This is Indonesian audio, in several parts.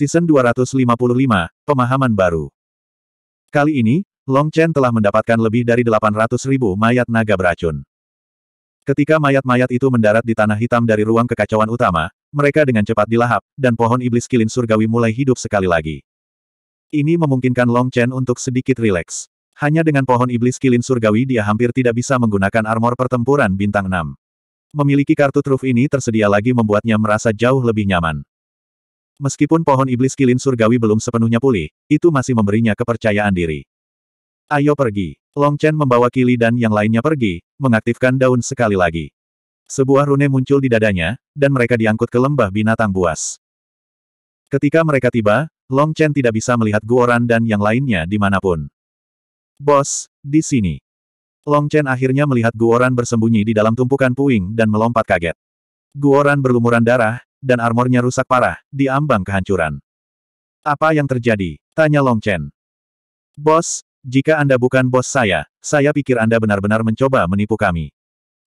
Season 255, Pemahaman Baru. Kali ini, Long Chen telah mendapatkan lebih dari 800 ribu mayat naga beracun. Ketika mayat-mayat itu mendarat di tanah hitam dari ruang kekacauan utama, mereka dengan cepat dilahap, dan pohon iblis kilin surgawi mulai hidup sekali lagi. Ini memungkinkan Long Chen untuk sedikit rileks. Hanya dengan pohon iblis kilin surgawi dia hampir tidak bisa menggunakan armor pertempuran bintang 6. Memiliki kartu truf ini tersedia lagi membuatnya merasa jauh lebih nyaman. Meskipun pohon iblis kilin surgawi belum sepenuhnya pulih, itu masih memberinya kepercayaan diri. Ayo pergi. Long Chen membawa Kili dan yang lainnya pergi, mengaktifkan daun sekali lagi. Sebuah rune muncul di dadanya, dan mereka diangkut ke lembah binatang buas. Ketika mereka tiba, Long Chen tidak bisa melihat Guoran dan yang lainnya di dimanapun. Bos, di sini. Long Chen akhirnya melihat Guoran bersembunyi di dalam tumpukan puing dan melompat kaget. Guoran berlumuran darah, dan armornya rusak parah, diambang kehancuran. Apa yang terjadi? Tanya Long Chen. Bos, jika Anda bukan bos saya, saya pikir Anda benar-benar mencoba menipu kami.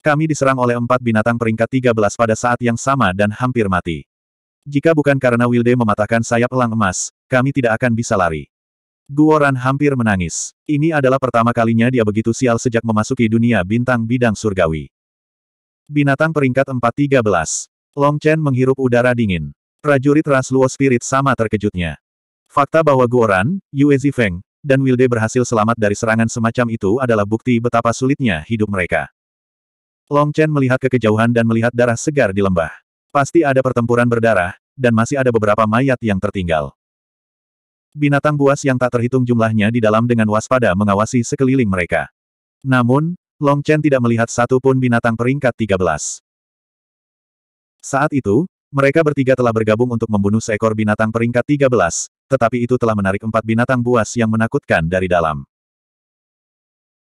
Kami diserang oleh empat binatang peringkat 13 pada saat yang sama dan hampir mati. Jika bukan karena Wilde mematahkan sayap elang emas, kami tidak akan bisa lari. Guoran hampir menangis. Ini adalah pertama kalinya dia begitu sial sejak memasuki dunia bintang bidang surgawi. Binatang peringkat 413. Long Chen menghirup udara dingin. Prajurit ras Luo Spirit sama terkejutnya. Fakta bahwa Guoran, Yue Zifeng, dan Wilde berhasil selamat dari serangan semacam itu adalah bukti betapa sulitnya hidup mereka. Long Chen melihat ke kejauhan dan melihat darah segar di lembah. Pasti ada pertempuran berdarah, dan masih ada beberapa mayat yang tertinggal. Binatang buas yang tak terhitung jumlahnya di dalam dengan waspada mengawasi sekeliling mereka. Namun, Long Chen tidak melihat satu pun binatang peringkat 13. Saat itu, mereka bertiga telah bergabung untuk membunuh seekor binatang peringkat 13, tetapi itu telah menarik empat binatang buas yang menakutkan dari dalam.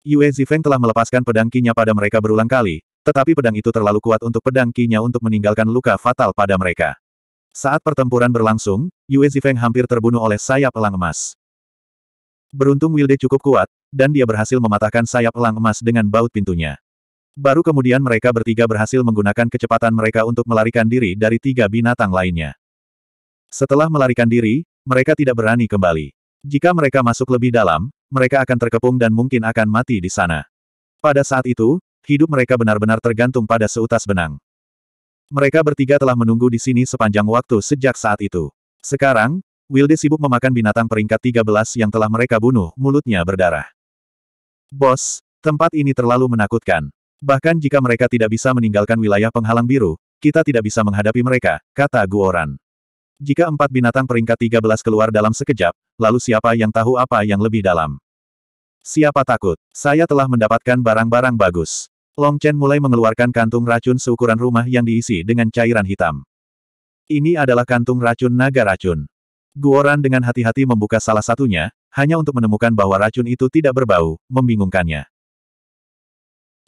Yue Zifeng telah melepaskan pedang kinya pada mereka berulang kali, tetapi pedang itu terlalu kuat untuk pedang kinya untuk meninggalkan luka fatal pada mereka. Saat pertempuran berlangsung, Yue Zifeng hampir terbunuh oleh sayap elang emas. Beruntung Wilde cukup kuat, dan dia berhasil mematahkan sayap elang emas dengan baut pintunya. Baru kemudian mereka bertiga berhasil menggunakan kecepatan mereka untuk melarikan diri dari tiga binatang lainnya. Setelah melarikan diri, mereka tidak berani kembali. Jika mereka masuk lebih dalam, mereka akan terkepung dan mungkin akan mati di sana. Pada saat itu, hidup mereka benar-benar tergantung pada seutas benang. Mereka bertiga telah menunggu di sini sepanjang waktu sejak saat itu. Sekarang, Wilde sibuk memakan binatang peringkat 13 yang telah mereka bunuh, mulutnya berdarah. Bos, tempat ini terlalu menakutkan. Bahkan jika mereka tidak bisa meninggalkan wilayah penghalang biru, kita tidak bisa menghadapi mereka, kata Guoran. Jika empat binatang peringkat 13 keluar dalam sekejap, lalu siapa yang tahu apa yang lebih dalam? Siapa takut? Saya telah mendapatkan barang-barang bagus. Long Chen mulai mengeluarkan kantung racun seukuran rumah yang diisi dengan cairan hitam. Ini adalah kantung racun naga racun. Guoran dengan hati-hati membuka salah satunya, hanya untuk menemukan bahwa racun itu tidak berbau, membingungkannya.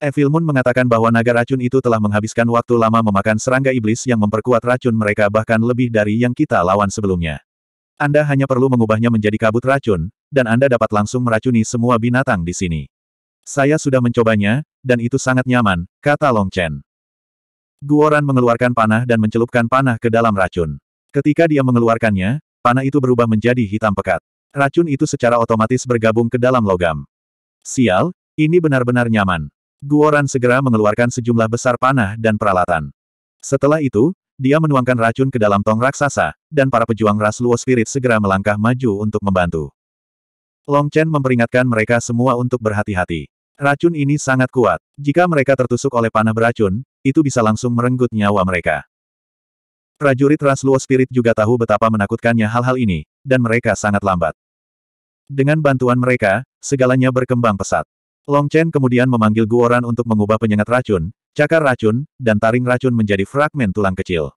Evil Moon mengatakan bahwa naga racun itu telah menghabiskan waktu lama memakan serangga iblis yang memperkuat racun mereka bahkan lebih dari yang kita lawan sebelumnya. Anda hanya perlu mengubahnya menjadi kabut racun, dan Anda dapat langsung meracuni semua binatang di sini. Saya sudah mencobanya, dan itu sangat nyaman, kata Long Chen. Guoran mengeluarkan panah dan mencelupkan panah ke dalam racun. Ketika dia mengeluarkannya, panah itu berubah menjadi hitam pekat. Racun itu secara otomatis bergabung ke dalam logam. Sial, ini benar-benar nyaman. Guoran segera mengeluarkan sejumlah besar panah dan peralatan. Setelah itu, dia menuangkan racun ke dalam tong raksasa, dan para pejuang ras Luo Spirit segera melangkah maju untuk membantu. Long Chen memperingatkan mereka semua untuk berhati-hati. Racun ini sangat kuat. Jika mereka tertusuk oleh panah beracun, itu bisa langsung merenggut nyawa mereka. Prajurit ras Luo Spirit juga tahu betapa menakutkannya hal-hal ini, dan mereka sangat lambat. Dengan bantuan mereka, segalanya berkembang pesat. Long Chen kemudian memanggil Guoran untuk mengubah penyengat racun, cakar racun, dan taring racun menjadi fragmen tulang kecil.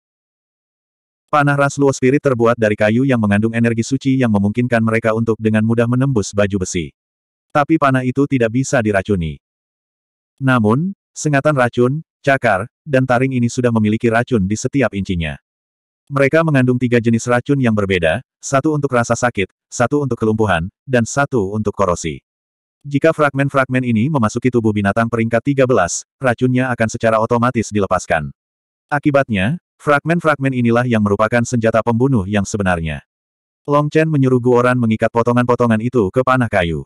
Panah ras Luo Spirit terbuat dari kayu yang mengandung energi suci yang memungkinkan mereka untuk dengan mudah menembus baju besi. Tapi panah itu tidak bisa diracuni. Namun, sengatan racun, cakar, dan taring ini sudah memiliki racun di setiap incinya. Mereka mengandung tiga jenis racun yang berbeda, satu untuk rasa sakit, satu untuk kelumpuhan, dan satu untuk korosi. Jika fragmen-fragmen ini memasuki tubuh binatang peringkat 13, racunnya akan secara otomatis dilepaskan. Akibatnya, fragmen-fragmen inilah yang merupakan senjata pembunuh yang sebenarnya. Long Chen menyuruh Guoran mengikat potongan-potongan itu ke panah kayu.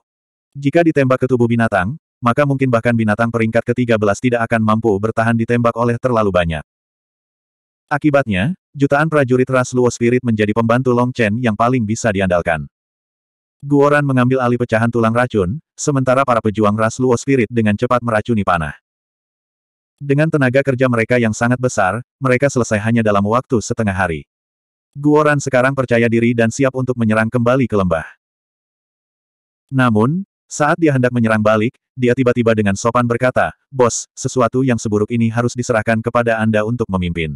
Jika ditembak ke tubuh binatang, maka mungkin bahkan binatang peringkat ke-13 tidak akan mampu bertahan ditembak oleh terlalu banyak. Akibatnya, jutaan prajurit ras Luo Spirit menjadi pembantu Long Chen yang paling bisa diandalkan. Guoran mengambil alih pecahan tulang racun, sementara para pejuang ras Luo Spirit dengan cepat meracuni panah. Dengan tenaga kerja mereka yang sangat besar, mereka selesai hanya dalam waktu setengah hari. Guoran sekarang percaya diri dan siap untuk menyerang kembali ke lembah. Namun, saat dia hendak menyerang balik, dia tiba-tiba dengan sopan berkata, Bos, sesuatu yang seburuk ini harus diserahkan kepada Anda untuk memimpin.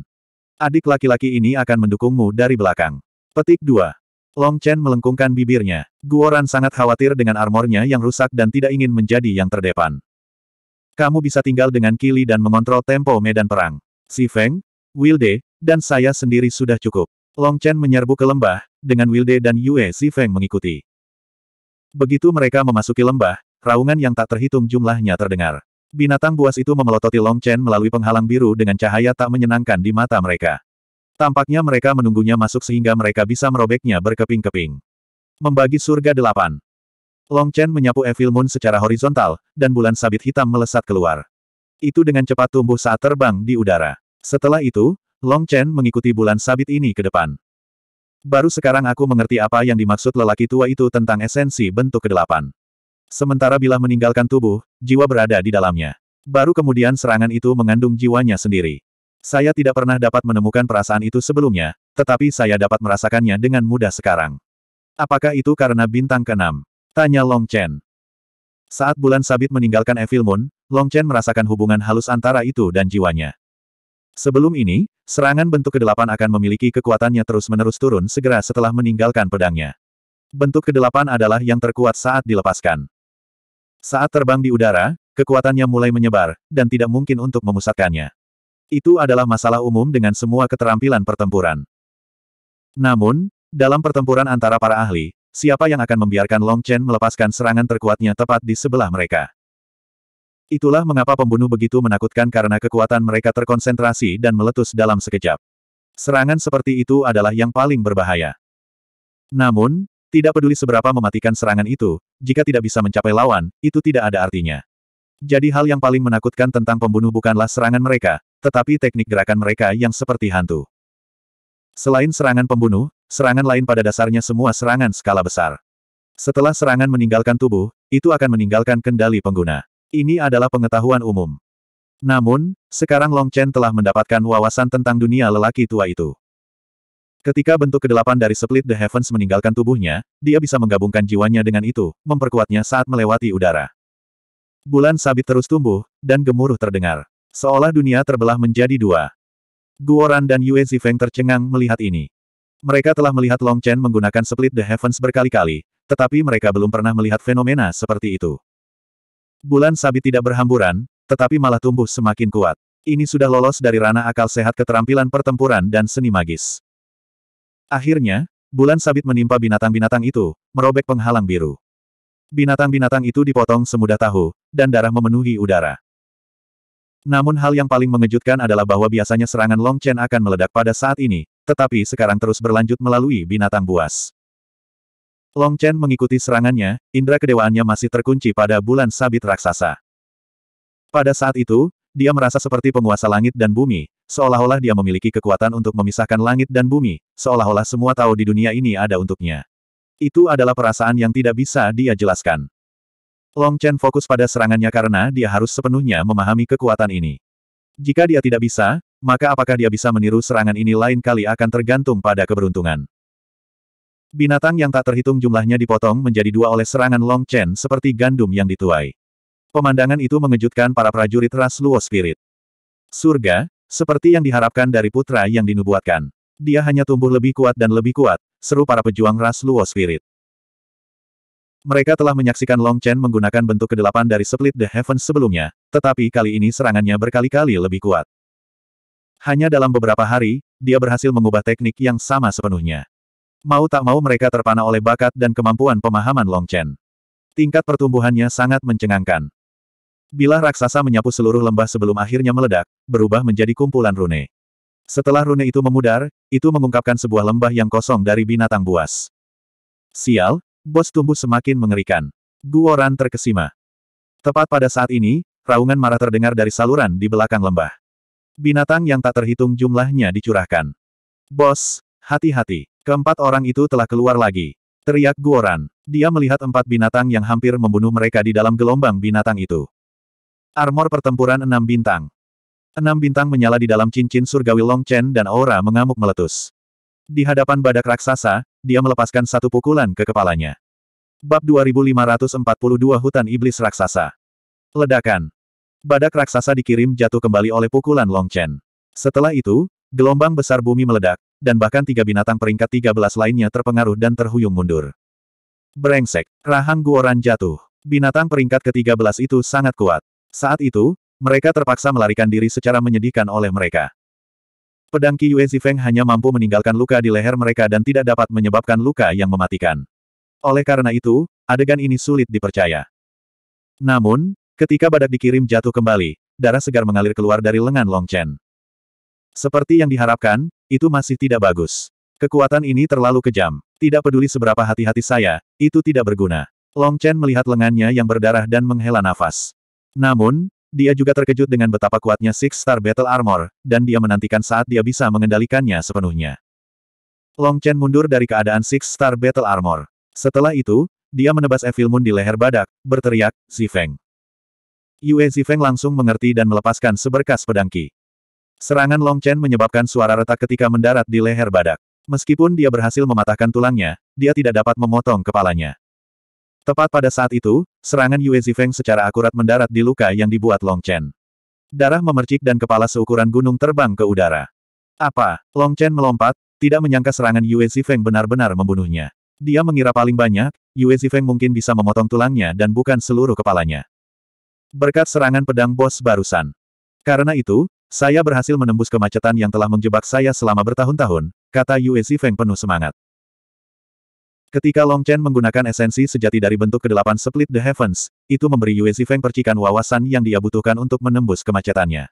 Adik laki-laki ini akan mendukungmu dari belakang. Petik 2. Long Chen melengkungkan bibirnya. Guoran sangat khawatir dengan armornya yang rusak dan tidak ingin menjadi yang terdepan. Kamu bisa tinggal dengan Kili dan mengontrol tempo medan perang. Si Feng, Wilde, dan saya sendiri sudah cukup. Long Chen menyerbu ke lembah, dengan Wilde dan Yue Si Feng mengikuti. Begitu mereka memasuki lembah, raungan yang tak terhitung jumlahnya terdengar. Binatang buas itu memelototi Long Chen melalui penghalang biru dengan cahaya tak menyenangkan di mata mereka. Tampaknya mereka menunggunya masuk sehingga mereka bisa merobeknya berkeping-keping. Membagi surga delapan. Long Chen menyapu Evil Moon secara horizontal, dan bulan sabit hitam melesat keluar. Itu dengan cepat tumbuh saat terbang di udara. Setelah itu, Long Chen mengikuti bulan sabit ini ke depan. Baru sekarang aku mengerti apa yang dimaksud lelaki tua itu tentang esensi bentuk kedelapan. Sementara bila meninggalkan tubuh, jiwa berada di dalamnya. Baru kemudian serangan itu mengandung jiwanya sendiri. Saya tidak pernah dapat menemukan perasaan itu sebelumnya, tetapi saya dapat merasakannya dengan mudah sekarang. Apakah itu karena bintang keenam? Tanya Long Chen. Saat bulan sabit meninggalkan Evil Moon, Long Chen merasakan hubungan halus antara itu dan jiwanya. Sebelum ini, serangan bentuk kedelapan akan memiliki kekuatannya terus-menerus turun segera setelah meninggalkan pedangnya. Bentuk kedelapan adalah yang terkuat saat dilepaskan. Saat terbang di udara, kekuatannya mulai menyebar, dan tidak mungkin untuk memusatkannya. Itu adalah masalah umum dengan semua keterampilan pertempuran. Namun, dalam pertempuran antara para ahli, siapa yang akan membiarkan Long Chen melepaskan serangan terkuatnya tepat di sebelah mereka? Itulah mengapa pembunuh begitu menakutkan karena kekuatan mereka terkonsentrasi dan meletus dalam sekejap. Serangan seperti itu adalah yang paling berbahaya. Namun, tidak peduli seberapa mematikan serangan itu, jika tidak bisa mencapai lawan, itu tidak ada artinya. Jadi hal yang paling menakutkan tentang pembunuh bukanlah serangan mereka, tetapi teknik gerakan mereka yang seperti hantu. Selain serangan pembunuh, serangan lain pada dasarnya semua serangan skala besar. Setelah serangan meninggalkan tubuh, itu akan meninggalkan kendali pengguna. Ini adalah pengetahuan umum. Namun, sekarang Long Chen telah mendapatkan wawasan tentang dunia lelaki tua itu. Ketika bentuk kedelapan dari Split the Heavens meninggalkan tubuhnya, dia bisa menggabungkan jiwanya dengan itu, memperkuatnya saat melewati udara. Bulan sabit terus tumbuh, dan gemuruh terdengar. Seolah dunia terbelah menjadi dua. Guoran dan Yue Zifeng tercengang melihat ini. Mereka telah melihat Long Chen menggunakan split the heavens berkali-kali, tetapi mereka belum pernah melihat fenomena seperti itu. Bulan sabit tidak berhamburan, tetapi malah tumbuh semakin kuat. Ini sudah lolos dari ranah akal sehat keterampilan pertempuran dan seni magis. Akhirnya, bulan sabit menimpa binatang-binatang itu, merobek penghalang biru. Binatang-binatang itu dipotong semudah tahu, dan darah memenuhi udara. Namun hal yang paling mengejutkan adalah bahwa biasanya serangan Long Chen akan meledak pada saat ini, tetapi sekarang terus berlanjut melalui binatang buas. Long Chen mengikuti serangannya, indera kedewaannya masih terkunci pada bulan sabit raksasa. Pada saat itu, dia merasa seperti penguasa langit dan bumi, seolah-olah dia memiliki kekuatan untuk memisahkan langit dan bumi, seolah-olah semua tahu di dunia ini ada untuknya. Itu adalah perasaan yang tidak bisa dia jelaskan. Long Chen fokus pada serangannya karena dia harus sepenuhnya memahami kekuatan ini. Jika dia tidak bisa, maka apakah dia bisa meniru serangan ini lain kali akan tergantung pada keberuntungan. Binatang yang tak terhitung jumlahnya dipotong menjadi dua oleh serangan Long Chen seperti gandum yang dituai. Pemandangan itu mengejutkan para prajurit ras Luo Spirit. Surga, seperti yang diharapkan dari putra yang dinubuatkan. Dia hanya tumbuh lebih kuat dan lebih kuat, seru para pejuang ras Luo Spirit. Mereka telah menyaksikan Long Chen menggunakan bentuk kedelapan dari Split the Heaven sebelumnya, tetapi kali ini serangannya berkali-kali lebih kuat. Hanya dalam beberapa hari, dia berhasil mengubah teknik yang sama sepenuhnya. Mau tak mau mereka terpana oleh bakat dan kemampuan pemahaman Long Chen. Tingkat pertumbuhannya sangat mencengangkan. Bila raksasa menyapu seluruh lembah sebelum akhirnya meledak, berubah menjadi kumpulan rune. Setelah rune itu memudar, itu mengungkapkan sebuah lembah yang kosong dari binatang buas. Sial, Bos tumbuh semakin mengerikan. Guoran terkesima. Tepat pada saat ini, raungan marah terdengar dari saluran di belakang lembah. Binatang yang tak terhitung jumlahnya dicurahkan. Bos, hati-hati. Keempat orang itu telah keluar lagi. Teriak Guoran. Dia melihat empat binatang yang hampir membunuh mereka di dalam gelombang binatang itu. Armor pertempuran enam bintang. Enam bintang menyala di dalam cincin surgawi Long Chen dan aura mengamuk meletus. Di hadapan badak raksasa, dia melepaskan satu pukulan ke kepalanya. Bab 2542 Hutan Iblis Raksasa Ledakan Badak raksasa dikirim jatuh kembali oleh pukulan Long Chen. Setelah itu, gelombang besar bumi meledak, dan bahkan tiga binatang peringkat 13 lainnya terpengaruh dan terhuyung mundur. Brengsek, rahang guoran jatuh. Binatang peringkat ke-13 itu sangat kuat. Saat itu, mereka terpaksa melarikan diri secara menyedihkan oleh mereka. Pedang Qi Yue Zifeng hanya mampu meninggalkan luka di leher mereka dan tidak dapat menyebabkan luka yang mematikan. Oleh karena itu, adegan ini sulit dipercaya. Namun, ketika badak dikirim jatuh kembali, darah segar mengalir keluar dari lengan Long Chen. Seperti yang diharapkan, itu masih tidak bagus. Kekuatan ini terlalu kejam. Tidak peduli seberapa hati-hati saya, itu tidak berguna. Long Chen melihat lengannya yang berdarah dan menghela nafas. Namun, dia juga terkejut dengan betapa kuatnya Six Star Battle Armor, dan dia menantikan saat dia bisa mengendalikannya sepenuhnya. Long Chen mundur dari keadaan Six Star Battle Armor. Setelah itu, dia menebas Evil Moon di leher badak, berteriak, Zifeng. Yue Zifeng langsung mengerti dan melepaskan seberkas pedangki. Serangan Long Chen menyebabkan suara retak ketika mendarat di leher badak. Meskipun dia berhasil mematahkan tulangnya, dia tidak dapat memotong kepalanya. Tepat pada saat itu, serangan Yue Zifeng secara akurat mendarat di luka yang dibuat Long Chen. Darah memercik dan kepala seukuran gunung terbang ke udara. Apa? Long Chen melompat, tidak menyangka serangan Yue Zifeng benar-benar membunuhnya. Dia mengira paling banyak, Yue Zifeng mungkin bisa memotong tulangnya dan bukan seluruh kepalanya. Berkat serangan pedang bos barusan. Karena itu, saya berhasil menembus kemacetan yang telah menjebak saya selama bertahun-tahun, kata Yue Zifeng penuh semangat. Ketika Long Chen menggunakan esensi sejati dari bentuk kedelapan Split the Heavens, itu memberi Yue Zifeng percikan wawasan yang dia butuhkan untuk menembus kemacetannya.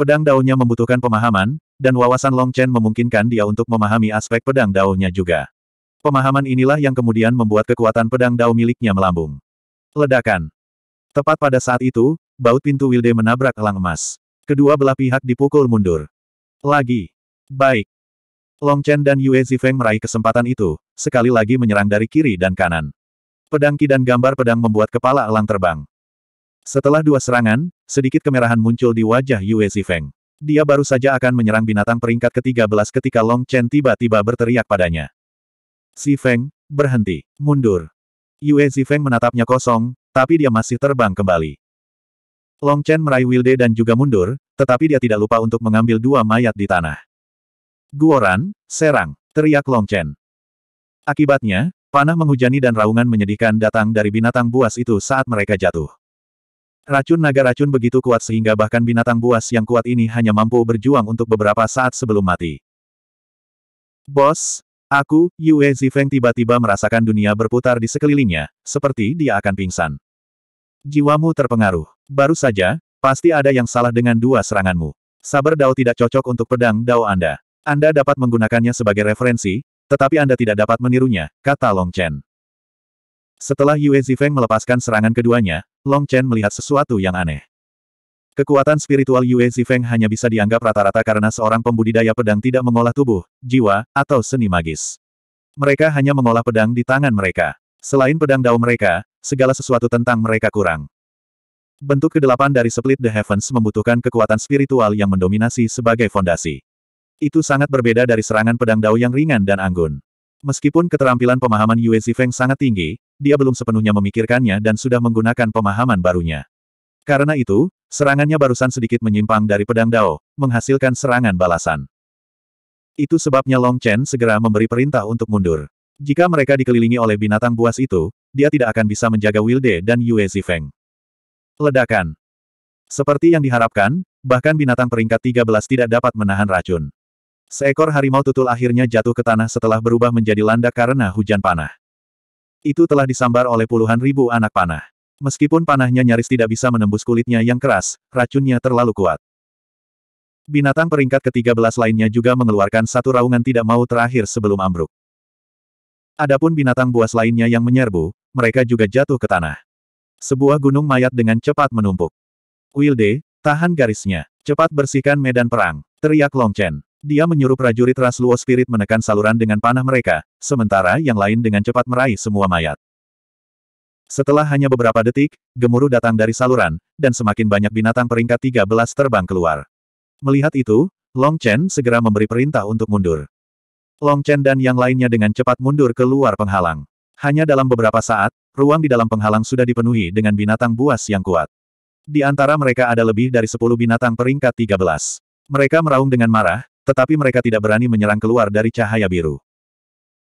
Pedang daunnya membutuhkan pemahaman, dan wawasan Long Chen memungkinkan dia untuk memahami aspek pedang daunnya juga. Pemahaman inilah yang kemudian membuat kekuatan pedang dao miliknya melambung. Ledakan. Tepat pada saat itu, baut pintu Wilde menabrak elang emas. Kedua belah pihak dipukul mundur. Lagi. Baik. Long Chen dan Yue Zifeng meraih kesempatan itu, sekali lagi menyerang dari kiri dan kanan. Pedang Ki dan gambar pedang membuat kepala Elang terbang. Setelah dua serangan, sedikit kemerahan muncul di wajah Yue Zifeng. Dia baru saja akan menyerang binatang peringkat ke-13 ketika Long Chen tiba-tiba berteriak padanya. Zifeng, berhenti, mundur. Yue Zifeng menatapnya kosong, tapi dia masih terbang kembali. Long Chen meraih Wilde dan juga mundur, tetapi dia tidak lupa untuk mengambil dua mayat di tanah. Guoran, serang, teriak Long Chen. Akibatnya, panah menghujani dan raungan menyedihkan datang dari binatang buas itu saat mereka jatuh. Racun naga racun begitu kuat sehingga bahkan binatang buas yang kuat ini hanya mampu berjuang untuk beberapa saat sebelum mati. Bos, aku, Yue Zifeng tiba-tiba merasakan dunia berputar di sekelilingnya, seperti dia akan pingsan. Jiwamu terpengaruh. Baru saja, pasti ada yang salah dengan dua seranganmu. Sabar Dao tidak cocok untuk pedang Dao Anda. Anda dapat menggunakannya sebagai referensi, tetapi Anda tidak dapat menirunya, kata Long Chen. Setelah Yue Zifeng melepaskan serangan keduanya, Long Chen melihat sesuatu yang aneh. Kekuatan spiritual Yue Zifeng hanya bisa dianggap rata-rata karena seorang pembudidaya pedang tidak mengolah tubuh, jiwa, atau seni magis. Mereka hanya mengolah pedang di tangan mereka. Selain pedang dao mereka, segala sesuatu tentang mereka kurang. Bentuk kedelapan dari Split the Heavens membutuhkan kekuatan spiritual yang mendominasi sebagai fondasi. Itu sangat berbeda dari serangan pedang Dao yang ringan dan anggun. Meskipun keterampilan pemahaman Yue Zifeng sangat tinggi, dia belum sepenuhnya memikirkannya dan sudah menggunakan pemahaman barunya. Karena itu, serangannya barusan sedikit menyimpang dari pedang Dao, menghasilkan serangan balasan. Itu sebabnya Long Chen segera memberi perintah untuk mundur. Jika mereka dikelilingi oleh binatang buas itu, dia tidak akan bisa menjaga Wilde dan Yue Zifeng. Ledakan. Seperti yang diharapkan, bahkan binatang peringkat 13 tidak dapat menahan racun. Seekor harimau tutul akhirnya jatuh ke tanah setelah berubah menjadi landak karena hujan panah. Itu telah disambar oleh puluhan ribu anak panah. Meskipun panahnya nyaris tidak bisa menembus kulitnya yang keras, racunnya terlalu kuat. Binatang peringkat ke-13 lainnya juga mengeluarkan satu raungan tidak mau terakhir sebelum ambruk. Adapun binatang buas lainnya yang menyerbu, mereka juga jatuh ke tanah. Sebuah gunung mayat dengan cepat menumpuk. Wilde, tahan garisnya. Cepat bersihkan medan perang. Teriak Long Chen. Dia menyuruh prajurit ras Luo Spirit menekan saluran dengan panah mereka, sementara yang lain dengan cepat meraih semua mayat. Setelah hanya beberapa detik, gemuruh datang dari saluran, dan semakin banyak binatang peringkat 13 terbang keluar. Melihat itu, Long Chen segera memberi perintah untuk mundur. Long Chen dan yang lainnya dengan cepat mundur keluar penghalang. Hanya dalam beberapa saat, ruang di dalam penghalang sudah dipenuhi dengan binatang buas yang kuat. Di antara mereka ada lebih dari 10 binatang peringkat 13. Mereka meraung dengan marah, tetapi mereka tidak berani menyerang keluar dari cahaya biru.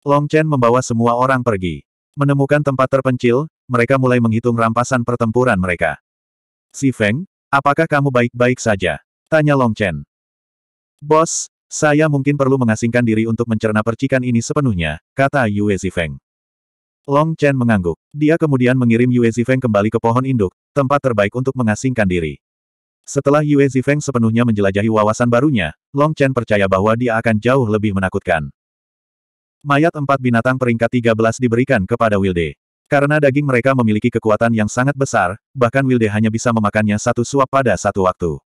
Long Chen membawa semua orang pergi. Menemukan tempat terpencil, mereka mulai menghitung rampasan pertempuran mereka. Si Feng, apakah kamu baik-baik saja? Tanya Long Chen. Bos, saya mungkin perlu mengasingkan diri untuk mencerna percikan ini sepenuhnya, kata Yue Zifeng. Long Chen mengangguk. Dia kemudian mengirim Yue Zifeng kembali ke pohon induk, tempat terbaik untuk mengasingkan diri. Setelah Yue Zifeng sepenuhnya menjelajahi wawasan barunya, Long Chen percaya bahwa dia akan jauh lebih menakutkan. Mayat empat binatang peringkat 13 diberikan kepada Wilde. Karena daging mereka memiliki kekuatan yang sangat besar, bahkan Wilde hanya bisa memakannya satu suap pada satu waktu.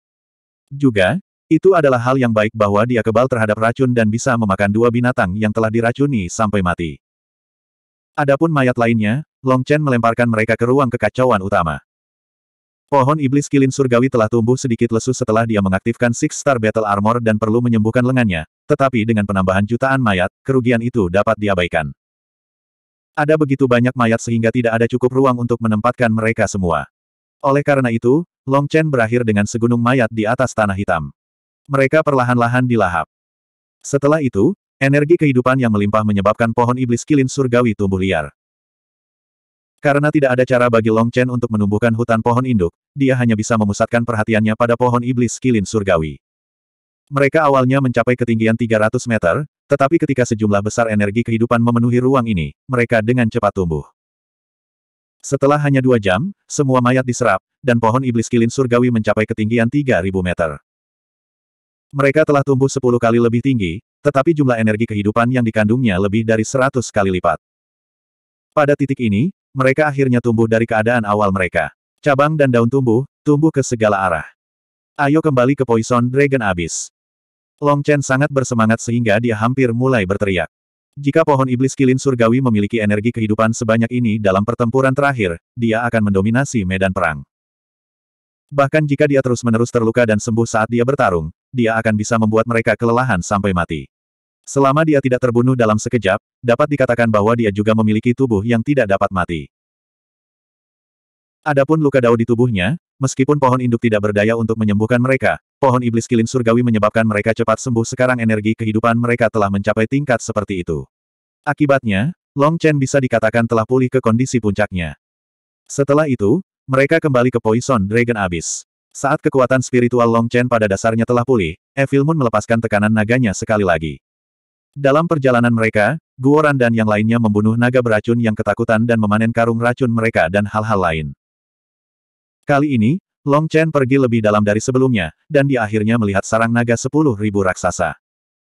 Juga, itu adalah hal yang baik bahwa dia kebal terhadap racun dan bisa memakan dua binatang yang telah diracuni sampai mati. Adapun mayat lainnya, Long Chen melemparkan mereka ke ruang kekacauan utama. Pohon iblis kilin surgawi telah tumbuh sedikit lesu setelah dia mengaktifkan Six Star Battle Armor dan perlu menyembuhkan lengannya, tetapi dengan penambahan jutaan mayat, kerugian itu dapat diabaikan. Ada begitu banyak mayat sehingga tidak ada cukup ruang untuk menempatkan mereka semua. Oleh karena itu, Long Chen berakhir dengan segunung mayat di atas tanah hitam. Mereka perlahan-lahan dilahap. Setelah itu, energi kehidupan yang melimpah menyebabkan pohon iblis kilin surgawi tumbuh liar. Karena tidak ada cara bagi Long Chen untuk menumbuhkan hutan pohon induk, dia hanya bisa memusatkan perhatiannya pada pohon iblis kilin surgawi. Mereka awalnya mencapai ketinggian 300 meter, tetapi ketika sejumlah besar energi kehidupan memenuhi ruang ini, mereka dengan cepat tumbuh. Setelah hanya dua jam, semua mayat diserap, dan pohon iblis kilin surgawi mencapai ketinggian 3.000 meter. Mereka telah tumbuh 10 kali lebih tinggi, tetapi jumlah energi kehidupan yang dikandungnya lebih dari 100 kali lipat. Pada titik ini, mereka akhirnya tumbuh dari keadaan awal mereka. Cabang dan daun tumbuh, tumbuh ke segala arah. Ayo kembali ke Poison Dragon Abyss. Long Chen sangat bersemangat sehingga dia hampir mulai berteriak. Jika pohon iblis kilin surgawi memiliki energi kehidupan sebanyak ini dalam pertempuran terakhir, dia akan mendominasi medan perang. Bahkan jika dia terus-menerus terluka dan sembuh saat dia bertarung, dia akan bisa membuat mereka kelelahan sampai mati. Selama dia tidak terbunuh dalam sekejap, dapat dikatakan bahwa dia juga memiliki tubuh yang tidak dapat mati. Adapun luka dao di tubuhnya, meskipun pohon induk tidak berdaya untuk menyembuhkan mereka, pohon iblis kilin surgawi menyebabkan mereka cepat sembuh sekarang energi kehidupan mereka telah mencapai tingkat seperti itu. Akibatnya, Long Chen bisa dikatakan telah pulih ke kondisi puncaknya. Setelah itu, mereka kembali ke Poison Dragon Abyss. Saat kekuatan spiritual Long Chen pada dasarnya telah pulih, Evil Moon melepaskan tekanan naganya sekali lagi. Dalam perjalanan mereka, Guoran dan yang lainnya membunuh naga beracun yang ketakutan dan memanen karung racun mereka dan hal-hal lain. Kali ini, Long Chen pergi lebih dalam dari sebelumnya, dan dia akhirnya melihat sarang naga sepuluh ribu raksasa.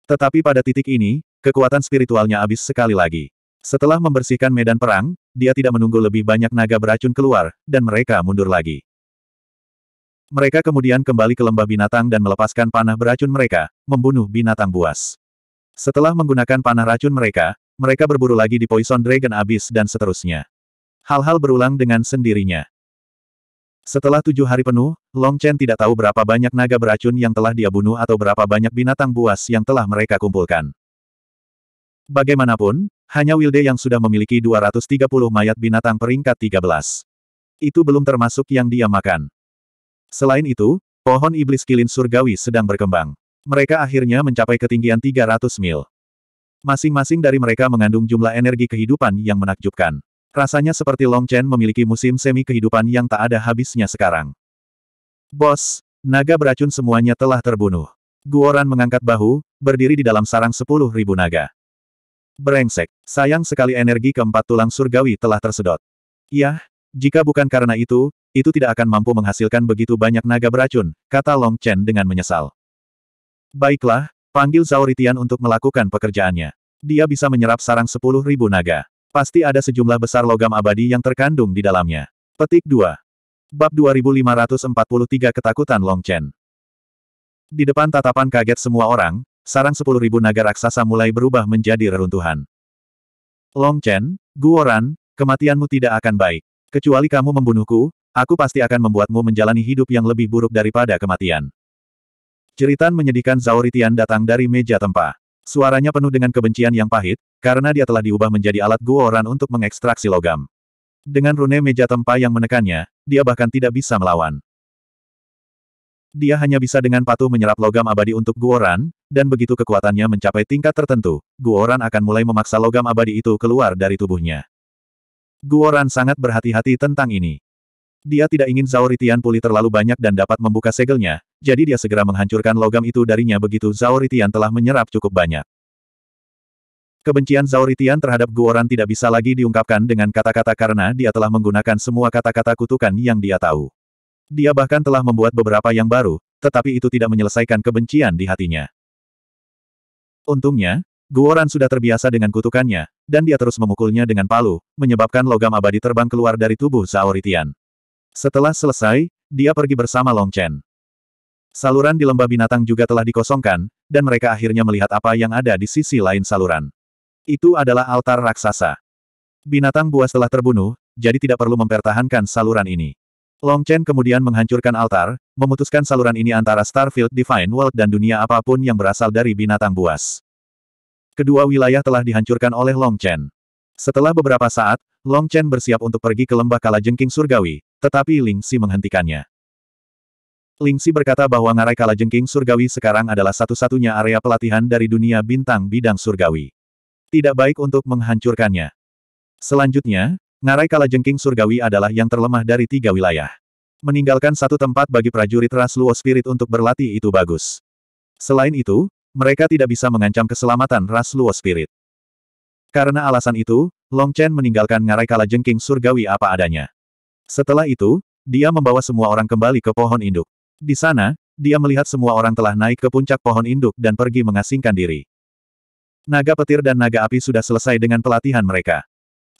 Tetapi pada titik ini, kekuatan spiritualnya habis sekali lagi. Setelah membersihkan medan perang, dia tidak menunggu lebih banyak naga beracun keluar, dan mereka mundur lagi. Mereka kemudian kembali ke lembah binatang dan melepaskan panah beracun mereka, membunuh binatang buas. Setelah menggunakan panah racun mereka, mereka berburu lagi di Poison Dragon Abyss dan seterusnya. Hal-hal berulang dengan sendirinya. Setelah tujuh hari penuh, Long Chen tidak tahu berapa banyak naga beracun yang telah dia bunuh atau berapa banyak binatang buas yang telah mereka kumpulkan. Bagaimanapun, hanya Wilde yang sudah memiliki 230 mayat binatang peringkat 13. Itu belum termasuk yang dia makan. Selain itu, pohon iblis kilin surgawi sedang berkembang. Mereka akhirnya mencapai ketinggian 300 mil. Masing-masing dari mereka mengandung jumlah energi kehidupan yang menakjubkan. Rasanya seperti Long Chen memiliki musim semi kehidupan yang tak ada habisnya sekarang. Bos, naga beracun semuanya telah terbunuh. Guoran mengangkat bahu, berdiri di dalam sarang sepuluh ribu naga. Brengsek, sayang sekali energi keempat tulang surgawi telah tersedot. Yah, jika bukan karena itu, itu tidak akan mampu menghasilkan begitu banyak naga beracun, kata Long Chen dengan menyesal. Baiklah, panggil Zauritian untuk melakukan pekerjaannya. Dia bisa menyerap sarang sepuluh ribu naga. Pasti ada sejumlah besar logam abadi yang terkandung di dalamnya. Petik 2. Bab 2543 Ketakutan Long Chen. Di depan tatapan kaget semua orang, sarang sepuluh ribu naga raksasa mulai berubah menjadi reruntuhan. Long Chen, Guoran, kematianmu tidak akan baik. Kecuali kamu membunuhku, aku pasti akan membuatmu menjalani hidup yang lebih buruk daripada kematian. Jeritan menyedihkan Zauritian datang dari meja tempa. Suaranya penuh dengan kebencian yang pahit, karena dia telah diubah menjadi alat Guoran untuk mengekstraksi logam. Dengan rune meja tempa yang menekannya, dia bahkan tidak bisa melawan. Dia hanya bisa dengan patuh menyerap logam abadi untuk Guoran, dan begitu kekuatannya mencapai tingkat tertentu, Guoran akan mulai memaksa logam abadi itu keluar dari tubuhnya. Guoran sangat berhati-hati tentang ini. Dia tidak ingin Zauritian pulih terlalu banyak dan dapat membuka segelnya, jadi dia segera menghancurkan logam itu darinya begitu Zauritian telah menyerap cukup banyak. Kebencian Zauritian terhadap Guoran tidak bisa lagi diungkapkan dengan kata-kata karena dia telah menggunakan semua kata-kata kutukan yang dia tahu. Dia bahkan telah membuat beberapa yang baru, tetapi itu tidak menyelesaikan kebencian di hatinya. Untungnya, Guoran sudah terbiasa dengan kutukannya, dan dia terus memukulnya dengan palu, menyebabkan logam abadi terbang keluar dari tubuh Zauritian. Setelah selesai, dia pergi bersama Long Chen. Saluran di lembah binatang juga telah dikosongkan, dan mereka akhirnya melihat apa yang ada di sisi lain saluran. Itu adalah altar raksasa. Binatang buas telah terbunuh, jadi tidak perlu mempertahankan saluran ini. Long Chen kemudian menghancurkan altar, memutuskan saluran ini antara Starfield Divine World dan dunia apapun yang berasal dari binatang buas. Kedua wilayah telah dihancurkan oleh Long Chen. Setelah beberapa saat, Long Chen bersiap untuk pergi ke lembah kalajengking surgawi, tetapi Ling Si menghentikannya. Ling berkata bahwa ngarai kala jengking surgawi sekarang adalah satu-satunya area pelatihan dari dunia bintang bidang surgawi. Tidak baik untuk menghancurkannya. Selanjutnya, ngarai kala jengking surgawi adalah yang terlemah dari tiga wilayah. Meninggalkan satu tempat bagi prajurit ras Luo Spirit untuk berlatih itu bagus. Selain itu, mereka tidak bisa mengancam keselamatan ras Luo Spirit. Karena alasan itu, Long Chen meninggalkan ngarai kala jengking surgawi apa adanya. Setelah itu, dia membawa semua orang kembali ke pohon induk. Di sana, dia melihat semua orang telah naik ke puncak pohon induk dan pergi mengasingkan diri. Naga petir dan naga api sudah selesai dengan pelatihan mereka.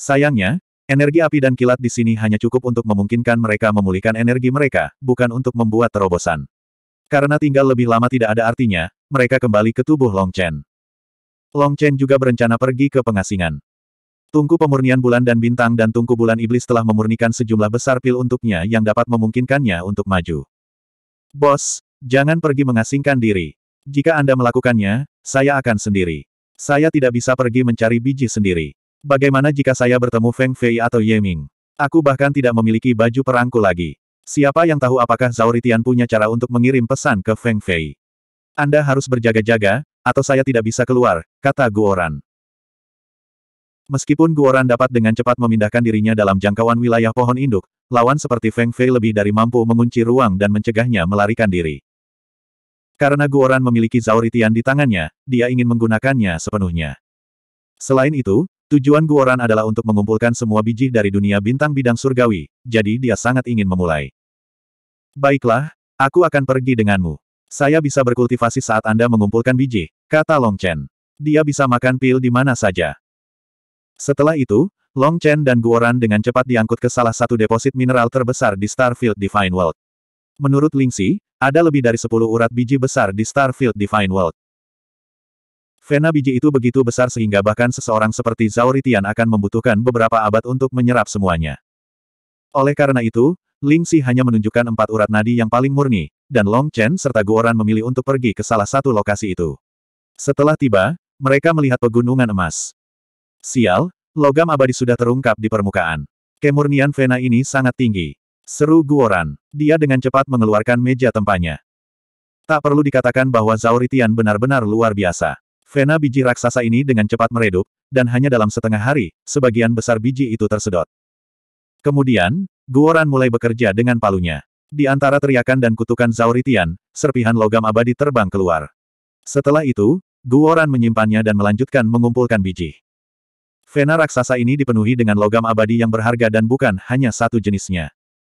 Sayangnya, energi api dan kilat di sini hanya cukup untuk memungkinkan mereka memulihkan energi mereka, bukan untuk membuat terobosan. Karena tinggal lebih lama tidak ada artinya, mereka kembali ke tubuh Long Chen. Long Chen juga berencana pergi ke pengasingan. Tungku pemurnian bulan dan bintang dan tungku bulan iblis telah memurnikan sejumlah besar pil untuknya yang dapat memungkinkannya untuk maju. Bos, jangan pergi mengasingkan diri. Jika Anda melakukannya, saya akan sendiri. Saya tidak bisa pergi mencari biji sendiri. Bagaimana jika saya bertemu Feng Fei atau Ye Ming? Aku bahkan tidak memiliki baju perangku lagi. Siapa yang tahu apakah Zauritian punya cara untuk mengirim pesan ke Feng Fei? Anda harus berjaga-jaga, atau saya tidak bisa keluar, kata Guoran. Meskipun Guoran dapat dengan cepat memindahkan dirinya dalam jangkauan wilayah pohon induk, lawan seperti Feng Fei lebih dari mampu mengunci ruang dan mencegahnya melarikan diri. Karena Guoran memiliki Zauritian di tangannya, dia ingin menggunakannya sepenuhnya. Selain itu, tujuan Guoran adalah untuk mengumpulkan semua biji dari dunia bintang bidang surgawi, jadi dia sangat ingin memulai. Baiklah, aku akan pergi denganmu. Saya bisa berkultivasi saat Anda mengumpulkan biji, kata Long Chen. Dia bisa makan pil di mana saja. Setelah itu, Long Chen dan Guoran dengan cepat diangkut ke salah satu deposit mineral terbesar di Starfield Divine World. Menurut Ling Lingxi, ada lebih dari 10 urat biji besar di Starfield Divine World. Vena biji itu begitu besar sehingga bahkan seseorang seperti Zhao Zauritian akan membutuhkan beberapa abad untuk menyerap semuanya. Oleh karena itu, Ling Lingxi hanya menunjukkan empat urat nadi yang paling murni, dan Long Chen serta Guoran memilih untuk pergi ke salah satu lokasi itu. Setelah tiba, mereka melihat pegunungan emas. Sial, logam abadi sudah terungkap di permukaan. Kemurnian Vena ini sangat tinggi. Seru Guoran. Dia dengan cepat mengeluarkan meja tempatnya. Tak perlu dikatakan bahwa Zauritian benar-benar luar biasa. Vena biji raksasa ini dengan cepat meredup, dan hanya dalam setengah hari, sebagian besar biji itu tersedot. Kemudian, Guoran mulai bekerja dengan palunya. Di antara teriakan dan kutukan Zauritian, serpihan logam abadi terbang keluar. Setelah itu, Guoran menyimpannya dan melanjutkan mengumpulkan biji. Vena raksasa ini dipenuhi dengan logam abadi yang berharga dan bukan hanya satu jenisnya.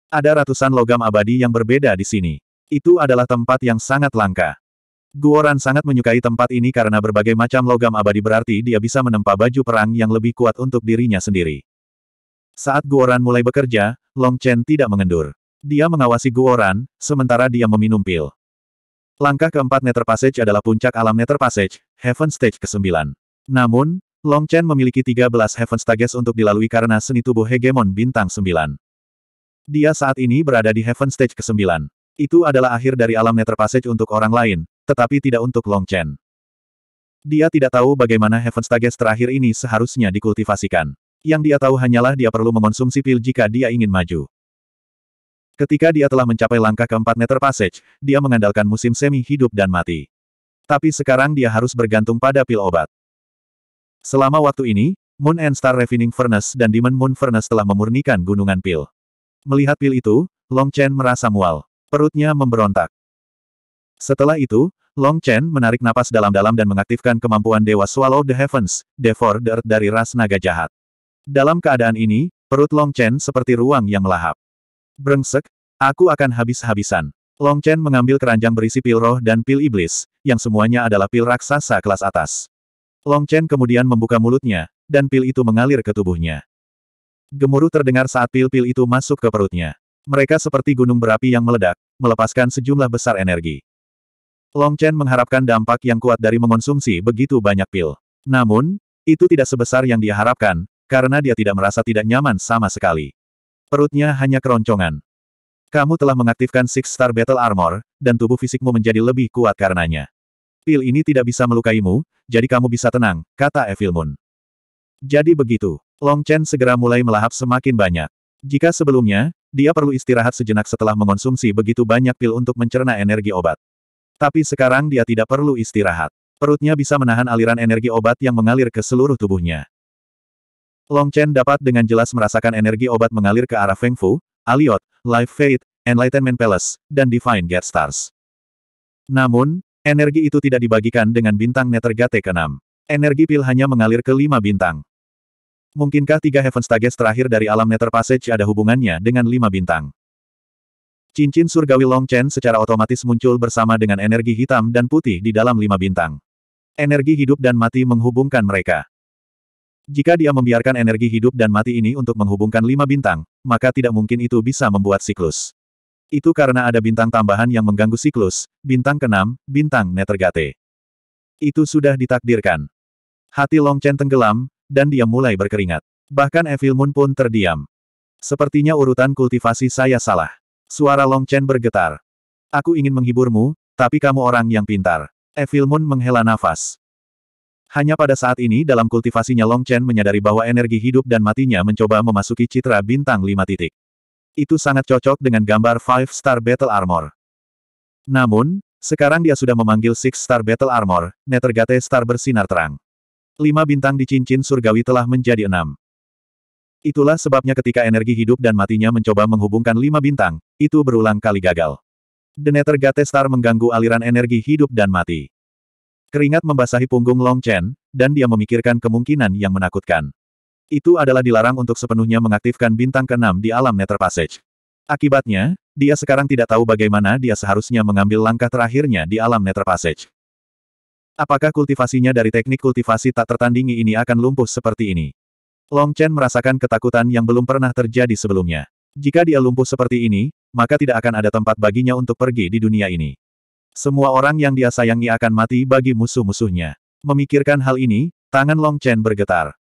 Ada ratusan logam abadi yang berbeda di sini. Itu adalah tempat yang sangat langka. Guoran sangat menyukai tempat ini karena berbagai macam logam abadi berarti dia bisa menempa baju perang yang lebih kuat untuk dirinya sendiri. Saat Guoran mulai bekerja, Long Chen tidak mengendur. Dia mengawasi Guoran, sementara dia meminum pil. Langkah keempat Nether Passage adalah puncak alam Nether Passage, Heaven Stage ke-9. Namun, Long Chen memiliki 13 Heaven Stages untuk dilalui karena seni tubuh hegemon bintang 9. Dia saat ini berada di Heaven Stage ke-9. Itu adalah akhir dari alam Nether Passage untuk orang lain, tetapi tidak untuk Long Chen. Dia tidak tahu bagaimana Heaven Stages terakhir ini seharusnya dikultivasikan. Yang dia tahu hanyalah dia perlu mengonsumsi pil jika dia ingin maju. Ketika dia telah mencapai langkah keempat Nether Passage, dia mengandalkan musim semi hidup dan mati. Tapi sekarang dia harus bergantung pada pil obat. Selama waktu ini, Moon and Star Refining Furnace dan Demon Moon Furnace telah memurnikan gunungan pil. Melihat pil itu, Long Chen merasa mual. Perutnya memberontak. Setelah itu, Long Chen menarik napas dalam-dalam dan mengaktifkan kemampuan Dewa Swallow the Heavens, Devour the Earth dari ras naga jahat. Dalam keadaan ini, perut Long Chen seperti ruang yang melahap. Brengsek, aku akan habis-habisan. Long Chen mengambil keranjang berisi pil roh dan pil iblis, yang semuanya adalah pil raksasa kelas atas. Long Chen kemudian membuka mulutnya, dan pil itu mengalir ke tubuhnya. Gemuruh terdengar saat pil-pil itu masuk ke perutnya. Mereka seperti gunung berapi yang meledak, melepaskan sejumlah besar energi. Long Chen mengharapkan dampak yang kuat dari mengonsumsi begitu banyak pil. Namun, itu tidak sebesar yang dia harapkan, karena dia tidak merasa tidak nyaman sama sekali. Perutnya hanya keroncongan. Kamu telah mengaktifkan Six Star Battle Armor, dan tubuh fisikmu menjadi lebih kuat karenanya. Pil ini tidak bisa melukaimu, jadi kamu bisa tenang, kata Evil Moon. Jadi begitu, Long Chen segera mulai melahap semakin banyak. Jika sebelumnya, dia perlu istirahat sejenak setelah mengonsumsi begitu banyak pil untuk mencerna energi obat. Tapi sekarang dia tidak perlu istirahat. Perutnya bisa menahan aliran energi obat yang mengalir ke seluruh tubuhnya. Long Chen dapat dengan jelas merasakan energi obat mengalir ke arah Feng Fu, Aliot, Life Fate, Enlightenment Palace, dan Divine Get Stars. Namun, Energi itu tidak dibagikan dengan bintang Netergate ke-6. Energi pil hanya mengalir ke lima bintang. Mungkinkah tiga Heaven stages terakhir dari alam Nether Passage ada hubungannya dengan lima bintang? Cincin surgawi Long Chen secara otomatis muncul bersama dengan energi hitam dan putih di dalam lima bintang. Energi hidup dan mati menghubungkan mereka. Jika dia membiarkan energi hidup dan mati ini untuk menghubungkan lima bintang, maka tidak mungkin itu bisa membuat siklus. Itu karena ada bintang tambahan yang mengganggu siklus, bintang keenam, bintang Netergate. Itu sudah ditakdirkan. Hati Long Chen tenggelam, dan dia mulai berkeringat. Bahkan Evil Moon pun terdiam. Sepertinya urutan kultivasi saya salah. Suara Long Chen bergetar. Aku ingin menghiburmu, tapi kamu orang yang pintar. Evil Moon menghela nafas. Hanya pada saat ini dalam kultivasinya Long Chen menyadari bahwa energi hidup dan matinya mencoba memasuki citra bintang lima titik itu sangat cocok dengan gambar Five Star Battle Armor. Namun, sekarang dia sudah memanggil Six Star Battle Armor, Netergate Star bersinar terang. Lima bintang di cincin surgawi telah menjadi enam. Itulah sebabnya ketika energi hidup dan matinya mencoba menghubungkan lima bintang, itu berulang kali gagal. The Netergate Star mengganggu aliran energi hidup dan mati. Keringat membasahi punggung Long Chen, dan dia memikirkan kemungkinan yang menakutkan. Itu adalah dilarang untuk sepenuhnya mengaktifkan bintang keenam di alam Nether Passage. Akibatnya, dia sekarang tidak tahu bagaimana dia seharusnya mengambil langkah terakhirnya di alam Nether Passage. Apakah kultivasinya dari teknik kultivasi tak tertandingi ini akan lumpuh seperti ini? Long Chen merasakan ketakutan yang belum pernah terjadi sebelumnya. Jika dia lumpuh seperti ini, maka tidak akan ada tempat baginya untuk pergi di dunia ini. Semua orang yang dia sayangi akan mati bagi musuh-musuhnya. Memikirkan hal ini, tangan Long Chen bergetar.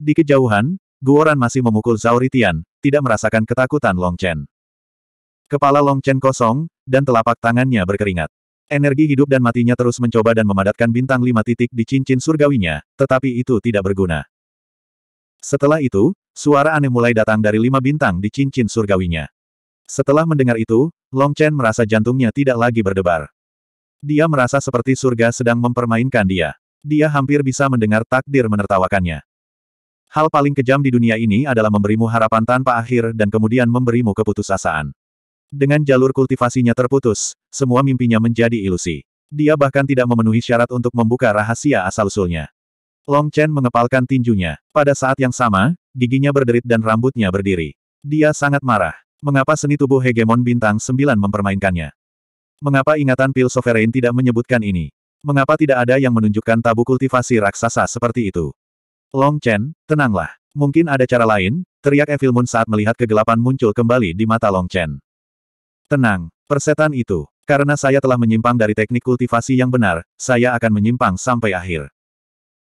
Di kejauhan, Guoran masih memukul Zauritian, tidak merasakan ketakutan Long Chen. Kepala Long Chen kosong, dan telapak tangannya berkeringat. Energi hidup dan matinya terus mencoba dan memadatkan bintang lima titik di cincin surgawinya, tetapi itu tidak berguna. Setelah itu, suara aneh mulai datang dari lima bintang di cincin surgawinya. Setelah mendengar itu, Long Chen merasa jantungnya tidak lagi berdebar. Dia merasa seperti surga sedang mempermainkan dia. Dia hampir bisa mendengar takdir menertawakannya. Hal paling kejam di dunia ini adalah memberimu harapan tanpa akhir dan kemudian memberimu keputusasaan. Dengan jalur kultivasinya terputus, semua mimpinya menjadi ilusi. Dia bahkan tidak memenuhi syarat untuk membuka rahasia asal-usulnya. Long Chen mengepalkan tinjunya. Pada saat yang sama, giginya berderit dan rambutnya berdiri. Dia sangat marah. Mengapa seni tubuh hegemon bintang Sembilan mempermainkannya? Mengapa ingatan pil sovereign tidak menyebutkan ini? Mengapa tidak ada yang menunjukkan tabu kultivasi raksasa seperti itu? Long Chen, tenanglah. Mungkin ada cara lain, teriak Evil Moon saat melihat kegelapan muncul kembali di mata Long Chen. Tenang, persetan itu. Karena saya telah menyimpang dari teknik kultivasi yang benar, saya akan menyimpang sampai akhir.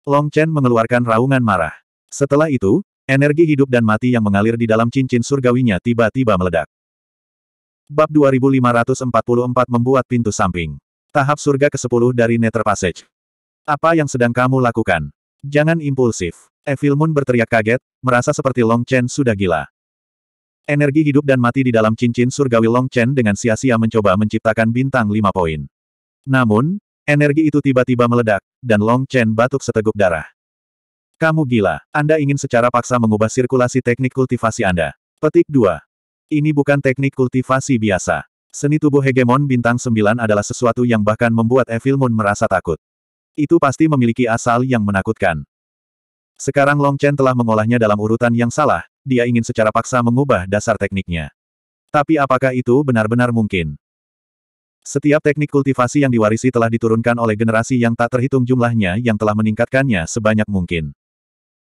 Long Chen mengeluarkan raungan marah. Setelah itu, energi hidup dan mati yang mengalir di dalam cincin surgawinya tiba-tiba meledak. Bab 2544 membuat pintu samping. Tahap surga ke-10 dari Nether Passage. Apa yang sedang kamu lakukan? Jangan impulsif. Evil Moon berteriak kaget, merasa seperti Long Chen sudah gila. Energi hidup dan mati di dalam cincin surgawi Long Chen dengan sia-sia mencoba menciptakan bintang lima poin. Namun, energi itu tiba-tiba meledak, dan Long Chen batuk seteguk darah. Kamu gila, Anda ingin secara paksa mengubah sirkulasi teknik kultivasi Anda. Petik 2. Ini bukan teknik kultivasi biasa. Seni tubuh hegemon bintang 9 adalah sesuatu yang bahkan membuat Evil Moon merasa takut. Itu pasti memiliki asal yang menakutkan. Sekarang Long Chen telah mengolahnya dalam urutan yang salah, dia ingin secara paksa mengubah dasar tekniknya. Tapi apakah itu benar-benar mungkin? Setiap teknik kultivasi yang diwarisi telah diturunkan oleh generasi yang tak terhitung jumlahnya yang telah meningkatkannya sebanyak mungkin.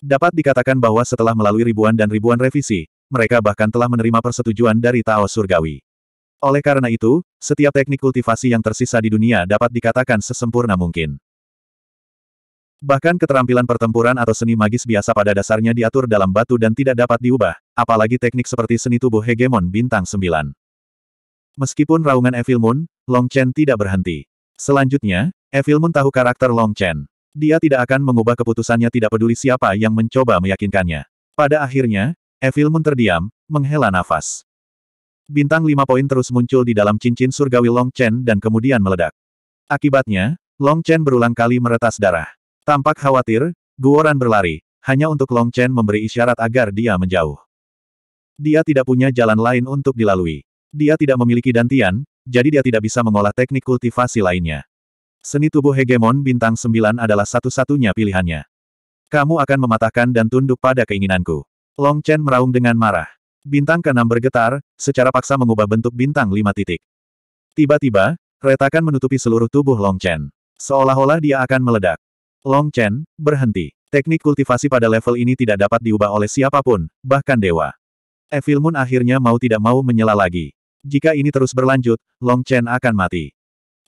Dapat dikatakan bahwa setelah melalui ribuan dan ribuan revisi, mereka bahkan telah menerima persetujuan dari Tao Surgawi. Oleh karena itu, setiap teknik kultivasi yang tersisa di dunia dapat dikatakan sesempurna mungkin. Bahkan keterampilan pertempuran atau seni magis biasa pada dasarnya diatur dalam batu dan tidak dapat diubah, apalagi teknik seperti seni tubuh hegemon bintang 9. Meskipun raungan Evil Moon, Long Chen tidak berhenti. Selanjutnya, Evil Moon tahu karakter Long Chen. Dia tidak akan mengubah keputusannya tidak peduli siapa yang mencoba meyakinkannya. Pada akhirnya, Evil Moon terdiam, menghela nafas. Bintang lima poin terus muncul di dalam cincin surgawi Long Chen dan kemudian meledak. Akibatnya, Long Chen berulang kali meretas darah. Tampak khawatir, Guoran berlari, hanya untuk Long Chen memberi isyarat agar dia menjauh. Dia tidak punya jalan lain untuk dilalui. Dia tidak memiliki dantian, jadi dia tidak bisa mengolah teknik kultivasi lainnya. Seni tubuh hegemon bintang sembilan adalah satu-satunya pilihannya. Kamu akan mematahkan dan tunduk pada keinginanku. Long Chen meraung dengan marah. Bintang keenam bergetar, secara paksa mengubah bentuk bintang lima titik. Tiba-tiba, retakan menutupi seluruh tubuh Long Chen. Seolah-olah dia akan meledak. Long Chen, berhenti. Teknik kultivasi pada level ini tidak dapat diubah oleh siapapun, bahkan dewa. Evil Moon akhirnya mau tidak mau menyela lagi. Jika ini terus berlanjut, Long Chen akan mati.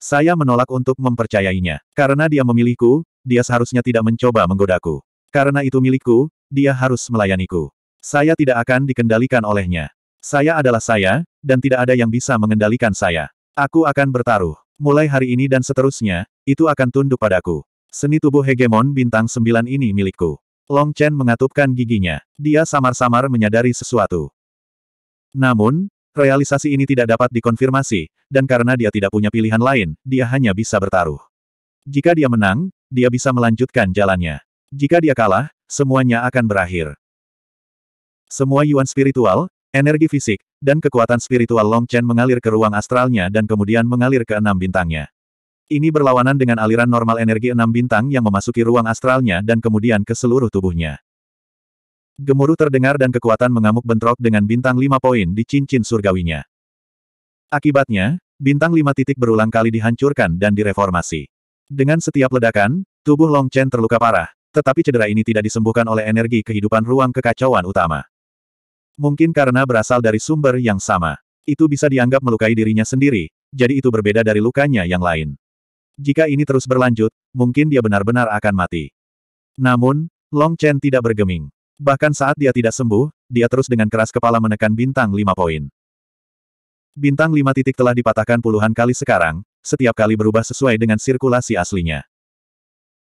Saya menolak untuk mempercayainya. Karena dia memilihku, dia seharusnya tidak mencoba menggodaku. Karena itu milikku, dia harus melayaniku. Saya tidak akan dikendalikan olehnya. Saya adalah saya, dan tidak ada yang bisa mengendalikan saya. Aku akan bertaruh. Mulai hari ini dan seterusnya, itu akan tunduk padaku. Seni tubuh hegemon bintang sembilan ini milikku. Long Chen mengatupkan giginya. Dia samar-samar menyadari sesuatu. Namun, realisasi ini tidak dapat dikonfirmasi, dan karena dia tidak punya pilihan lain, dia hanya bisa bertaruh. Jika dia menang, dia bisa melanjutkan jalannya. Jika dia kalah, semuanya akan berakhir. Semua yuan spiritual, energi fisik, dan kekuatan spiritual Long Chen mengalir ke ruang astralnya dan kemudian mengalir ke enam bintangnya. Ini berlawanan dengan aliran normal energi enam bintang yang memasuki ruang astralnya dan kemudian ke seluruh tubuhnya. Gemuruh terdengar dan kekuatan mengamuk bentrok dengan bintang lima poin di cincin surgawinya. Akibatnya, bintang lima titik berulang kali dihancurkan dan direformasi. Dengan setiap ledakan, tubuh Long Chen terluka parah, tetapi cedera ini tidak disembuhkan oleh energi kehidupan ruang kekacauan utama. Mungkin karena berasal dari sumber yang sama. Itu bisa dianggap melukai dirinya sendiri, jadi itu berbeda dari lukanya yang lain. Jika ini terus berlanjut, mungkin dia benar-benar akan mati. Namun, Long Chen tidak bergeming. Bahkan saat dia tidak sembuh, dia terus dengan keras kepala menekan bintang lima poin. Bintang lima titik telah dipatahkan puluhan kali sekarang, setiap kali berubah sesuai dengan sirkulasi aslinya.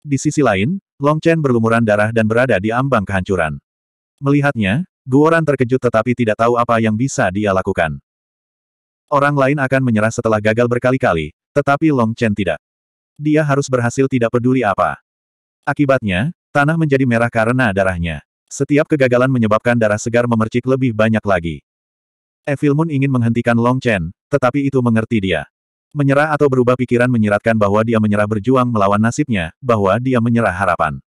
Di sisi lain, Long Chen berlumuran darah dan berada di ambang kehancuran. Melihatnya, Guoran terkejut tetapi tidak tahu apa yang bisa dia lakukan. Orang lain akan menyerah setelah gagal berkali-kali, tetapi Long Chen tidak. Dia harus berhasil tidak peduli apa. Akibatnya, tanah menjadi merah karena darahnya. Setiap kegagalan menyebabkan darah segar memercik lebih banyak lagi. Evil Moon ingin menghentikan Long Chen, tetapi itu mengerti dia. Menyerah atau berubah pikiran menyiratkan bahwa dia menyerah berjuang melawan nasibnya, bahwa dia menyerah harapan.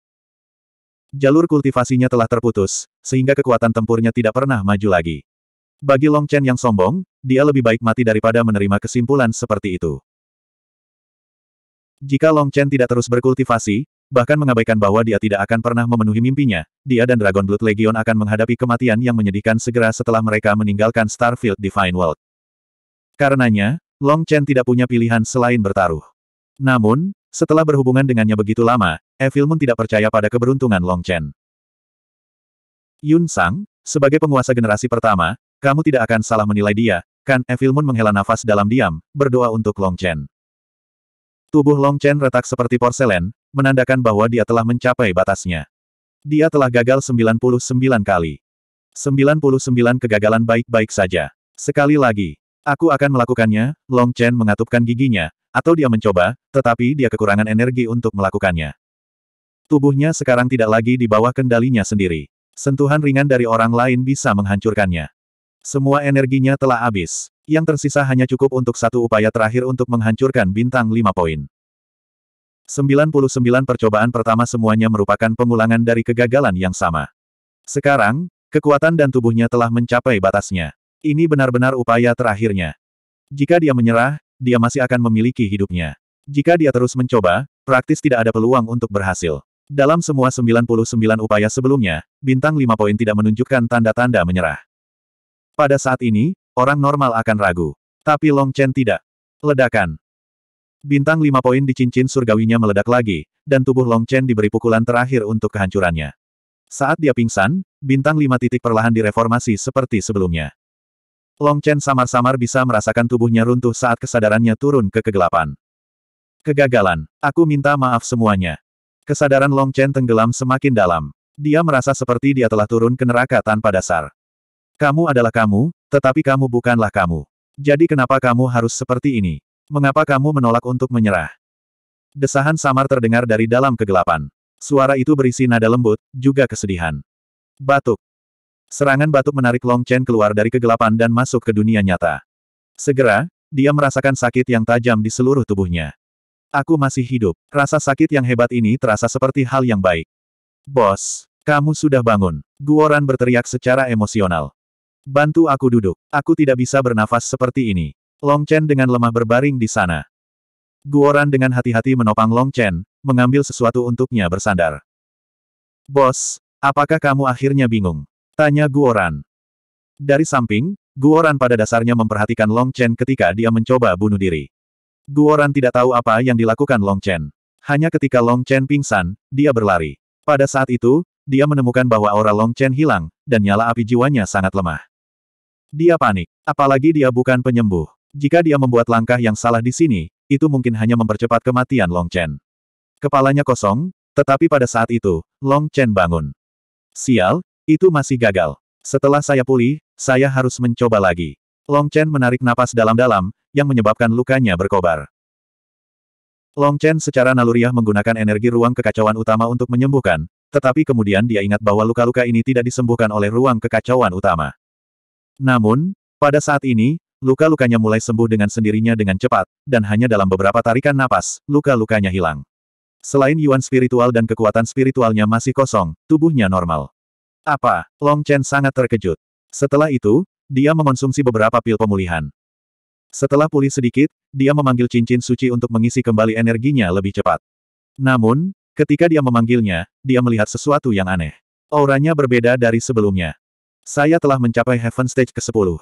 Jalur kultivasinya telah terputus, sehingga kekuatan tempurnya tidak pernah maju lagi. Bagi Long Chen yang sombong, dia lebih baik mati daripada menerima kesimpulan seperti itu. Jika Long Chen tidak terus berkultivasi, bahkan mengabaikan bahwa dia tidak akan pernah memenuhi mimpinya, dia dan Dragon Blood Legion akan menghadapi kematian yang menyedihkan segera setelah mereka meninggalkan Starfield Divine World. Karenanya, Long Chen tidak punya pilihan selain bertaruh. Namun, setelah berhubungan dengannya begitu lama, Evil Moon tidak percaya pada keberuntungan Long Chen. Yun Sang, sebagai penguasa generasi pertama, kamu tidak akan salah menilai dia, kan Evil Moon menghela nafas dalam diam, berdoa untuk Long Chen. Tubuh Long Chen retak seperti porselen, menandakan bahwa dia telah mencapai batasnya. Dia telah gagal 99 kali. 99 kegagalan baik-baik saja. Sekali lagi, aku akan melakukannya, Long Chen mengatupkan giginya, atau dia mencoba, tetapi dia kekurangan energi untuk melakukannya. Tubuhnya sekarang tidak lagi di bawah kendalinya sendiri. Sentuhan ringan dari orang lain bisa menghancurkannya. Semua energinya telah habis. Yang tersisa hanya cukup untuk satu upaya terakhir untuk menghancurkan bintang 5 poin. 99 percobaan pertama semuanya merupakan pengulangan dari kegagalan yang sama. Sekarang, kekuatan dan tubuhnya telah mencapai batasnya. Ini benar-benar upaya terakhirnya. Jika dia menyerah, dia masih akan memiliki hidupnya. Jika dia terus mencoba, praktis tidak ada peluang untuk berhasil. Dalam semua 99 upaya sebelumnya, bintang 5 poin tidak menunjukkan tanda-tanda menyerah. Pada saat ini, orang normal akan ragu. Tapi Long Chen tidak. Ledakan. Bintang lima poin di cincin surgawinya meledak lagi, dan tubuh Long Chen diberi pukulan terakhir untuk kehancurannya. Saat dia pingsan, bintang lima titik perlahan direformasi seperti sebelumnya. Long Chen samar-samar bisa merasakan tubuhnya runtuh saat kesadarannya turun ke kegelapan. Kegagalan. Aku minta maaf semuanya. Kesadaran Long Chen tenggelam semakin dalam. Dia merasa seperti dia telah turun ke neraka tanpa dasar. Kamu adalah kamu, tetapi kamu bukanlah kamu. Jadi kenapa kamu harus seperti ini? Mengapa kamu menolak untuk menyerah? Desahan samar terdengar dari dalam kegelapan. Suara itu berisi nada lembut, juga kesedihan. Batuk. Serangan batuk menarik Long Chen keluar dari kegelapan dan masuk ke dunia nyata. Segera, dia merasakan sakit yang tajam di seluruh tubuhnya. Aku masih hidup. Rasa sakit yang hebat ini terasa seperti hal yang baik. Bos, kamu sudah bangun. Guoran berteriak secara emosional. Bantu aku duduk. Aku tidak bisa bernafas seperti ini. Long Chen dengan lemah berbaring di sana. Guoran dengan hati-hati menopang Long Chen, mengambil sesuatu untuknya bersandar. Bos, apakah kamu akhirnya bingung? Tanya Guoran. Dari samping, Guoran pada dasarnya memperhatikan Long Chen ketika dia mencoba bunuh diri. Guoran tidak tahu apa yang dilakukan Long Chen. Hanya ketika Long Chen pingsan, dia berlari. Pada saat itu, dia menemukan bahwa aura Long Chen hilang, dan nyala api jiwanya sangat lemah. Dia panik. Apalagi dia bukan penyembuh. Jika dia membuat langkah yang salah di sini, itu mungkin hanya mempercepat kematian Long Chen. Kepalanya kosong, tetapi pada saat itu, Long Chen bangun. Sial, itu masih gagal. Setelah saya pulih, saya harus mencoba lagi. Long Chen menarik napas dalam-dalam, yang menyebabkan lukanya berkobar. Long Chen secara naluriah menggunakan energi ruang kekacauan utama untuk menyembuhkan, tetapi kemudian dia ingat bahwa luka-luka ini tidak disembuhkan oleh ruang kekacauan utama. Namun, pada saat ini, luka-lukanya mulai sembuh dengan sendirinya dengan cepat, dan hanya dalam beberapa tarikan napas, luka-lukanya hilang. Selain yuan spiritual dan kekuatan spiritualnya masih kosong, tubuhnya normal. Apa? Long Chen sangat terkejut. Setelah itu, dia mengonsumsi beberapa pil pemulihan. Setelah pulih sedikit, dia memanggil cincin suci untuk mengisi kembali energinya lebih cepat. Namun, ketika dia memanggilnya, dia melihat sesuatu yang aneh. Auranya berbeda dari sebelumnya. Saya telah mencapai Heaven Stage ke-10.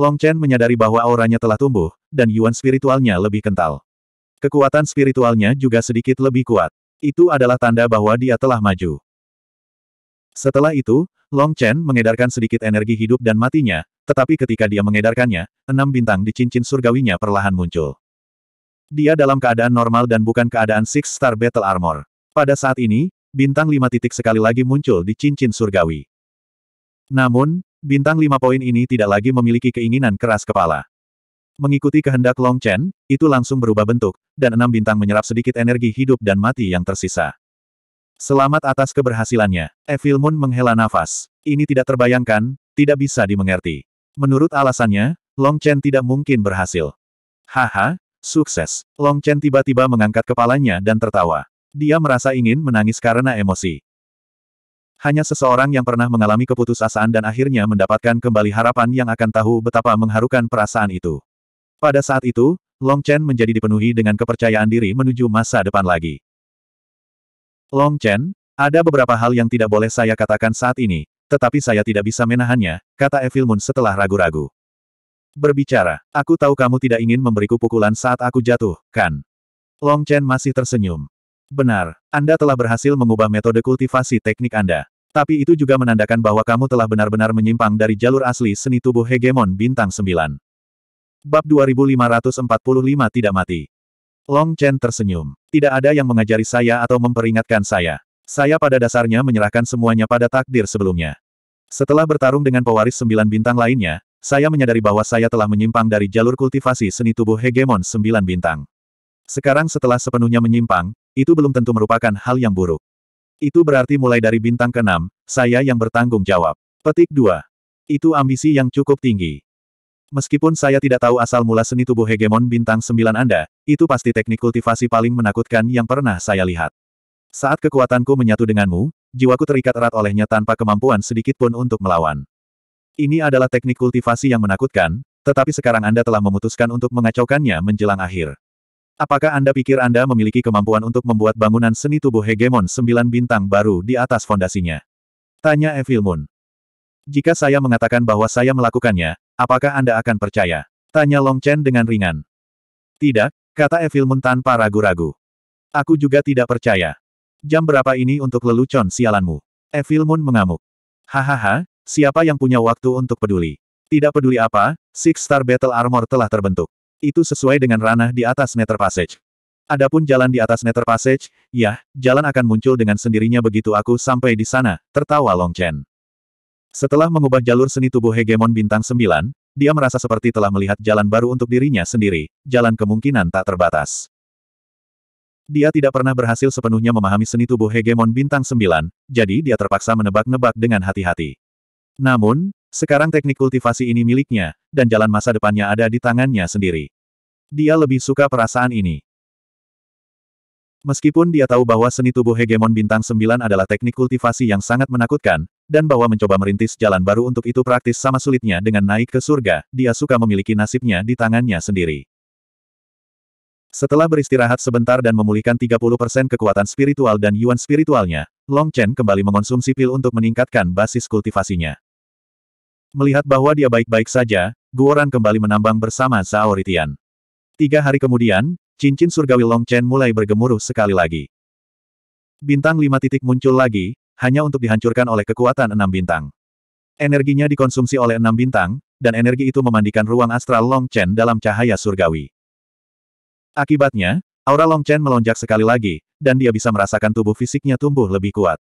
Long Chen menyadari bahwa auranya telah tumbuh, dan yuan spiritualnya lebih kental. Kekuatan spiritualnya juga sedikit lebih kuat. Itu adalah tanda bahwa dia telah maju. Setelah itu, Long Chen mengedarkan sedikit energi hidup dan matinya, tetapi ketika dia mengedarkannya, enam bintang di cincin surgawinya perlahan muncul. Dia dalam keadaan normal dan bukan keadaan Six Star Battle Armor. Pada saat ini, bintang lima titik sekali lagi muncul di cincin surgawi. Namun, bintang lima poin ini tidak lagi memiliki keinginan keras kepala. Mengikuti kehendak Long Chen, itu langsung berubah bentuk, dan enam bintang menyerap sedikit energi hidup dan mati yang tersisa. Selamat atas keberhasilannya. Evil Moon menghela nafas. Ini tidak terbayangkan, tidak bisa dimengerti. Menurut alasannya, Long Chen tidak mungkin berhasil. Haha, sukses. Long Chen tiba-tiba mengangkat kepalanya dan tertawa. Dia merasa ingin menangis karena emosi. Hanya seseorang yang pernah mengalami keputusasaan dan akhirnya mendapatkan kembali harapan yang akan tahu betapa mengharukan perasaan itu. Pada saat itu, Long Chen menjadi dipenuhi dengan kepercayaan diri menuju masa depan lagi. Long Chen, ada beberapa hal yang tidak boleh saya katakan saat ini, tetapi saya tidak bisa menahannya, kata Evil Moon setelah ragu-ragu. Berbicara, aku tahu kamu tidak ingin memberiku pukulan saat aku jatuh, kan? Long Chen masih tersenyum. Benar, Anda telah berhasil mengubah metode kultivasi teknik Anda. Tapi itu juga menandakan bahwa kamu telah benar-benar menyimpang dari jalur asli seni tubuh hegemon bintang 9. Bab 2545 tidak mati. Long Chen tersenyum. Tidak ada yang mengajari saya atau memperingatkan saya. Saya pada dasarnya menyerahkan semuanya pada takdir sebelumnya. Setelah bertarung dengan pewaris sembilan bintang lainnya, saya menyadari bahwa saya telah menyimpang dari jalur kultivasi seni tubuh hegemon sembilan bintang. Sekarang setelah sepenuhnya menyimpang, itu belum tentu merupakan hal yang buruk. Itu berarti mulai dari bintang keenam, saya yang bertanggung jawab. Petik 2. Itu ambisi yang cukup tinggi. Meskipun saya tidak tahu asal mula seni tubuh hegemon bintang 9 Anda, itu pasti teknik kultivasi paling menakutkan yang pernah saya lihat. Saat kekuatanku menyatu denganmu, jiwaku terikat erat olehnya tanpa kemampuan sedikit pun untuk melawan. Ini adalah teknik kultivasi yang menakutkan, tetapi sekarang Anda telah memutuskan untuk mengacaukannya menjelang akhir. Apakah Anda pikir Anda memiliki kemampuan untuk membuat bangunan seni tubuh hegemon sembilan bintang baru di atas fondasinya? Tanya Evil Moon. Jika saya mengatakan bahwa saya melakukannya, apakah Anda akan percaya? Tanya Long Chen dengan ringan. Tidak, kata Evil Moon tanpa ragu-ragu. Aku juga tidak percaya. Jam berapa ini untuk lelucon sialanmu? Evil Moon mengamuk. Hahaha, siapa yang punya waktu untuk peduli? Tidak peduli apa, Six Star Battle Armor telah terbentuk itu sesuai dengan ranah di atas Nether Passage. Adapun jalan di atas Nether Passage, ya, jalan akan muncul dengan sendirinya begitu aku sampai di sana, tertawa Long Chen. Setelah mengubah jalur seni tubuh hegemon bintang 9, dia merasa seperti telah melihat jalan baru untuk dirinya sendiri, jalan kemungkinan tak terbatas. Dia tidak pernah berhasil sepenuhnya memahami seni tubuh hegemon bintang 9, jadi dia terpaksa menebak-nebak dengan hati-hati. Namun, sekarang teknik kultivasi ini miliknya, dan jalan masa depannya ada di tangannya sendiri. Dia lebih suka perasaan ini. Meskipun dia tahu bahwa seni tubuh hegemon bintang 9 adalah teknik kultivasi yang sangat menakutkan, dan bahwa mencoba merintis jalan baru untuk itu praktis sama sulitnya dengan naik ke surga, dia suka memiliki nasibnya di tangannya sendiri. Setelah beristirahat sebentar dan memulihkan 30% kekuatan spiritual dan yuan spiritualnya, Long Chen kembali mengonsumsi pil untuk meningkatkan basis kultivasinya. Melihat bahwa dia baik-baik saja, Guoran kembali menambang bersama Zhao Ritian. Tiga hari kemudian, cincin surgawi Long Chen mulai bergemuruh sekali lagi. Bintang lima titik muncul lagi, hanya untuk dihancurkan oleh kekuatan enam bintang. Energinya dikonsumsi oleh enam bintang, dan energi itu memandikan ruang astral Long Chen dalam cahaya surgawi. Akibatnya, aura Long Chen melonjak sekali lagi, dan dia bisa merasakan tubuh fisiknya tumbuh lebih kuat.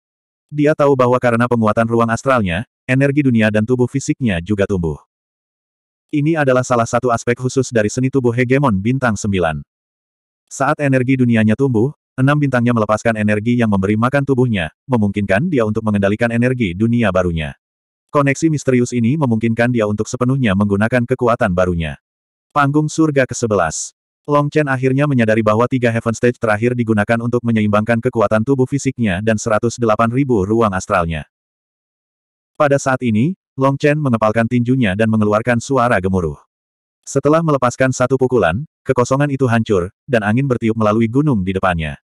Dia tahu bahwa karena penguatan ruang astralnya, energi dunia dan tubuh fisiknya juga tumbuh. Ini adalah salah satu aspek khusus dari seni tubuh hegemon bintang 9. Saat energi dunianya tumbuh, enam bintangnya melepaskan energi yang memberi makan tubuhnya, memungkinkan dia untuk mengendalikan energi dunia barunya. Koneksi misterius ini memungkinkan dia untuk sepenuhnya menggunakan kekuatan barunya. Panggung surga ke-11. Long Chen akhirnya menyadari bahwa tiga Heaven Stage terakhir digunakan untuk menyeimbangkan kekuatan tubuh fisiknya dan 108.000 ruang astralnya. Pada saat ini, Long Chen mengepalkan tinjunya dan mengeluarkan suara gemuruh. Setelah melepaskan satu pukulan, kekosongan itu hancur, dan angin bertiup melalui gunung di depannya.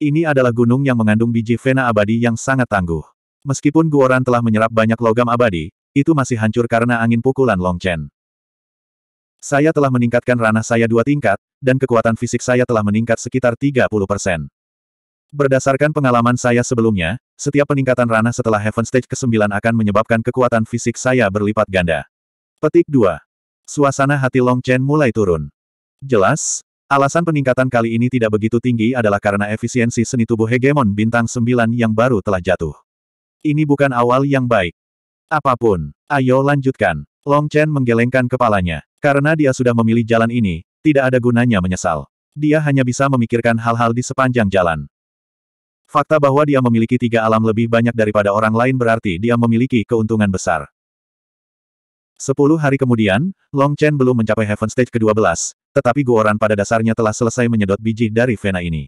Ini adalah gunung yang mengandung biji vena abadi yang sangat tangguh. Meskipun Guoran telah menyerap banyak logam abadi, itu masih hancur karena angin pukulan Long Chen. Saya telah meningkatkan ranah saya dua tingkat, dan kekuatan fisik saya telah meningkat sekitar 30 persen. Berdasarkan pengalaman saya sebelumnya, setiap peningkatan ranah setelah Heaven Stage ke-9 akan menyebabkan kekuatan fisik saya berlipat ganda. Petik 2. Suasana hati Long Chen mulai turun. Jelas, alasan peningkatan kali ini tidak begitu tinggi adalah karena efisiensi seni tubuh hegemon bintang 9 yang baru telah jatuh. Ini bukan awal yang baik. Apapun, ayo lanjutkan. Long Chen menggelengkan kepalanya. Karena dia sudah memilih jalan ini, tidak ada gunanya menyesal. Dia hanya bisa memikirkan hal-hal di sepanjang jalan. Fakta bahwa dia memiliki tiga alam lebih banyak daripada orang lain berarti dia memiliki keuntungan besar. Sepuluh hari kemudian, Long Chen belum mencapai Heaven Stage ke-12, tetapi Guoran pada dasarnya telah selesai menyedot biji dari Vena ini.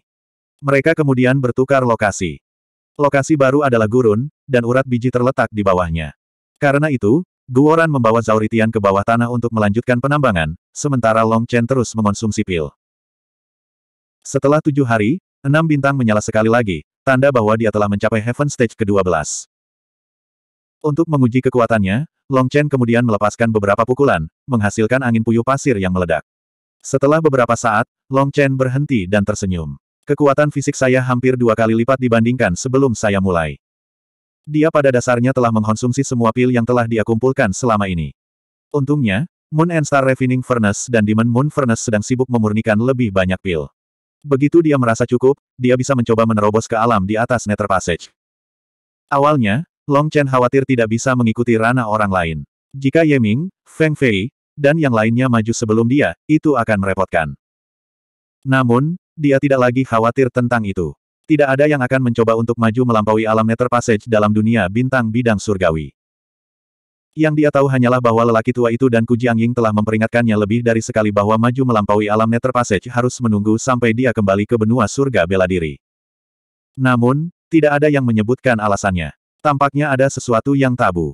Mereka kemudian bertukar lokasi. Lokasi baru adalah gurun, dan urat biji terletak di bawahnya. Karena itu, Guoran membawa Zauritian ke bawah tanah untuk melanjutkan penambangan, sementara Long Chen terus mengonsumsi pil. Setelah tujuh hari, enam bintang menyala sekali lagi, Tanda bahwa dia telah mencapai Heaven Stage ke-12. Untuk menguji kekuatannya, Long Chen kemudian melepaskan beberapa pukulan, menghasilkan angin puyuh pasir yang meledak. Setelah beberapa saat, Long Chen berhenti dan tersenyum. Kekuatan fisik saya hampir dua kali lipat dibandingkan sebelum saya mulai. Dia pada dasarnya telah mengkonsumsi semua pil yang telah dia kumpulkan selama ini. Untungnya, Moon and Star Refining Furnace dan Demon Moon Furnace sedang sibuk memurnikan lebih banyak pil. Begitu dia merasa cukup, dia bisa mencoba menerobos ke alam di atas Nether Passage. Awalnya, Long Chen khawatir tidak bisa mengikuti ranah orang lain. Jika Ye Ming, Feng Fei, dan yang lainnya maju sebelum dia, itu akan merepotkan. Namun, dia tidak lagi khawatir tentang itu. Tidak ada yang akan mencoba untuk maju melampaui alam Nether Passage dalam dunia bintang bidang surgawi. Yang dia tahu hanyalah bahwa lelaki tua itu dan Ku Jiang Ying telah memperingatkannya lebih dari sekali bahwa maju melampaui alam Nether Passage harus menunggu sampai dia kembali ke benua surga bela diri. Namun, tidak ada yang menyebutkan alasannya. Tampaknya ada sesuatu yang tabu.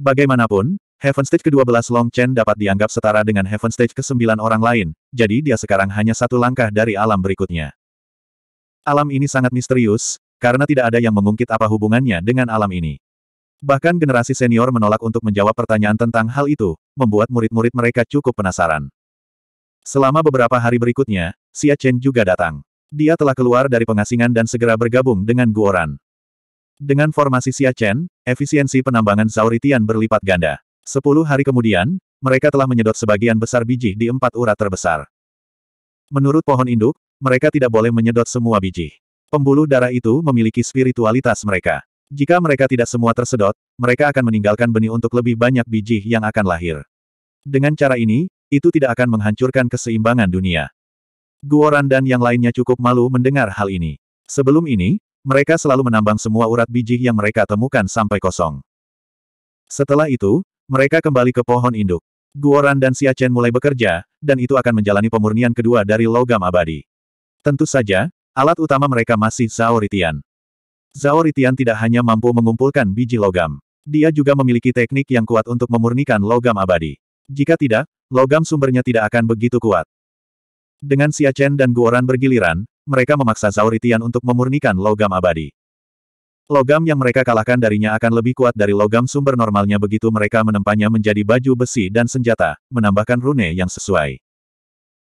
Bagaimanapun, Heaven Stage ke-12 Long Chen dapat dianggap setara dengan Heaven Stage ke-9 orang lain, jadi dia sekarang hanya satu langkah dari alam berikutnya. Alam ini sangat misterius, karena tidak ada yang mengungkit apa hubungannya dengan alam ini. Bahkan generasi senior menolak untuk menjawab pertanyaan tentang hal itu, membuat murid-murid mereka cukup penasaran. Selama beberapa hari berikutnya, Xia Chen juga datang. Dia telah keluar dari pengasingan dan segera bergabung dengan Guoran. Dengan formasi Xia Chen, efisiensi penambangan Zauritian berlipat ganda. Sepuluh hari kemudian, mereka telah menyedot sebagian besar biji di empat urat terbesar. Menurut pohon induk, mereka tidak boleh menyedot semua biji. Pembuluh darah itu memiliki spiritualitas mereka. Jika mereka tidak semua tersedot, mereka akan meninggalkan benih untuk lebih banyak biji yang akan lahir. Dengan cara ini, itu tidak akan menghancurkan keseimbangan dunia. Guoran dan yang lainnya cukup malu mendengar hal ini. Sebelum ini, mereka selalu menambang semua urat biji yang mereka temukan sampai kosong. Setelah itu, mereka kembali ke pohon induk. Guoran dan Siachen mulai bekerja, dan itu akan menjalani pemurnian kedua dari logam abadi. Tentu saja, alat utama mereka masih Zaoritian. Zhao Ritian tidak hanya mampu mengumpulkan biji logam. Dia juga memiliki teknik yang kuat untuk memurnikan logam abadi. Jika tidak, logam sumbernya tidak akan begitu kuat. Dengan Xia Chen dan Guoran bergiliran, mereka memaksa Zhao Ritian untuk memurnikan logam abadi. Logam yang mereka kalahkan darinya akan lebih kuat dari logam sumber normalnya begitu mereka menempanya menjadi baju besi dan senjata, menambahkan rune yang sesuai.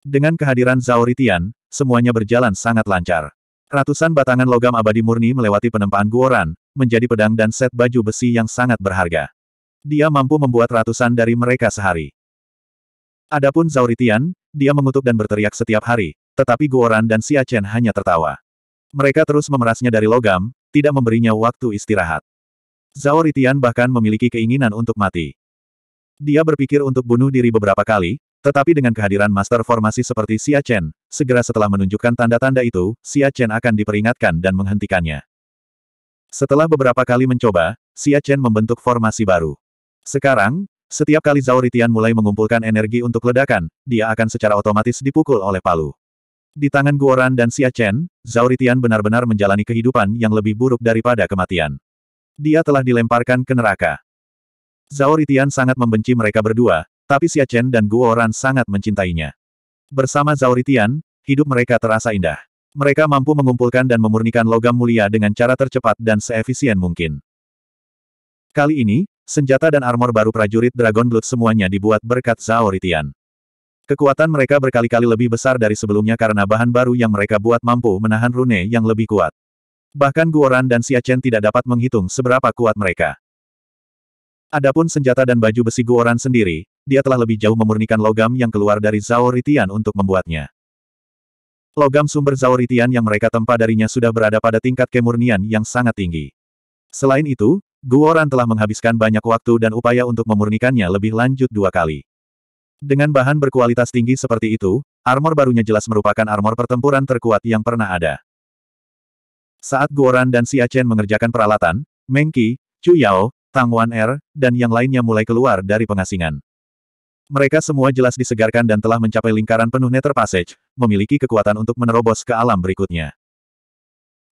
Dengan kehadiran Zhao Ritian, semuanya berjalan sangat lancar. Ratusan batangan logam abadi murni melewati penempaan guoran, menjadi pedang dan set baju besi yang sangat berharga. Dia mampu membuat ratusan dari mereka sehari. Adapun Zauritian, dia mengutuk dan berteriak setiap hari, tetapi Guoran dan Xia Chen hanya tertawa. Mereka terus memerasnya dari logam, tidak memberinya waktu istirahat. Zauritian bahkan memiliki keinginan untuk mati. Dia berpikir untuk bunuh diri beberapa kali, tetapi dengan kehadiran master formasi seperti Xia Chen, segera setelah menunjukkan tanda-tanda itu, Xia Chen akan diperingatkan dan menghentikannya. Setelah beberapa kali mencoba, Xia Chen membentuk formasi baru. Sekarang, setiap kali Zhao Ritian mulai mengumpulkan energi untuk ledakan, dia akan secara otomatis dipukul oleh palu. Di tangan Guoran dan Xia Chen, Zhao Ritian benar-benar menjalani kehidupan yang lebih buruk daripada kematian. Dia telah dilemparkan ke neraka. Zhao Ritian sangat membenci mereka berdua, tapi Xia Chen dan Guo Ran sangat mencintainya. Bersama Zhao Ritian, hidup mereka terasa indah. Mereka mampu mengumpulkan dan memurnikan logam mulia dengan cara tercepat dan seefisien mungkin. Kali ini, senjata dan armor baru prajurit Dragon Blood semuanya dibuat berkat Zhao Ritian. Kekuatan mereka berkali-kali lebih besar dari sebelumnya karena bahan baru yang mereka buat mampu menahan rune yang lebih kuat. Bahkan Guoran dan Xia Chen tidak dapat menghitung seberapa kuat mereka. Adapun senjata dan baju besi Guoran sendiri, dia telah lebih jauh memurnikan logam yang keluar dari Zhao Ritian untuk membuatnya. Logam sumber Zhao Ritian yang mereka tempa darinya sudah berada pada tingkat kemurnian yang sangat tinggi. Selain itu, Guoran telah menghabiskan banyak waktu dan upaya untuk memurnikannya lebih lanjut dua kali. Dengan bahan berkualitas tinggi seperti itu, armor barunya jelas merupakan armor pertempuran terkuat yang pernah ada. Saat Guoran dan Xia Chen mengerjakan peralatan, Mengki, Chu Yao, Tang Wan Er, dan yang lainnya mulai keluar dari pengasingan. Mereka semua jelas disegarkan dan telah mencapai lingkaran penuh Nether Passage, memiliki kekuatan untuk menerobos ke alam berikutnya.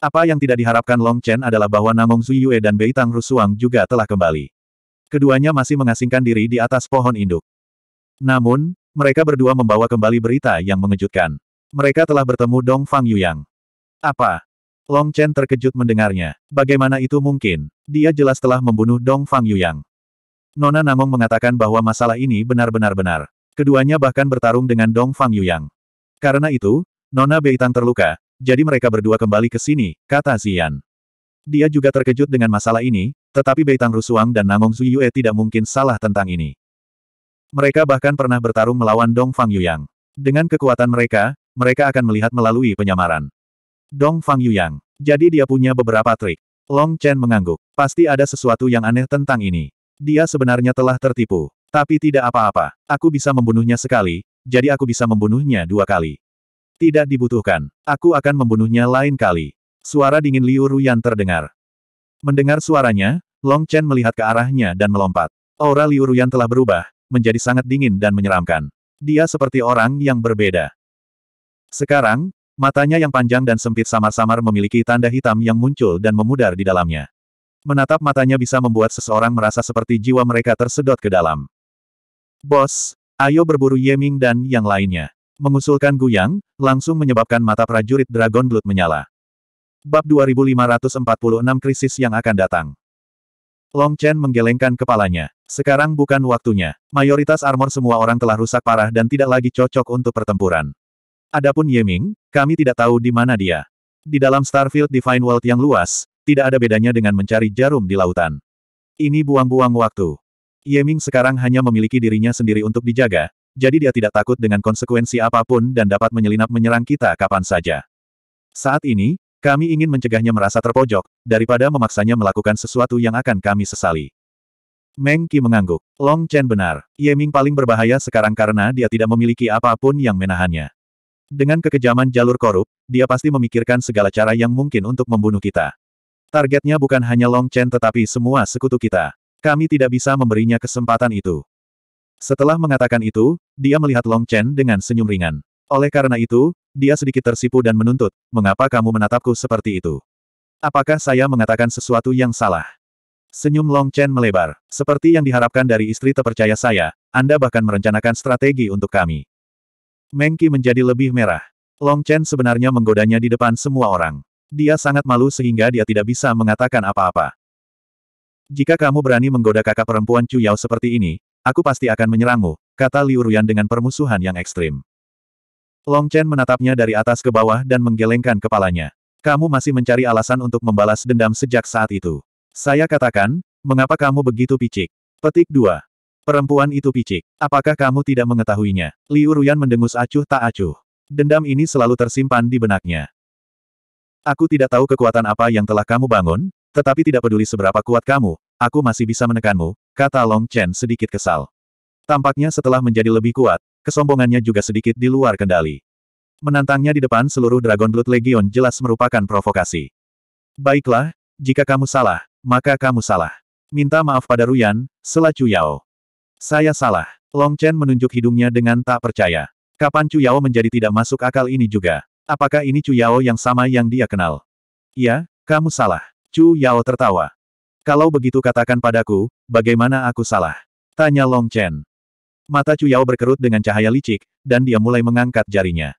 Apa yang tidak diharapkan Long Chen adalah bahwa Namong Zuyue dan Bei Tang Rusuang juga telah kembali. Keduanya masih mengasingkan diri di atas pohon induk. Namun, mereka berdua membawa kembali berita yang mengejutkan. Mereka telah bertemu Dong Fang Yuyang. Apa? Long Chen terkejut mendengarnya. Bagaimana itu mungkin? Dia jelas telah membunuh Dong Fang Yuyang. Nona Namong mengatakan bahwa masalah ini benar-benar benar. Keduanya bahkan bertarung dengan Dong Fang Yuyang. Karena itu, Nona Tang terluka, jadi mereka berdua kembali ke sini, kata Xian. Dia juga terkejut dengan masalah ini, tetapi Tang Rusuang dan Namong Zuyue tidak mungkin salah tentang ini. Mereka bahkan pernah bertarung melawan Dong Fang Yuyang. Dengan kekuatan mereka, mereka akan melihat melalui penyamaran. Dong Fang Yuyang. Jadi dia punya beberapa trik. Long Chen mengangguk. Pasti ada sesuatu yang aneh tentang ini. Dia sebenarnya telah tertipu. Tapi tidak apa-apa. Aku bisa membunuhnya sekali, jadi aku bisa membunuhnya dua kali. Tidak dibutuhkan. Aku akan membunuhnya lain kali. Suara dingin Liu Ruyan terdengar. Mendengar suaranya, Long Chen melihat ke arahnya dan melompat. Aura Liu Ruyan telah berubah, menjadi sangat dingin dan menyeramkan. Dia seperti orang yang berbeda. Sekarang, Matanya yang panjang dan sempit samar-samar memiliki tanda hitam yang muncul dan memudar di dalamnya. Menatap matanya bisa membuat seseorang merasa seperti jiwa mereka tersedot ke dalam. Bos, ayo berburu Yeming dan yang lainnya. Mengusulkan Guyang, langsung menyebabkan mata prajurit Dragon Blood menyala. Bab 2546 krisis yang akan datang. Long Chen menggelengkan kepalanya. Sekarang bukan waktunya. Mayoritas armor semua orang telah rusak parah dan tidak lagi cocok untuk pertempuran. Adapun Yeming, kami tidak tahu di mana dia. Di dalam Starfield Divine World yang luas, tidak ada bedanya dengan mencari jarum di lautan. Ini buang-buang waktu. Yeming sekarang hanya memiliki dirinya sendiri untuk dijaga, jadi dia tidak takut dengan konsekuensi apapun dan dapat menyelinap menyerang kita kapan saja. Saat ini, kami ingin mencegahnya merasa terpojok, daripada memaksanya melakukan sesuatu yang akan kami sesali. Meng Qi mengangguk. Long Chen benar. Yeming paling berbahaya sekarang karena dia tidak memiliki apapun yang menahannya. Dengan kekejaman jalur korup, dia pasti memikirkan segala cara yang mungkin untuk membunuh kita. Targetnya bukan hanya Long Chen tetapi semua sekutu kita. Kami tidak bisa memberinya kesempatan itu. Setelah mengatakan itu, dia melihat Long Chen dengan senyum ringan. Oleh karena itu, dia sedikit tersipu dan menuntut, mengapa kamu menatapku seperti itu? Apakah saya mengatakan sesuatu yang salah? Senyum Long Chen melebar. Seperti yang diharapkan dari istri terpercaya saya, Anda bahkan merencanakan strategi untuk kami. Mengki menjadi lebih merah. Long Chen sebenarnya menggodanya di depan semua orang. Dia sangat malu sehingga dia tidak bisa mengatakan apa-apa. Jika kamu berani menggoda kakak perempuan Chu Yao seperti ini, aku pasti akan menyerangmu, kata Liu Ruyan dengan permusuhan yang ekstrim. Long Chen menatapnya dari atas ke bawah dan menggelengkan kepalanya. Kamu masih mencari alasan untuk membalas dendam sejak saat itu. Saya katakan, mengapa kamu begitu picik? Petik 2. Perempuan itu picik. Apakah kamu tidak mengetahuinya? Liu Ruyan mendengus acuh tak acuh. Dendam ini selalu tersimpan di benaknya. Aku tidak tahu kekuatan apa yang telah kamu bangun, tetapi tidak peduli seberapa kuat kamu, aku masih bisa menekanmu, kata Long Chen sedikit kesal. Tampaknya setelah menjadi lebih kuat, kesombongannya juga sedikit di luar kendali. Menantangnya di depan seluruh Dragon Blood Legion jelas merupakan provokasi. Baiklah, jika kamu salah, maka kamu salah. Minta maaf pada Ruyan, Selacu Yao. Saya salah. Long Chen menunjuk hidungnya dengan tak percaya. Kapan Chu Yao menjadi tidak masuk akal ini juga? Apakah ini Chu Yao yang sama yang dia kenal? Ya, kamu salah. Chu Yao tertawa. Kalau begitu katakan padaku, bagaimana aku salah? Tanya Long Chen. Mata Chu Yao berkerut dengan cahaya licik, dan dia mulai mengangkat jarinya.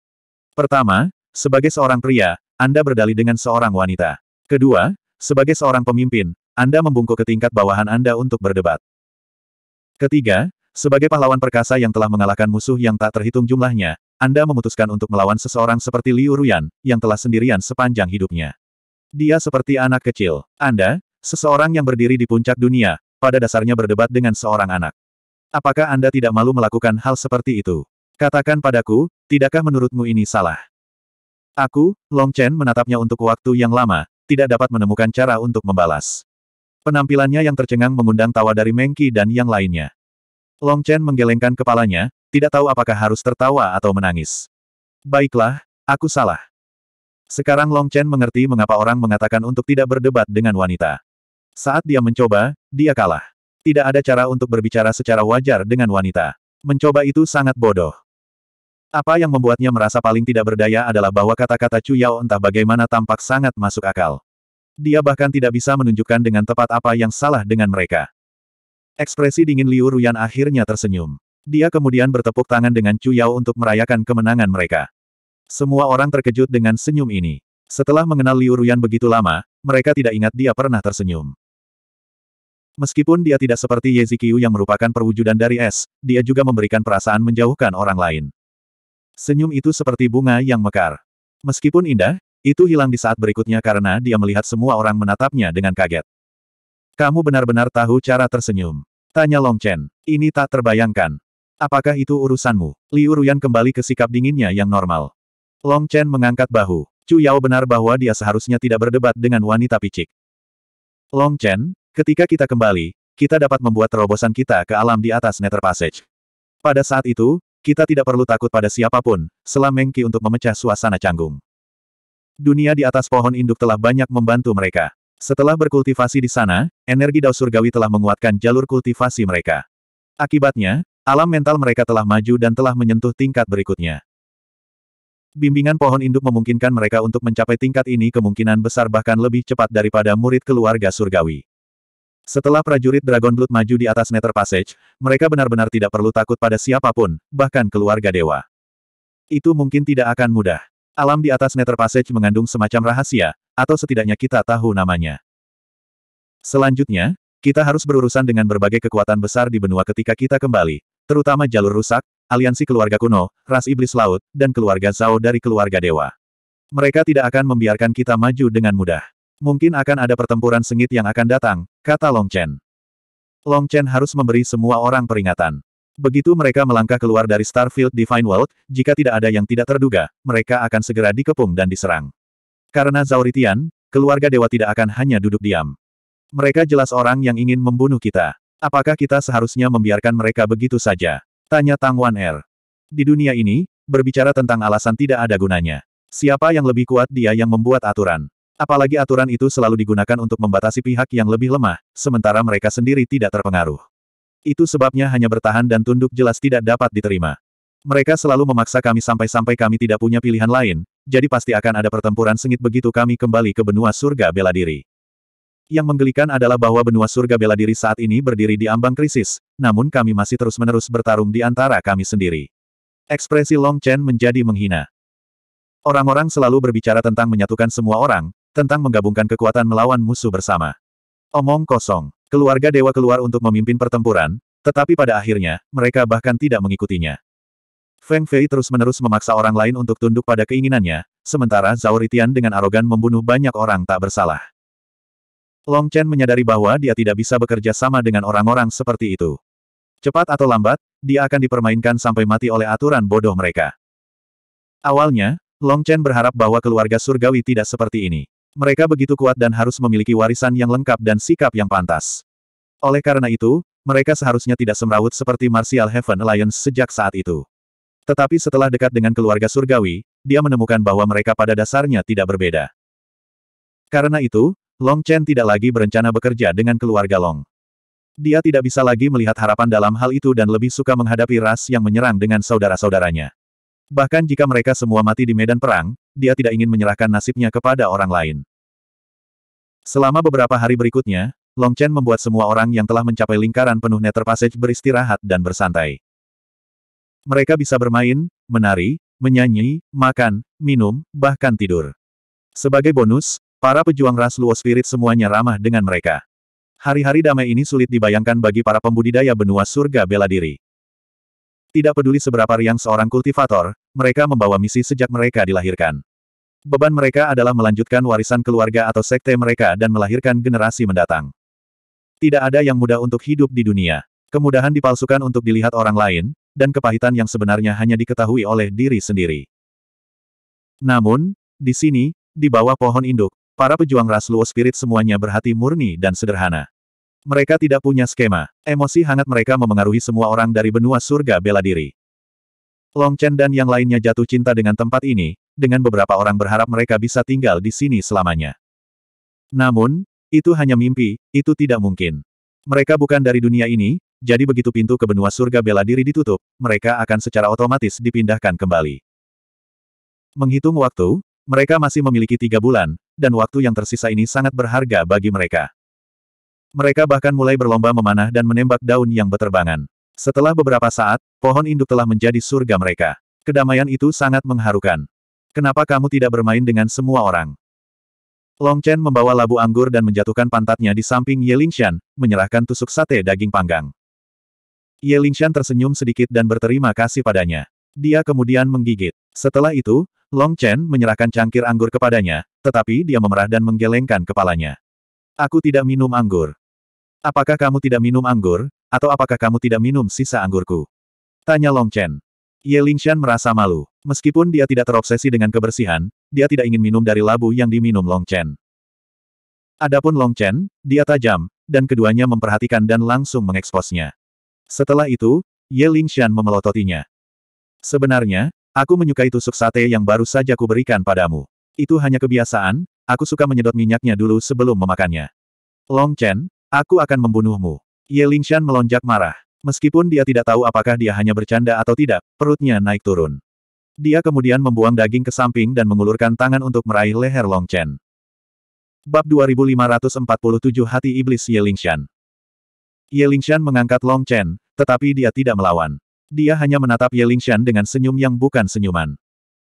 Pertama, sebagai seorang pria, Anda berdali dengan seorang wanita. Kedua, sebagai seorang pemimpin, Anda membungkuk ke tingkat bawahan Anda untuk berdebat. Ketiga, sebagai pahlawan perkasa yang telah mengalahkan musuh yang tak terhitung jumlahnya, Anda memutuskan untuk melawan seseorang seperti Liu Ruyan, yang telah sendirian sepanjang hidupnya. Dia seperti anak kecil. Anda, seseorang yang berdiri di puncak dunia, pada dasarnya berdebat dengan seorang anak. Apakah Anda tidak malu melakukan hal seperti itu? Katakan padaku, tidakkah menurutmu ini salah? Aku, Long Chen menatapnya untuk waktu yang lama, tidak dapat menemukan cara untuk membalas. Penampilannya yang tercengang mengundang tawa dari Mengki dan yang lainnya. Long Chen menggelengkan kepalanya, tidak tahu apakah harus tertawa atau menangis. Baiklah, aku salah. Sekarang Long Chen mengerti mengapa orang mengatakan untuk tidak berdebat dengan wanita. Saat dia mencoba, dia kalah. Tidak ada cara untuk berbicara secara wajar dengan wanita. Mencoba itu sangat bodoh. Apa yang membuatnya merasa paling tidak berdaya adalah bahwa kata-kata Chu Yao entah bagaimana tampak sangat masuk akal. Dia bahkan tidak bisa menunjukkan dengan tepat apa yang salah dengan mereka. Ekspresi dingin Liu Ruyan akhirnya tersenyum. Dia kemudian bertepuk tangan dengan Chu Yao untuk merayakan kemenangan mereka. Semua orang terkejut dengan senyum ini. Setelah mengenal Liu Ruyan begitu lama, mereka tidak ingat dia pernah tersenyum. Meskipun dia tidak seperti Ye Zikiu yang merupakan perwujudan dari es, dia juga memberikan perasaan menjauhkan orang lain. Senyum itu seperti bunga yang mekar. Meskipun indah, itu hilang di saat berikutnya karena dia melihat semua orang menatapnya dengan kaget. Kamu benar-benar tahu cara tersenyum. Tanya Long Chen. Ini tak terbayangkan. Apakah itu urusanmu? Liu Ruyan kembali ke sikap dinginnya yang normal. Long Chen mengangkat bahu. Chu Yao benar bahwa dia seharusnya tidak berdebat dengan wanita picik. Long Chen, ketika kita kembali, kita dapat membuat terobosan kita ke alam di atas Nether Passage. Pada saat itu, kita tidak perlu takut pada siapapun, selama Mengki untuk memecah suasana canggung. Dunia di atas pohon induk telah banyak membantu mereka. Setelah berkultivasi di sana, energi dao surgawi telah menguatkan jalur kultivasi mereka. Akibatnya, alam mental mereka telah maju dan telah menyentuh tingkat berikutnya. Bimbingan pohon induk memungkinkan mereka untuk mencapai tingkat ini kemungkinan besar bahkan lebih cepat daripada murid keluarga surgawi. Setelah prajurit Dragon Blood maju di atas Nether Passage, mereka benar-benar tidak perlu takut pada siapapun, bahkan keluarga dewa. Itu mungkin tidak akan mudah. Alam di atas Nether Passage mengandung semacam rahasia, atau setidaknya kita tahu namanya. Selanjutnya, kita harus berurusan dengan berbagai kekuatan besar di benua ketika kita kembali, terutama jalur rusak, aliansi keluarga kuno, ras iblis laut, dan keluarga Zhao dari keluarga dewa. Mereka tidak akan membiarkan kita maju dengan mudah. Mungkin akan ada pertempuran sengit yang akan datang, kata Long Chen. Long Chen harus memberi semua orang peringatan. Begitu mereka melangkah keluar dari Starfield Divine World, jika tidak ada yang tidak terduga, mereka akan segera dikepung dan diserang. Karena Zauritian, keluarga dewa tidak akan hanya duduk diam. Mereka jelas orang yang ingin membunuh kita. Apakah kita seharusnya membiarkan mereka begitu saja? Tanya Tang Wan Er. Di dunia ini, berbicara tentang alasan tidak ada gunanya. Siapa yang lebih kuat dia yang membuat aturan. Apalagi aturan itu selalu digunakan untuk membatasi pihak yang lebih lemah, sementara mereka sendiri tidak terpengaruh. Itu sebabnya hanya bertahan dan tunduk jelas tidak dapat diterima. Mereka selalu memaksa kami sampai-sampai kami tidak punya pilihan lain, jadi pasti akan ada pertempuran sengit begitu kami kembali ke benua surga bela diri. Yang menggelikan adalah bahwa benua surga bela diri saat ini berdiri di ambang krisis, namun kami masih terus-menerus bertarung di antara kami sendiri. Ekspresi Long Chen menjadi menghina. Orang-orang selalu berbicara tentang menyatukan semua orang, tentang menggabungkan kekuatan melawan musuh bersama. Omong kosong. Keluarga dewa keluar untuk memimpin pertempuran, tetapi pada akhirnya, mereka bahkan tidak mengikutinya. Feng Fei terus-menerus memaksa orang lain untuk tunduk pada keinginannya, sementara Zhao Ritian dengan arogan membunuh banyak orang tak bersalah. Long Chen menyadari bahwa dia tidak bisa bekerja sama dengan orang-orang seperti itu. Cepat atau lambat, dia akan dipermainkan sampai mati oleh aturan bodoh mereka. Awalnya, Long Chen berharap bahwa keluarga surgawi tidak seperti ini. Mereka begitu kuat dan harus memiliki warisan yang lengkap dan sikap yang pantas. Oleh karena itu, mereka seharusnya tidak semrawut seperti Martial Heaven Alliance sejak saat itu. Tetapi setelah dekat dengan keluarga surgawi, dia menemukan bahwa mereka pada dasarnya tidak berbeda. Karena itu, Long Chen tidak lagi berencana bekerja dengan keluarga Long. Dia tidak bisa lagi melihat harapan dalam hal itu dan lebih suka menghadapi ras yang menyerang dengan saudara-saudaranya. Bahkan jika mereka semua mati di medan perang, dia tidak ingin menyerahkan nasibnya kepada orang lain. Selama beberapa hari berikutnya, Long Chen membuat semua orang yang telah mencapai lingkaran penuh Nether Passage beristirahat dan bersantai. Mereka bisa bermain, menari, menyanyi, makan, minum, bahkan tidur. Sebagai bonus, para pejuang ras Luo Spirit semuanya ramah dengan mereka. Hari-hari damai ini sulit dibayangkan bagi para pembudidaya benua surga bela diri. Tidak peduli seberapa riang seorang kultivator, mereka membawa misi sejak mereka dilahirkan. Beban mereka adalah melanjutkan warisan keluarga atau sekte mereka dan melahirkan generasi mendatang. Tidak ada yang mudah untuk hidup di dunia. Kemudahan dipalsukan untuk dilihat orang lain, dan kepahitan yang sebenarnya hanya diketahui oleh diri sendiri. Namun, di sini, di bawah pohon induk, para pejuang ras Luo Spirit semuanya berhati murni dan sederhana. Mereka tidak punya skema. Emosi hangat mereka memengaruhi semua orang dari benua surga bela diri. Long Chen dan yang lainnya jatuh cinta dengan tempat ini, dengan beberapa orang berharap mereka bisa tinggal di sini selamanya. Namun, itu hanya mimpi, itu tidak mungkin. Mereka bukan dari dunia ini, jadi begitu pintu ke benua surga bela diri ditutup, mereka akan secara otomatis dipindahkan kembali. Menghitung waktu, mereka masih memiliki tiga bulan, dan waktu yang tersisa ini sangat berharga bagi mereka. Mereka bahkan mulai berlomba memanah dan menembak daun yang berterbangan. Setelah beberapa saat, pohon induk telah menjadi surga mereka. Kedamaian itu sangat mengharukan. Kenapa kamu tidak bermain dengan semua orang? Long Chen membawa labu anggur dan menjatuhkan pantatnya di samping Ye Lingshan, menyerahkan tusuk sate daging panggang. Ye Lingshan tersenyum sedikit dan berterima kasih padanya. Dia kemudian menggigit. Setelah itu, Long Chen menyerahkan cangkir anggur kepadanya, tetapi dia memerah dan menggelengkan kepalanya. Aku tidak minum anggur. Apakah kamu tidak minum anggur? Atau apakah kamu tidak minum sisa anggurku? Tanya Long Chen. Ye Lingshan merasa malu. Meskipun dia tidak terobsesi dengan kebersihan, dia tidak ingin minum dari labu yang diminum Long Chen. Adapun Long Chen, dia tajam, dan keduanya memperhatikan dan langsung mengeksposnya. Setelah itu, Ye Lingshan memelototinya. Sebenarnya, aku menyukai tusuk sate yang baru saja kuberikan padamu. Itu hanya kebiasaan, aku suka menyedot minyaknya dulu sebelum memakannya. Long Chen, aku akan membunuhmu. Ye Lingshan melonjak marah. Meskipun dia tidak tahu apakah dia hanya bercanda atau tidak, perutnya naik turun. Dia kemudian membuang daging ke samping dan mengulurkan tangan untuk meraih leher Long Chen. Bab 2547 Hati Iblis Ye Lingshan Ye Lingshan mengangkat Long Chen, tetapi dia tidak melawan. Dia hanya menatap Ye Lingshan dengan senyum yang bukan senyuman.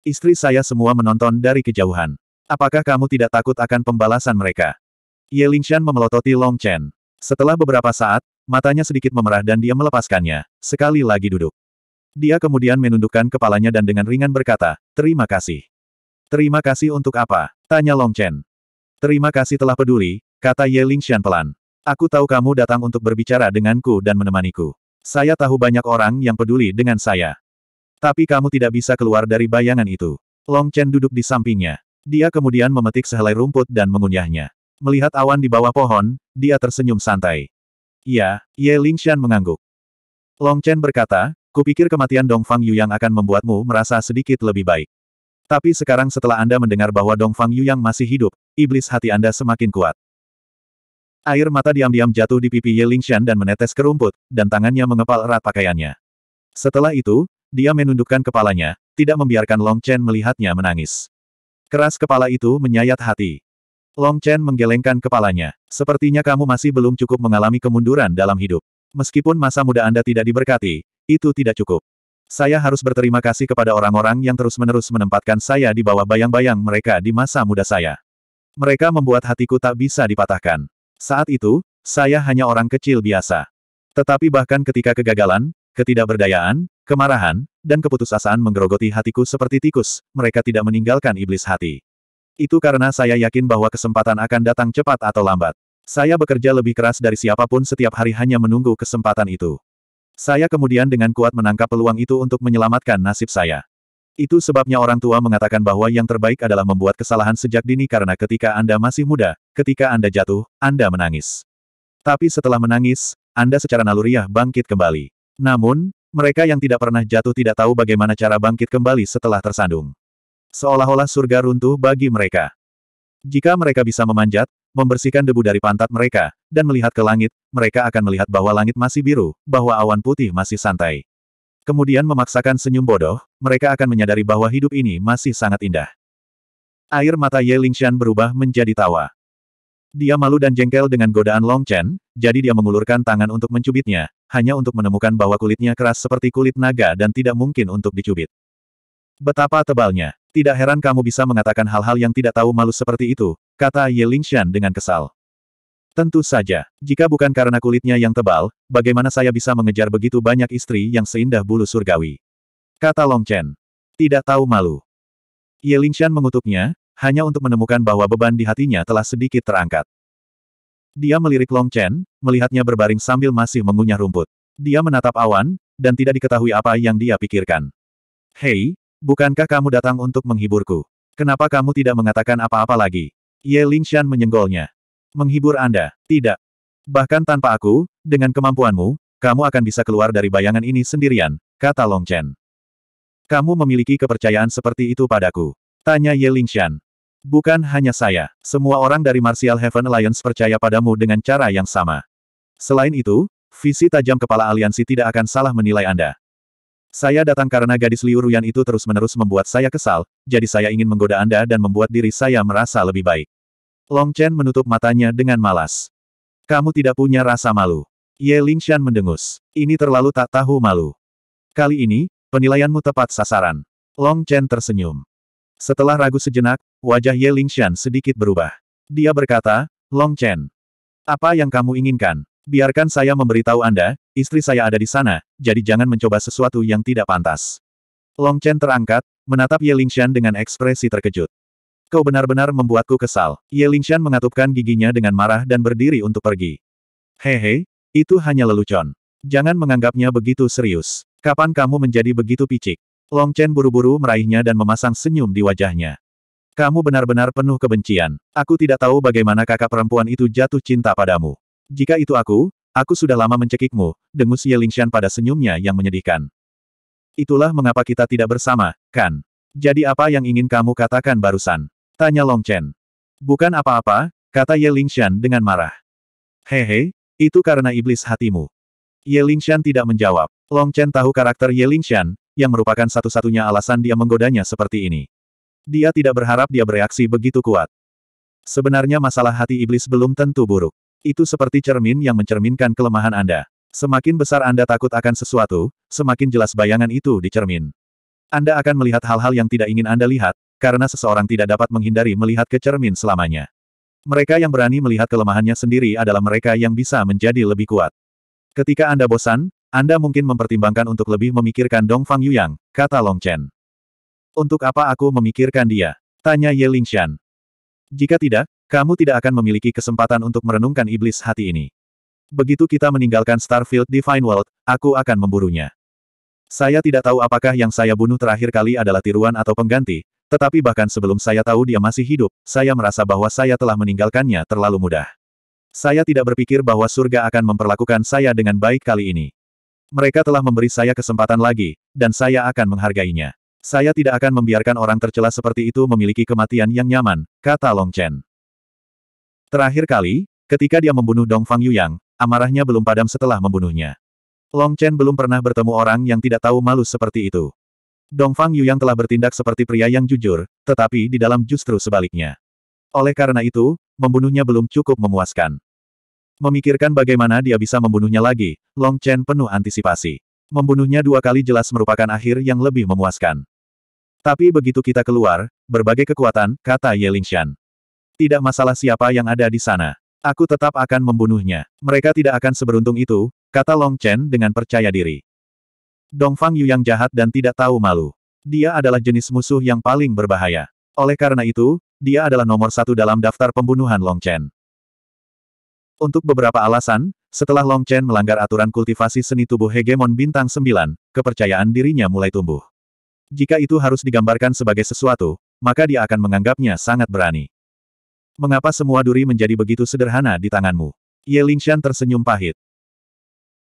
Istri saya semua menonton dari kejauhan. Apakah kamu tidak takut akan pembalasan mereka? Ye Lingshan memelototi Long Chen. Setelah beberapa saat, matanya sedikit memerah dan dia melepaskannya, sekali lagi duduk. Dia kemudian menundukkan kepalanya dan dengan ringan berkata, terima kasih. Terima kasih untuk apa? Tanya Long Chen. Terima kasih telah peduli, kata Ye Lingxian pelan. Aku tahu kamu datang untuk berbicara denganku dan menemaniku. Saya tahu banyak orang yang peduli dengan saya. Tapi kamu tidak bisa keluar dari bayangan itu. Long Chen duduk di sampingnya. Dia kemudian memetik sehelai rumput dan mengunyahnya. Melihat awan di bawah pohon, dia tersenyum santai. Iya, Ye Lingshan mengangguk. Long Chen berkata, kupikir kematian Dong Fang yang akan membuatmu merasa sedikit lebih baik. Tapi sekarang setelah Anda mendengar bahwa Dong Fang yang masih hidup, iblis hati Anda semakin kuat. Air mata diam-diam jatuh di pipi Ye Lingshan dan menetes ke rumput, dan tangannya mengepal erat pakaiannya. Setelah itu, dia menundukkan kepalanya, tidak membiarkan Long Chen melihatnya menangis. Keras kepala itu menyayat hati. Long Chen menggelengkan kepalanya. Sepertinya kamu masih belum cukup mengalami kemunduran dalam hidup. Meskipun masa muda Anda tidak diberkati, itu tidak cukup. Saya harus berterima kasih kepada orang-orang yang terus-menerus menempatkan saya di bawah bayang-bayang mereka di masa muda saya. Mereka membuat hatiku tak bisa dipatahkan. Saat itu, saya hanya orang kecil biasa. Tetapi bahkan ketika kegagalan, ketidakberdayaan, kemarahan, dan keputusasaan menggerogoti hatiku seperti tikus, mereka tidak meninggalkan iblis hati. Itu karena saya yakin bahwa kesempatan akan datang cepat atau lambat. Saya bekerja lebih keras dari siapapun setiap hari hanya menunggu kesempatan itu. Saya kemudian dengan kuat menangkap peluang itu untuk menyelamatkan nasib saya. Itu sebabnya orang tua mengatakan bahwa yang terbaik adalah membuat kesalahan sejak dini karena ketika Anda masih muda, ketika Anda jatuh, Anda menangis. Tapi setelah menangis, Anda secara naluriah bangkit kembali. Namun, mereka yang tidak pernah jatuh tidak tahu bagaimana cara bangkit kembali setelah tersandung. Seolah-olah surga runtuh bagi mereka. Jika mereka bisa memanjat, membersihkan debu dari pantat mereka, dan melihat ke langit, mereka akan melihat bahwa langit masih biru, bahwa awan putih masih santai. Kemudian memaksakan senyum bodoh, mereka akan menyadari bahwa hidup ini masih sangat indah. Air mata Ye Lingshan berubah menjadi tawa. Dia malu dan jengkel dengan godaan Long Chen, jadi dia mengulurkan tangan untuk mencubitnya, hanya untuk menemukan bahwa kulitnya keras seperti kulit naga dan tidak mungkin untuk dicubit. Betapa tebalnya. Tidak heran kamu bisa mengatakan hal-hal yang tidak tahu malu seperti itu, kata Ye Lingshan dengan kesal. Tentu saja, jika bukan karena kulitnya yang tebal, bagaimana saya bisa mengejar begitu banyak istri yang seindah bulu surgawi? Kata Long Chen. Tidak tahu malu. Ye Lingshan mengutuknya, hanya untuk menemukan bahwa beban di hatinya telah sedikit terangkat. Dia melirik Long Chen, melihatnya berbaring sambil masih mengunyah rumput. Dia menatap awan, dan tidak diketahui apa yang dia pikirkan. Hei, Bukankah kamu datang untuk menghiburku? Kenapa kamu tidak mengatakan apa-apa lagi? Ye Lingshan menyenggolnya. Menghibur Anda? Tidak. Bahkan tanpa aku, dengan kemampuanmu, kamu akan bisa keluar dari bayangan ini sendirian, kata Long Chen. Kamu memiliki kepercayaan seperti itu padaku. Tanya Ye Lingshan. Bukan hanya saya, semua orang dari Martial Heaven Alliance percaya padamu dengan cara yang sama. Selain itu, visi tajam kepala aliansi tidak akan salah menilai Anda. Saya datang karena gadis Liu Ruyan itu terus-menerus membuat saya kesal, jadi saya ingin menggoda Anda dan membuat diri saya merasa lebih baik. Long Chen menutup matanya dengan malas. Kamu tidak punya rasa malu. Ye Lingshan mendengus. Ini terlalu tak tahu malu. Kali ini, penilaianmu tepat sasaran. Long Chen tersenyum. Setelah ragu sejenak, wajah Ye Lingshan sedikit berubah. Dia berkata, Long Chen. Apa yang kamu inginkan? Biarkan saya memberitahu Anda, istri saya ada di sana, jadi jangan mencoba sesuatu yang tidak pantas. Long Chen terangkat, menatap Ye Lingshan dengan ekspresi terkejut. Kau benar-benar membuatku kesal. Ye Lingshan mengatupkan giginya dengan marah dan berdiri untuk pergi. Hehe, itu hanya lelucon. Jangan menganggapnya begitu serius. Kapan kamu menjadi begitu picik? Long Chen buru-buru meraihnya dan memasang senyum di wajahnya. Kamu benar-benar penuh kebencian. Aku tidak tahu bagaimana kakak perempuan itu jatuh cinta padamu. Jika itu aku, aku sudah lama mencekikmu, dengus Ye Lingshan pada senyumnya yang menyedihkan. Itulah mengapa kita tidak bersama, kan? Jadi apa yang ingin kamu katakan barusan? Tanya Long Chen. Bukan apa-apa, kata Ye Lingshan dengan marah. Hehe, itu karena iblis hatimu. Ye Lingshan tidak menjawab. Long Chen tahu karakter Ye Lingshan, yang merupakan satu-satunya alasan dia menggodanya seperti ini. Dia tidak berharap dia bereaksi begitu kuat. Sebenarnya masalah hati iblis belum tentu buruk. Itu seperti cermin yang mencerminkan kelemahan Anda. Semakin besar Anda takut akan sesuatu, semakin jelas bayangan itu di cermin. Anda akan melihat hal-hal yang tidak ingin Anda lihat, karena seseorang tidak dapat menghindari melihat ke cermin selamanya. Mereka yang berani melihat kelemahannya sendiri adalah mereka yang bisa menjadi lebih kuat. Ketika Anda bosan, Anda mungkin mempertimbangkan untuk lebih memikirkan Dong Fang Yuyang, kata Long Chen. Untuk apa aku memikirkan dia? Tanya Ye Lingshan. Jika tidak, kamu tidak akan memiliki kesempatan untuk merenungkan iblis hati ini. Begitu kita meninggalkan Starfield Divine World, aku akan memburunya. Saya tidak tahu apakah yang saya bunuh terakhir kali adalah tiruan atau pengganti, tetapi bahkan sebelum saya tahu dia masih hidup, saya merasa bahwa saya telah meninggalkannya terlalu mudah. Saya tidak berpikir bahwa surga akan memperlakukan saya dengan baik kali ini. Mereka telah memberi saya kesempatan lagi, dan saya akan menghargainya. Saya tidak akan membiarkan orang tercela seperti itu memiliki kematian yang nyaman, kata Long Chen. Terakhir kali, ketika dia membunuh Dong Fang Yang, amarahnya belum padam setelah membunuhnya. Long Chen belum pernah bertemu orang yang tidak tahu malu seperti itu. Dong Fang Yang telah bertindak seperti pria yang jujur, tetapi di dalam justru sebaliknya. Oleh karena itu, membunuhnya belum cukup memuaskan. Memikirkan bagaimana dia bisa membunuhnya lagi, Long Chen penuh antisipasi. Membunuhnya dua kali jelas merupakan akhir yang lebih memuaskan. Tapi begitu kita keluar, berbagai kekuatan, kata Ye Lingshan. Tidak masalah siapa yang ada di sana. Aku tetap akan membunuhnya. Mereka tidak akan seberuntung itu, kata Long Chen dengan percaya diri. Dongfang Yu yang jahat dan tidak tahu malu. Dia adalah jenis musuh yang paling berbahaya. Oleh karena itu, dia adalah nomor satu dalam daftar pembunuhan Long Chen. Untuk beberapa alasan, setelah Long Chen melanggar aturan kultivasi seni tubuh hegemon bintang 9, kepercayaan dirinya mulai tumbuh. Jika itu harus digambarkan sebagai sesuatu, maka dia akan menganggapnya sangat berani mengapa semua duri menjadi begitu sederhana di tanganmu? Ye Lingshan tersenyum pahit.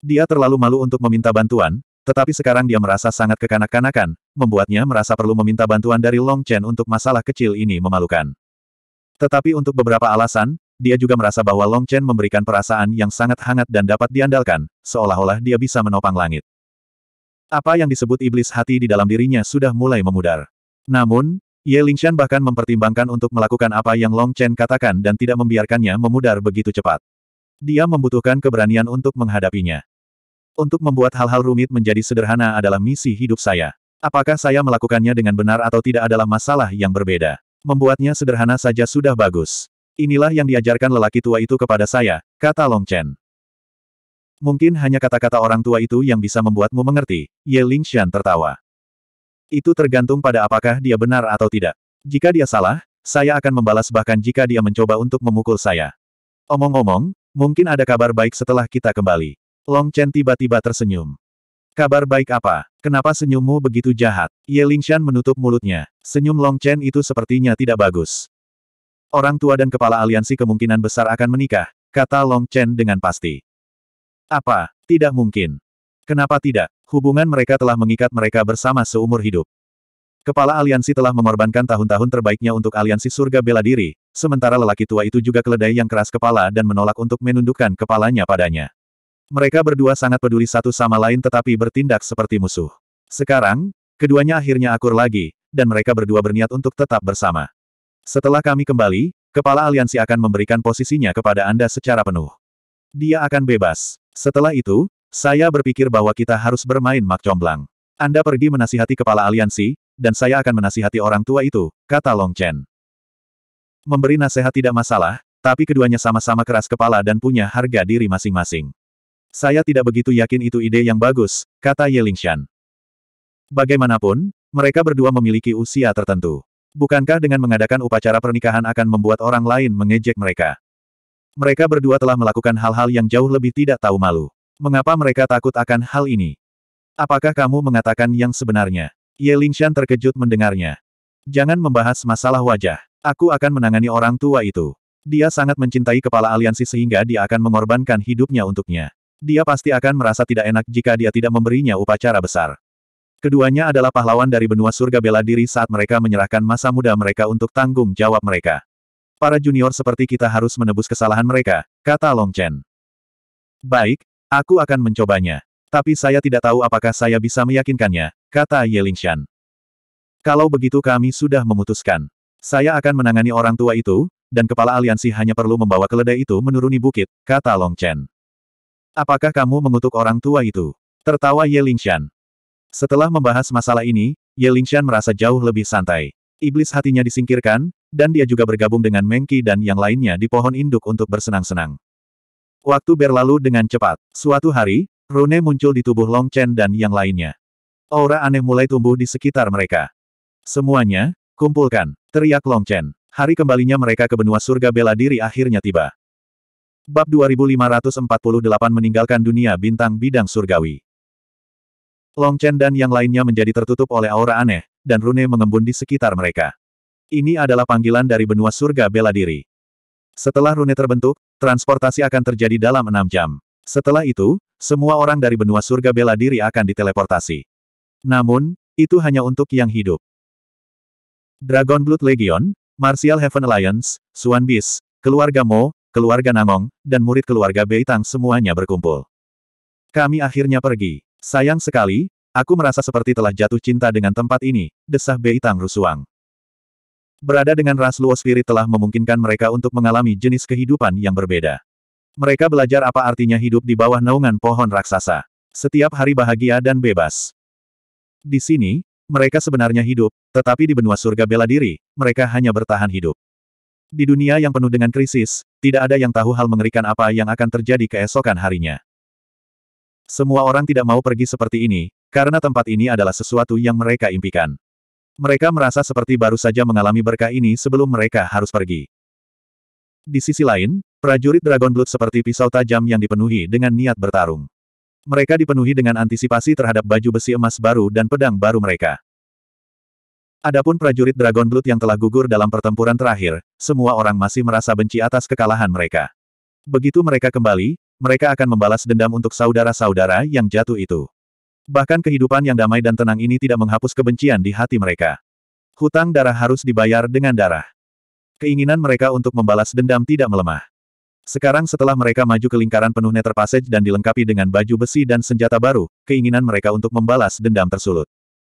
Dia terlalu malu untuk meminta bantuan, tetapi sekarang dia merasa sangat kekanak-kanakan, membuatnya merasa perlu meminta bantuan dari Long Chen untuk masalah kecil ini memalukan. Tetapi untuk beberapa alasan, dia juga merasa bahwa Long Chen memberikan perasaan yang sangat hangat dan dapat diandalkan, seolah-olah dia bisa menopang langit. Apa yang disebut iblis hati di dalam dirinya sudah mulai memudar. Namun, Ye Lingshan bahkan mempertimbangkan untuk melakukan apa yang Long Chen katakan dan tidak membiarkannya memudar begitu cepat. Dia membutuhkan keberanian untuk menghadapinya. Untuk membuat hal-hal rumit menjadi sederhana adalah misi hidup saya. Apakah saya melakukannya dengan benar atau tidak adalah masalah yang berbeda. Membuatnya sederhana saja sudah bagus. Inilah yang diajarkan lelaki tua itu kepada saya, kata Long Chen. Mungkin hanya kata-kata orang tua itu yang bisa membuatmu mengerti, Ye Lingshan tertawa. Itu tergantung pada apakah dia benar atau tidak. Jika dia salah, saya akan membalas bahkan jika dia mencoba untuk memukul saya. Omong-omong, mungkin ada kabar baik setelah kita kembali. Long Chen tiba-tiba tersenyum. Kabar baik apa? Kenapa senyummu begitu jahat? Ye Lingshan menutup mulutnya. Senyum Long Chen itu sepertinya tidak bagus. Orang tua dan kepala aliansi kemungkinan besar akan menikah, kata Long Chen dengan pasti. Apa? Tidak mungkin. Kenapa tidak? Hubungan mereka telah mengikat mereka bersama seumur hidup. Kepala aliansi telah mengorbankan tahun-tahun terbaiknya untuk aliansi surga bela diri, sementara lelaki tua itu juga keledai yang keras kepala dan menolak untuk menundukkan kepalanya padanya. Mereka berdua sangat peduli satu sama lain tetapi bertindak seperti musuh. Sekarang, keduanya akhirnya akur lagi, dan mereka berdua berniat untuk tetap bersama. Setelah kami kembali, kepala aliansi akan memberikan posisinya kepada Anda secara penuh. Dia akan bebas. Setelah itu, saya berpikir bahwa kita harus bermain mak comblang. Anda pergi menasihati kepala aliansi, dan saya akan menasihati orang tua itu, kata Long Chen. Memberi nasihat tidak masalah, tapi keduanya sama-sama keras kepala dan punya harga diri masing-masing. Saya tidak begitu yakin itu ide yang bagus, kata Ye Lingshan. Bagaimanapun, mereka berdua memiliki usia tertentu. Bukankah dengan mengadakan upacara pernikahan akan membuat orang lain mengejek mereka? Mereka berdua telah melakukan hal-hal yang jauh lebih tidak tahu malu. Mengapa mereka takut akan hal ini? Apakah kamu mengatakan yang sebenarnya? Ye Lingshan terkejut mendengarnya. Jangan membahas masalah wajah. Aku akan menangani orang tua itu. Dia sangat mencintai kepala aliansi sehingga dia akan mengorbankan hidupnya untuknya. Dia pasti akan merasa tidak enak jika dia tidak memberinya upacara besar. Keduanya adalah pahlawan dari benua surga bela diri saat mereka menyerahkan masa muda mereka untuk tanggung jawab mereka. Para junior seperti kita harus menebus kesalahan mereka, kata Long Chen. Baik, Aku akan mencobanya. Tapi saya tidak tahu apakah saya bisa meyakinkannya, kata Yelingshan. Kalau begitu kami sudah memutuskan. Saya akan menangani orang tua itu, dan kepala aliansi hanya perlu membawa keledai itu menuruni bukit, kata Long Chen. Apakah kamu mengutuk orang tua itu? Tertawa Ye Yelingshan. Setelah membahas masalah ini, Ye Yelingshan merasa jauh lebih santai. Iblis hatinya disingkirkan, dan dia juga bergabung dengan Mengki dan yang lainnya di pohon induk untuk bersenang-senang. Waktu berlalu dengan cepat. Suatu hari, Rune muncul di tubuh Long Chen dan yang lainnya. Aura aneh mulai tumbuh di sekitar mereka. Semuanya, kumpulkan, teriak Long Chen. Hari kembalinya mereka ke benua surga bela diri akhirnya tiba. Bab 2548 meninggalkan dunia bintang bidang surgawi. Long Chen dan yang lainnya menjadi tertutup oleh aura aneh, dan Rune mengembun di sekitar mereka. Ini adalah panggilan dari benua surga bela diri. Setelah rune terbentuk, transportasi akan terjadi dalam enam jam. Setelah itu, semua orang dari benua surga bela diri akan diteleportasi. Namun, itu hanya untuk yang hidup. Dragon Blood Legion, Martial Heaven Alliance, Suan Bi's, keluarga Mo, keluarga Nangong, dan murid keluarga Beitang semuanya berkumpul. Kami akhirnya pergi. Sayang sekali, aku merasa seperti telah jatuh cinta dengan tempat ini, desah Beitang Rusuang. Berada dengan ras Luo Spirit telah memungkinkan mereka untuk mengalami jenis kehidupan yang berbeda. Mereka belajar apa artinya hidup di bawah naungan pohon raksasa. Setiap hari bahagia dan bebas. Di sini, mereka sebenarnya hidup, tetapi di benua surga bela diri, mereka hanya bertahan hidup. Di dunia yang penuh dengan krisis, tidak ada yang tahu hal mengerikan apa yang akan terjadi keesokan harinya. Semua orang tidak mau pergi seperti ini, karena tempat ini adalah sesuatu yang mereka impikan. Mereka merasa seperti baru saja mengalami berkah ini sebelum mereka harus pergi. Di sisi lain, prajurit Dragon Blood seperti pisau tajam yang dipenuhi dengan niat bertarung. Mereka dipenuhi dengan antisipasi terhadap baju besi emas baru dan pedang baru mereka. Adapun prajurit Dragon Blood yang telah gugur dalam pertempuran terakhir, semua orang masih merasa benci atas kekalahan mereka. Begitu mereka kembali, mereka akan membalas dendam untuk saudara-saudara yang jatuh itu. Bahkan kehidupan yang damai dan tenang ini tidak menghapus kebencian di hati mereka. Hutang darah harus dibayar dengan darah. Keinginan mereka untuk membalas dendam tidak melemah. Sekarang setelah mereka maju ke lingkaran penuh Nether Passage dan dilengkapi dengan baju besi dan senjata baru, keinginan mereka untuk membalas dendam tersulut.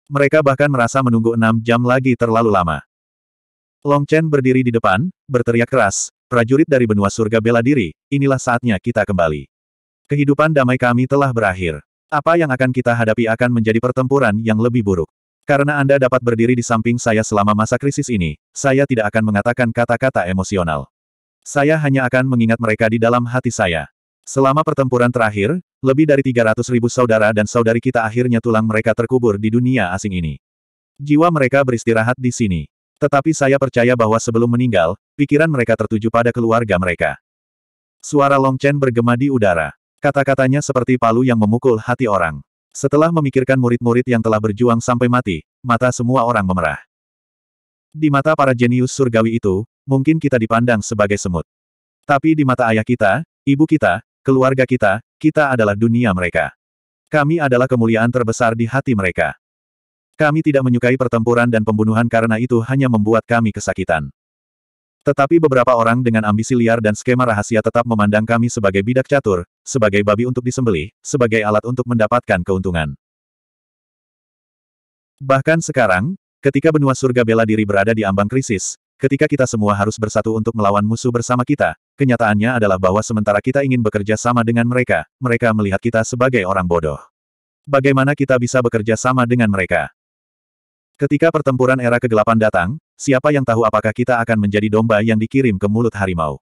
Mereka bahkan merasa menunggu enam jam lagi terlalu lama. Long Chen berdiri di depan, berteriak keras, prajurit dari benua surga bela diri, inilah saatnya kita kembali. Kehidupan damai kami telah berakhir. Apa yang akan kita hadapi akan menjadi pertempuran yang lebih buruk. Karena Anda dapat berdiri di samping saya selama masa krisis ini, saya tidak akan mengatakan kata-kata emosional. Saya hanya akan mengingat mereka di dalam hati saya. Selama pertempuran terakhir, lebih dari 300 ribu saudara dan saudari kita akhirnya tulang mereka terkubur di dunia asing ini. Jiwa mereka beristirahat di sini. Tetapi saya percaya bahwa sebelum meninggal, pikiran mereka tertuju pada keluarga mereka. Suara Long Chen bergema di udara. Kata-katanya seperti palu yang memukul hati orang. Setelah memikirkan murid-murid yang telah berjuang sampai mati, mata semua orang memerah. Di mata para jenius surgawi itu, mungkin kita dipandang sebagai semut. Tapi di mata ayah kita, ibu kita, keluarga kita, kita adalah dunia mereka. Kami adalah kemuliaan terbesar di hati mereka. Kami tidak menyukai pertempuran dan pembunuhan karena itu hanya membuat kami kesakitan. Tetapi beberapa orang dengan ambisi liar dan skema rahasia tetap memandang kami sebagai bidak catur, sebagai babi untuk disembelih, sebagai alat untuk mendapatkan keuntungan. Bahkan sekarang, ketika benua surga bela diri berada di ambang krisis, ketika kita semua harus bersatu untuk melawan musuh bersama kita, kenyataannya adalah bahwa sementara kita ingin bekerja sama dengan mereka, mereka melihat kita sebagai orang bodoh. Bagaimana kita bisa bekerja sama dengan mereka? Ketika pertempuran era kegelapan datang, siapa yang tahu apakah kita akan menjadi domba yang dikirim ke mulut harimau.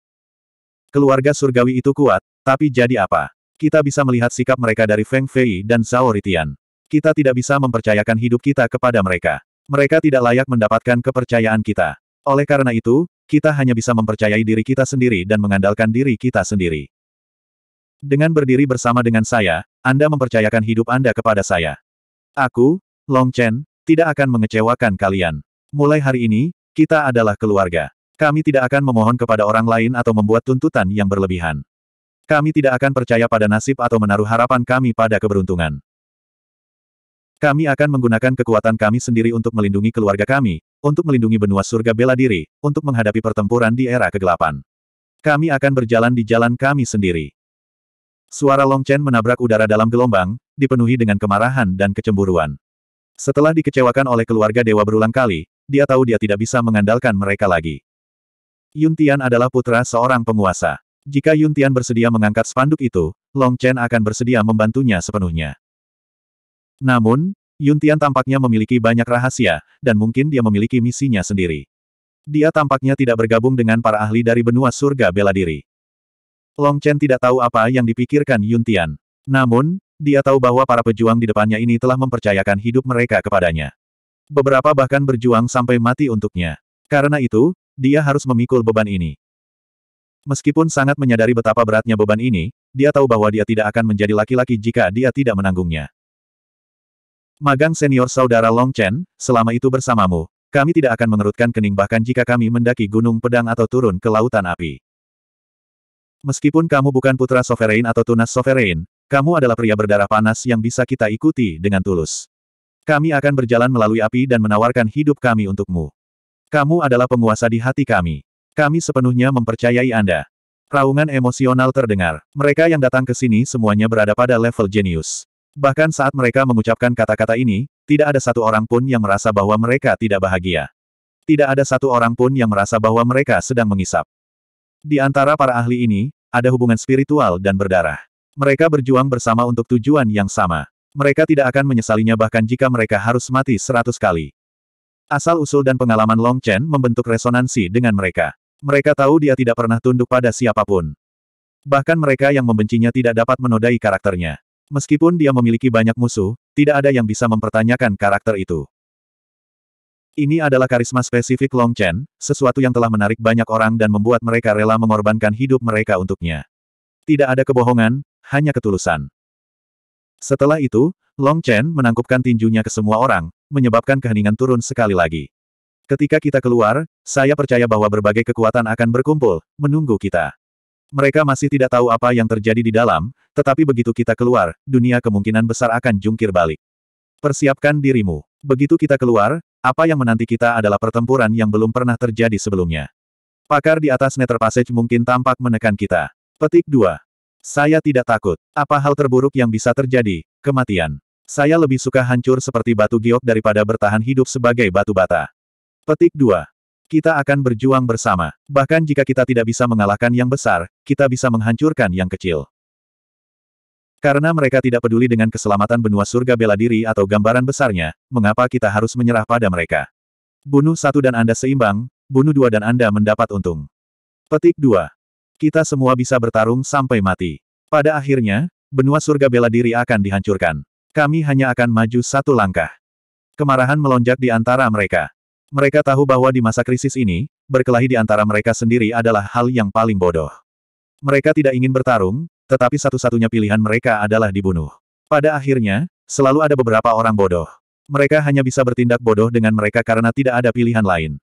Keluarga surgawi itu kuat, tapi jadi apa? Kita bisa melihat sikap mereka dari Feng Fei dan Zhao Ritian. Kita tidak bisa mempercayakan hidup kita kepada mereka. Mereka tidak layak mendapatkan kepercayaan kita. Oleh karena itu, kita hanya bisa mempercayai diri kita sendiri dan mengandalkan diri kita sendiri. Dengan berdiri bersama dengan saya, Anda mempercayakan hidup Anda kepada saya. Aku, Long Chen, tidak akan mengecewakan kalian. Mulai hari ini, kita adalah keluarga. Kami tidak akan memohon kepada orang lain atau membuat tuntutan yang berlebihan. Kami tidak akan percaya pada nasib atau menaruh harapan kami pada keberuntungan. Kami akan menggunakan kekuatan kami sendiri untuk melindungi keluarga kami, untuk melindungi benua surga bela diri, untuk menghadapi pertempuran di era kegelapan. Kami akan berjalan di jalan kami sendiri. Suara Long Chen menabrak udara dalam gelombang, dipenuhi dengan kemarahan dan kecemburuan. Setelah dikecewakan oleh keluarga dewa berulang kali, dia tahu dia tidak bisa mengandalkan mereka lagi. Yun Tian adalah putra seorang penguasa. Jika Yun Tian bersedia mengangkat spanduk itu, Long Chen akan bersedia membantunya sepenuhnya. Namun, Yun Tian tampaknya memiliki banyak rahasia, dan mungkin dia memiliki misinya sendiri. Dia tampaknya tidak bergabung dengan para ahli dari benua surga bela diri. Long Chen tidak tahu apa yang dipikirkan Yun Tian. Namun, dia tahu bahwa para pejuang di depannya ini telah mempercayakan hidup mereka kepadanya. Beberapa bahkan berjuang sampai mati untuknya. Karena itu, dia harus memikul beban ini. Meskipun sangat menyadari betapa beratnya beban ini, dia tahu bahwa dia tidak akan menjadi laki-laki jika dia tidak menanggungnya. Magang senior saudara Long Chen, selama itu bersamamu, kami tidak akan mengerutkan kening bahkan jika kami mendaki gunung pedang atau turun ke lautan api. Meskipun kamu bukan putra sovereign atau tunas sovereign, kamu adalah pria berdarah panas yang bisa kita ikuti dengan tulus. Kami akan berjalan melalui api dan menawarkan hidup kami untukmu. Kamu adalah penguasa di hati kami. Kami sepenuhnya mempercayai Anda. Raungan emosional terdengar. Mereka yang datang ke sini semuanya berada pada level jenius. Bahkan saat mereka mengucapkan kata-kata ini, tidak ada satu orang pun yang merasa bahwa mereka tidak bahagia. Tidak ada satu orang pun yang merasa bahwa mereka sedang mengisap. Di antara para ahli ini, ada hubungan spiritual dan berdarah. Mereka berjuang bersama untuk tujuan yang sama. Mereka tidak akan menyesalinya bahkan jika mereka harus mati seratus kali. Asal-usul dan pengalaman Long Chen membentuk resonansi dengan mereka. Mereka tahu dia tidak pernah tunduk pada siapapun. Bahkan mereka yang membencinya tidak dapat menodai karakternya. Meskipun dia memiliki banyak musuh, tidak ada yang bisa mempertanyakan karakter itu. Ini adalah karisma spesifik Long Chen, sesuatu yang telah menarik banyak orang dan membuat mereka rela mengorbankan hidup mereka untuknya. Tidak ada kebohongan, hanya ketulusan. Setelah itu, Long Chen menangkupkan tinjunya ke semua orang, menyebabkan keheningan turun sekali lagi. Ketika kita keluar, saya percaya bahwa berbagai kekuatan akan berkumpul, menunggu kita. Mereka masih tidak tahu apa yang terjadi di dalam, tetapi begitu kita keluar, dunia kemungkinan besar akan jungkir balik. Persiapkan dirimu. Begitu kita keluar, apa yang menanti kita adalah pertempuran yang belum pernah terjadi sebelumnya. Pakar di atas Nether Passage mungkin tampak menekan kita. Petik 2. Saya tidak takut. Apa hal terburuk yang bisa terjadi? Kematian. Saya lebih suka hancur seperti batu giok daripada bertahan hidup sebagai batu bata. Petik 2. Kita akan berjuang bersama. Bahkan jika kita tidak bisa mengalahkan yang besar, kita bisa menghancurkan yang kecil. Karena mereka tidak peduli dengan keselamatan benua surga bela diri atau gambaran besarnya, mengapa kita harus menyerah pada mereka? Bunuh satu dan Anda seimbang, bunuh dua dan Anda mendapat untung. Petik 2. Kita semua bisa bertarung sampai mati. Pada akhirnya, benua surga bela diri akan dihancurkan. Kami hanya akan maju satu langkah. Kemarahan melonjak di antara mereka. Mereka tahu bahwa di masa krisis ini, berkelahi di antara mereka sendiri adalah hal yang paling bodoh. Mereka tidak ingin bertarung, tetapi satu-satunya pilihan mereka adalah dibunuh. Pada akhirnya, selalu ada beberapa orang bodoh. Mereka hanya bisa bertindak bodoh dengan mereka karena tidak ada pilihan lain.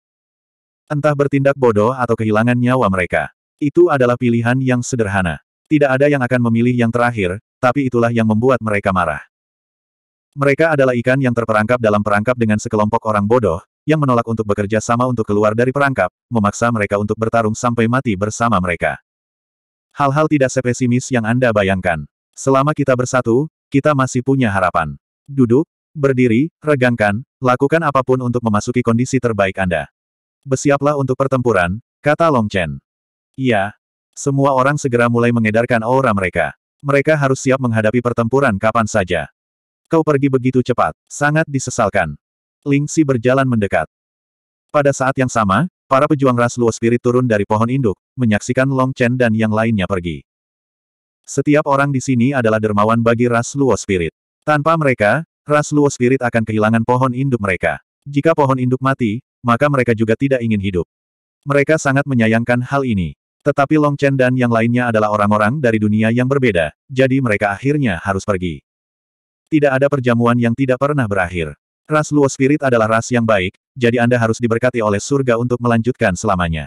Entah bertindak bodoh atau kehilangan nyawa mereka. Itu adalah pilihan yang sederhana. Tidak ada yang akan memilih yang terakhir, tapi itulah yang membuat mereka marah. Mereka adalah ikan yang terperangkap dalam perangkap dengan sekelompok orang bodoh, yang menolak untuk bekerja sama untuk keluar dari perangkap, memaksa mereka untuk bertarung sampai mati bersama mereka. Hal-hal tidak sepesimis yang Anda bayangkan. Selama kita bersatu, kita masih punya harapan. Duduk, berdiri, regangkan, lakukan apapun untuk memasuki kondisi terbaik Anda. Bersiaplah untuk pertempuran, kata Long Chen. Iya. Semua orang segera mulai mengedarkan aura mereka. Mereka harus siap menghadapi pertempuran kapan saja. Kau pergi begitu cepat, sangat disesalkan. Ling Si berjalan mendekat. Pada saat yang sama, para pejuang ras Luo Spirit turun dari pohon induk, menyaksikan Long Chen dan yang lainnya pergi. Setiap orang di sini adalah dermawan bagi ras Luo Spirit. Tanpa mereka, ras Luo Spirit akan kehilangan pohon induk mereka. Jika pohon induk mati, maka mereka juga tidak ingin hidup. Mereka sangat menyayangkan hal ini. Tetapi Long Chen dan yang lainnya adalah orang-orang dari dunia yang berbeda, jadi mereka akhirnya harus pergi. Tidak ada perjamuan yang tidak pernah berakhir. Ras Luo Spirit adalah ras yang baik, jadi Anda harus diberkati oleh surga untuk melanjutkan selamanya.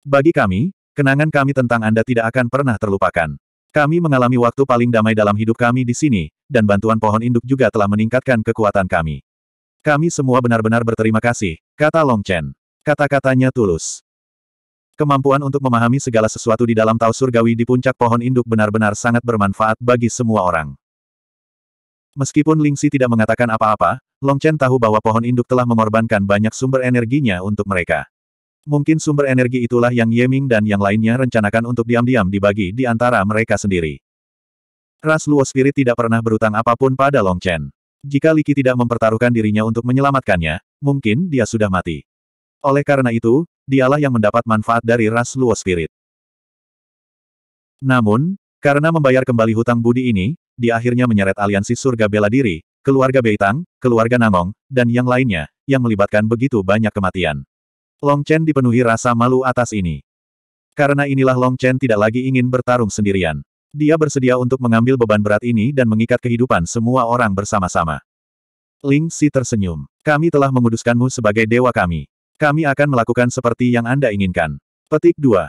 Bagi kami, kenangan kami tentang Anda tidak akan pernah terlupakan. Kami mengalami waktu paling damai dalam hidup kami di sini, dan bantuan pohon induk juga telah meningkatkan kekuatan kami. Kami semua benar-benar berterima kasih, kata Long Chen. Kata-katanya tulus. Kemampuan untuk memahami segala sesuatu di dalam Tao Surgawi di puncak pohon induk benar-benar sangat bermanfaat bagi semua orang. Meskipun Lingxi tidak mengatakan apa-apa, Long Chen tahu bahwa pohon induk telah mengorbankan banyak sumber energinya untuk mereka. Mungkin sumber energi itulah yang Yeming dan yang lainnya rencanakan untuk diam-diam dibagi di antara mereka sendiri. Ras Luo Spirit tidak pernah berutang apapun pada Long Chen. Jika Liki tidak mempertaruhkan dirinya untuk menyelamatkannya, mungkin dia sudah mati. Oleh karena itu, dialah yang mendapat manfaat dari ras Luo Spirit. Namun, karena membayar kembali hutang budi ini, dia akhirnya menyeret aliansi surga bela diri, keluarga Beitang, keluarga namong, dan yang lainnya, yang melibatkan begitu banyak kematian. Long Chen dipenuhi rasa malu atas ini. Karena inilah Long Chen tidak lagi ingin bertarung sendirian. Dia bersedia untuk mengambil beban berat ini dan mengikat kehidupan semua orang bersama-sama. Ling Si tersenyum. Kami telah menguduskanmu sebagai dewa kami. Kami akan melakukan seperti yang Anda inginkan. Petik 2.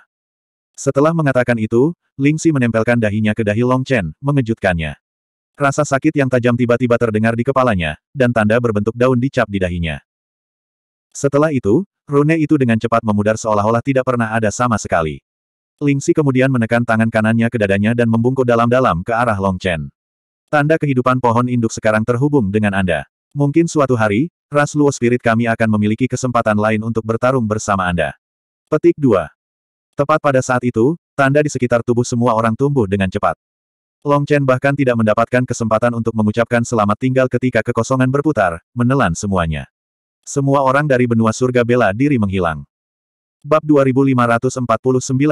Setelah mengatakan itu, Ling Si menempelkan dahinya ke dahi Long Chen, mengejutkannya. Rasa sakit yang tajam tiba-tiba terdengar di kepalanya, dan tanda berbentuk daun dicap di dahinya. Setelah itu, rune itu dengan cepat memudar seolah-olah tidak pernah ada sama sekali. Ling Si kemudian menekan tangan kanannya ke dadanya dan membungkuk dalam-dalam ke arah Long Chen. Tanda kehidupan pohon induk sekarang terhubung dengan Anda. Mungkin suatu hari, Ras Luo Spirit kami akan memiliki kesempatan lain untuk bertarung bersama Anda. Petik 2. Tepat pada saat itu, tanda di sekitar tubuh semua orang tumbuh dengan cepat. Long Chen bahkan tidak mendapatkan kesempatan untuk mengucapkan selamat tinggal ketika kekosongan berputar, menelan semuanya. Semua orang dari benua surga bela diri menghilang. Bab 2549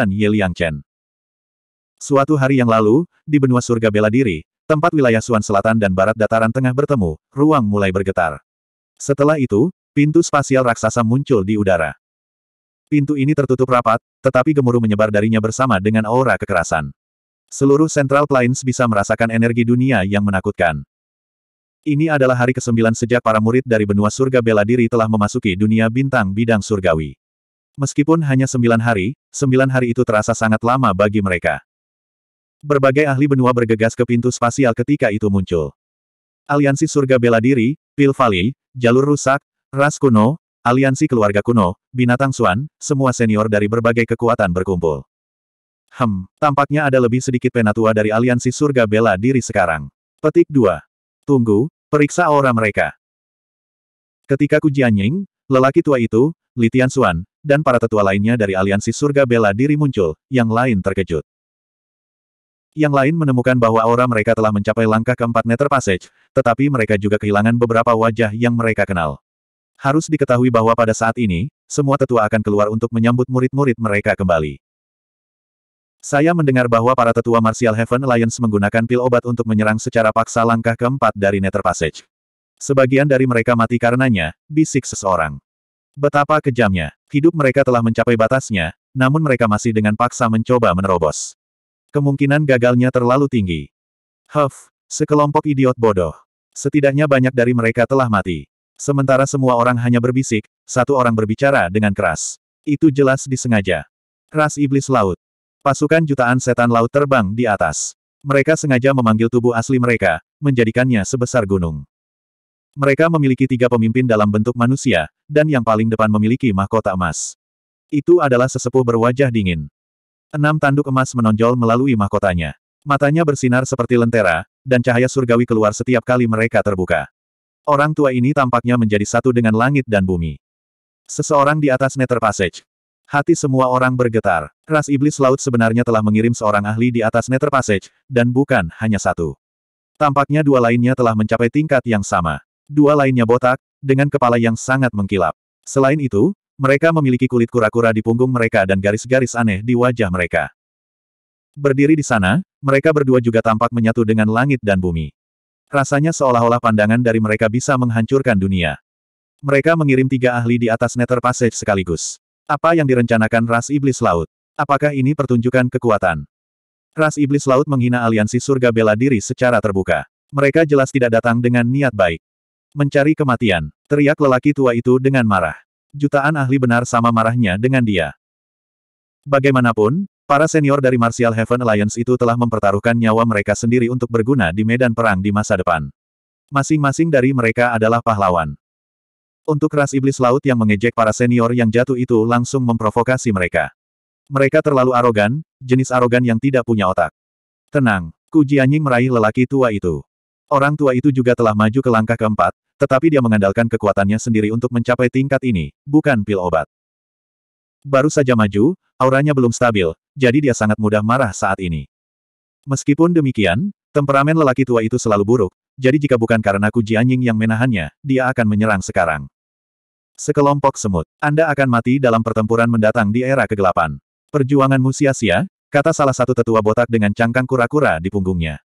Ye Liang Chen Suatu hari yang lalu, di benua surga bela diri, tempat wilayah Suan Selatan dan Barat Dataran Tengah bertemu, ruang mulai bergetar. Setelah itu, pintu spasial raksasa muncul di udara. Pintu ini tertutup rapat, tetapi gemuruh menyebar darinya bersama dengan aura kekerasan. Seluruh Central Plains bisa merasakan energi dunia yang menakutkan. Ini adalah hari ke-9 sejak para murid dari benua surga bela diri telah memasuki dunia bintang bidang surgawi. Meskipun hanya sembilan hari, sembilan hari itu terasa sangat lama bagi mereka. Berbagai ahli benua bergegas ke pintu spasial ketika itu muncul. Aliansi surga bela diri, Pil Valley, jalur rusak, ras kuno, aliansi keluarga kuno, binatang suan, semua senior dari berbagai kekuatan berkumpul. Hem, tampaknya ada lebih sedikit penatua dari aliansi surga bela diri sekarang. Petik 2. Tunggu, periksa aura mereka. Ketika Ku Jianying, lelaki tua itu, Litian Suan, dan para tetua lainnya dari aliansi surga bela diri muncul, yang lain terkejut. Yang lain menemukan bahwa aura mereka telah mencapai langkah keempat meter passage, tetapi mereka juga kehilangan beberapa wajah yang mereka kenal. Harus diketahui bahwa pada saat ini, semua tetua akan keluar untuk menyambut murid-murid mereka kembali. Saya mendengar bahwa para tetua Martial Heaven Alliance menggunakan pil obat untuk menyerang secara paksa langkah keempat dari Nether Passage. Sebagian dari mereka mati karenanya, bisik seseorang. Betapa kejamnya, hidup mereka telah mencapai batasnya, namun mereka masih dengan paksa mencoba menerobos. Kemungkinan gagalnya terlalu tinggi. Huff, Sekelompok idiot bodoh. Setidaknya banyak dari mereka telah mati. Sementara semua orang hanya berbisik, satu orang berbicara dengan keras. Itu jelas disengaja. Ras Iblis Laut. Pasukan jutaan setan laut terbang di atas. Mereka sengaja memanggil tubuh asli mereka, menjadikannya sebesar gunung. Mereka memiliki tiga pemimpin dalam bentuk manusia, dan yang paling depan memiliki mahkota emas. Itu adalah sesepuh berwajah dingin. Enam tanduk emas menonjol melalui mahkotanya. Matanya bersinar seperti lentera, dan cahaya surgawi keluar setiap kali mereka terbuka. Orang tua ini tampaknya menjadi satu dengan langit dan bumi. Seseorang di atas Nether Passage. Hati semua orang bergetar. Ras Iblis Laut sebenarnya telah mengirim seorang ahli di atas Nether Passage, dan bukan hanya satu. Tampaknya dua lainnya telah mencapai tingkat yang sama. Dua lainnya botak, dengan kepala yang sangat mengkilap. Selain itu, mereka memiliki kulit kura-kura di punggung mereka dan garis-garis aneh di wajah mereka. Berdiri di sana, mereka berdua juga tampak menyatu dengan langit dan bumi. Rasanya seolah-olah pandangan dari mereka bisa menghancurkan dunia. Mereka mengirim tiga ahli di atas Nether Passage sekaligus. Apa yang direncanakan ras iblis laut? Apakah ini pertunjukan kekuatan? Ras iblis laut menghina aliansi surga bela diri secara terbuka. Mereka jelas tidak datang dengan niat baik. Mencari kematian, teriak lelaki tua itu dengan marah. Jutaan ahli benar sama marahnya dengan dia. Bagaimanapun, Para senior dari Martial Heaven Alliance itu telah mempertaruhkan nyawa mereka sendiri untuk berguna di medan perang di masa depan. Masing-masing dari mereka adalah pahlawan. Untuk ras iblis laut yang mengejek para senior yang jatuh itu langsung memprovokasi mereka. Mereka terlalu arogan, jenis arogan yang tidak punya otak. Tenang, Ku Jianying meraih lelaki tua itu. Orang tua itu juga telah maju ke langkah keempat, tetapi dia mengandalkan kekuatannya sendiri untuk mencapai tingkat ini, bukan pil obat. Baru saja maju, auranya belum stabil, jadi dia sangat mudah marah saat ini. Meskipun demikian, temperamen lelaki tua itu selalu buruk, jadi jika bukan karena Ku Jianying yang menahannya, dia akan menyerang sekarang. Sekelompok semut, Anda akan mati dalam pertempuran mendatang di era kegelapan. Perjuanganmu sia-sia, kata salah satu tetua botak dengan cangkang kura-kura di punggungnya.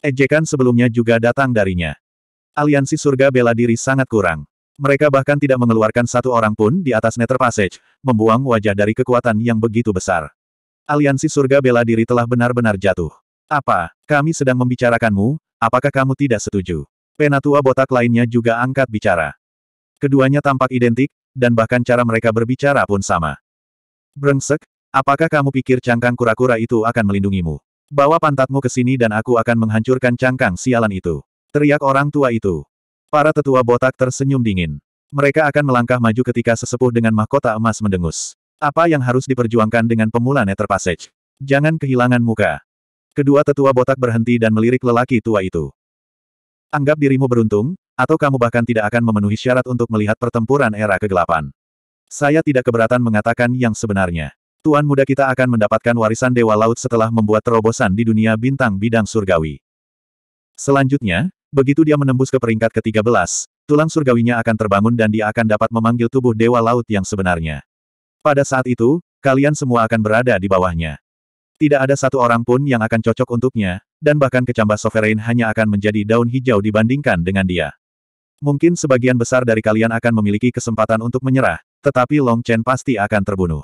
Ejekan sebelumnya juga datang darinya. Aliansi surga bela diri sangat kurang. Mereka bahkan tidak mengeluarkan satu orang pun di atas Nether Passage, membuang wajah dari kekuatan yang begitu besar. Aliansi surga bela diri telah benar-benar jatuh. Apa, kami sedang membicarakanmu, apakah kamu tidak setuju? Penatua botak lainnya juga angkat bicara. Keduanya tampak identik, dan bahkan cara mereka berbicara pun sama. Brengsek, apakah kamu pikir cangkang kura-kura itu akan melindungimu? Bawa pantatmu ke sini dan aku akan menghancurkan cangkang sialan itu. Teriak orang tua itu. Para tetua botak tersenyum dingin. Mereka akan melangkah maju ketika sesepuh dengan mahkota emas mendengus. Apa yang harus diperjuangkan dengan pemula Nether Passage? Jangan kehilangan muka. Kedua tetua botak berhenti dan melirik lelaki tua itu. Anggap dirimu beruntung, atau kamu bahkan tidak akan memenuhi syarat untuk melihat pertempuran era kegelapan. Saya tidak keberatan mengatakan yang sebenarnya. Tuan muda kita akan mendapatkan warisan Dewa Laut setelah membuat terobosan di dunia bintang bidang surgawi. Selanjutnya, begitu dia menembus ke peringkat ke-13, tulang surgawinya akan terbangun dan dia akan dapat memanggil tubuh Dewa Laut yang sebenarnya. Pada saat itu, kalian semua akan berada di bawahnya. Tidak ada satu orang pun yang akan cocok untuknya, dan bahkan kecambah sovereign hanya akan menjadi daun hijau dibandingkan dengan dia. Mungkin sebagian besar dari kalian akan memiliki kesempatan untuk menyerah, tetapi Long Chen pasti akan terbunuh.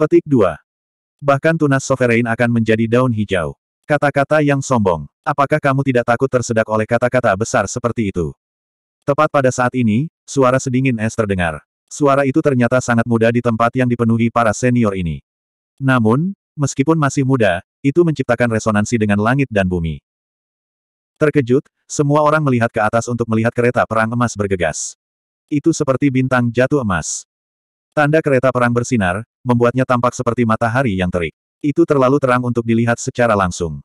Petik 2. Bahkan tunas sovereign akan menjadi daun hijau. Kata-kata yang sombong. Apakah kamu tidak takut tersedak oleh kata-kata besar seperti itu? Tepat pada saat ini, suara sedingin es terdengar. Suara itu ternyata sangat muda di tempat yang dipenuhi para senior ini. Namun, meskipun masih muda, itu menciptakan resonansi dengan langit dan bumi. Terkejut, semua orang melihat ke atas untuk melihat kereta perang emas bergegas. Itu seperti bintang jatuh emas. Tanda kereta perang bersinar, membuatnya tampak seperti matahari yang terik. Itu terlalu terang untuk dilihat secara langsung.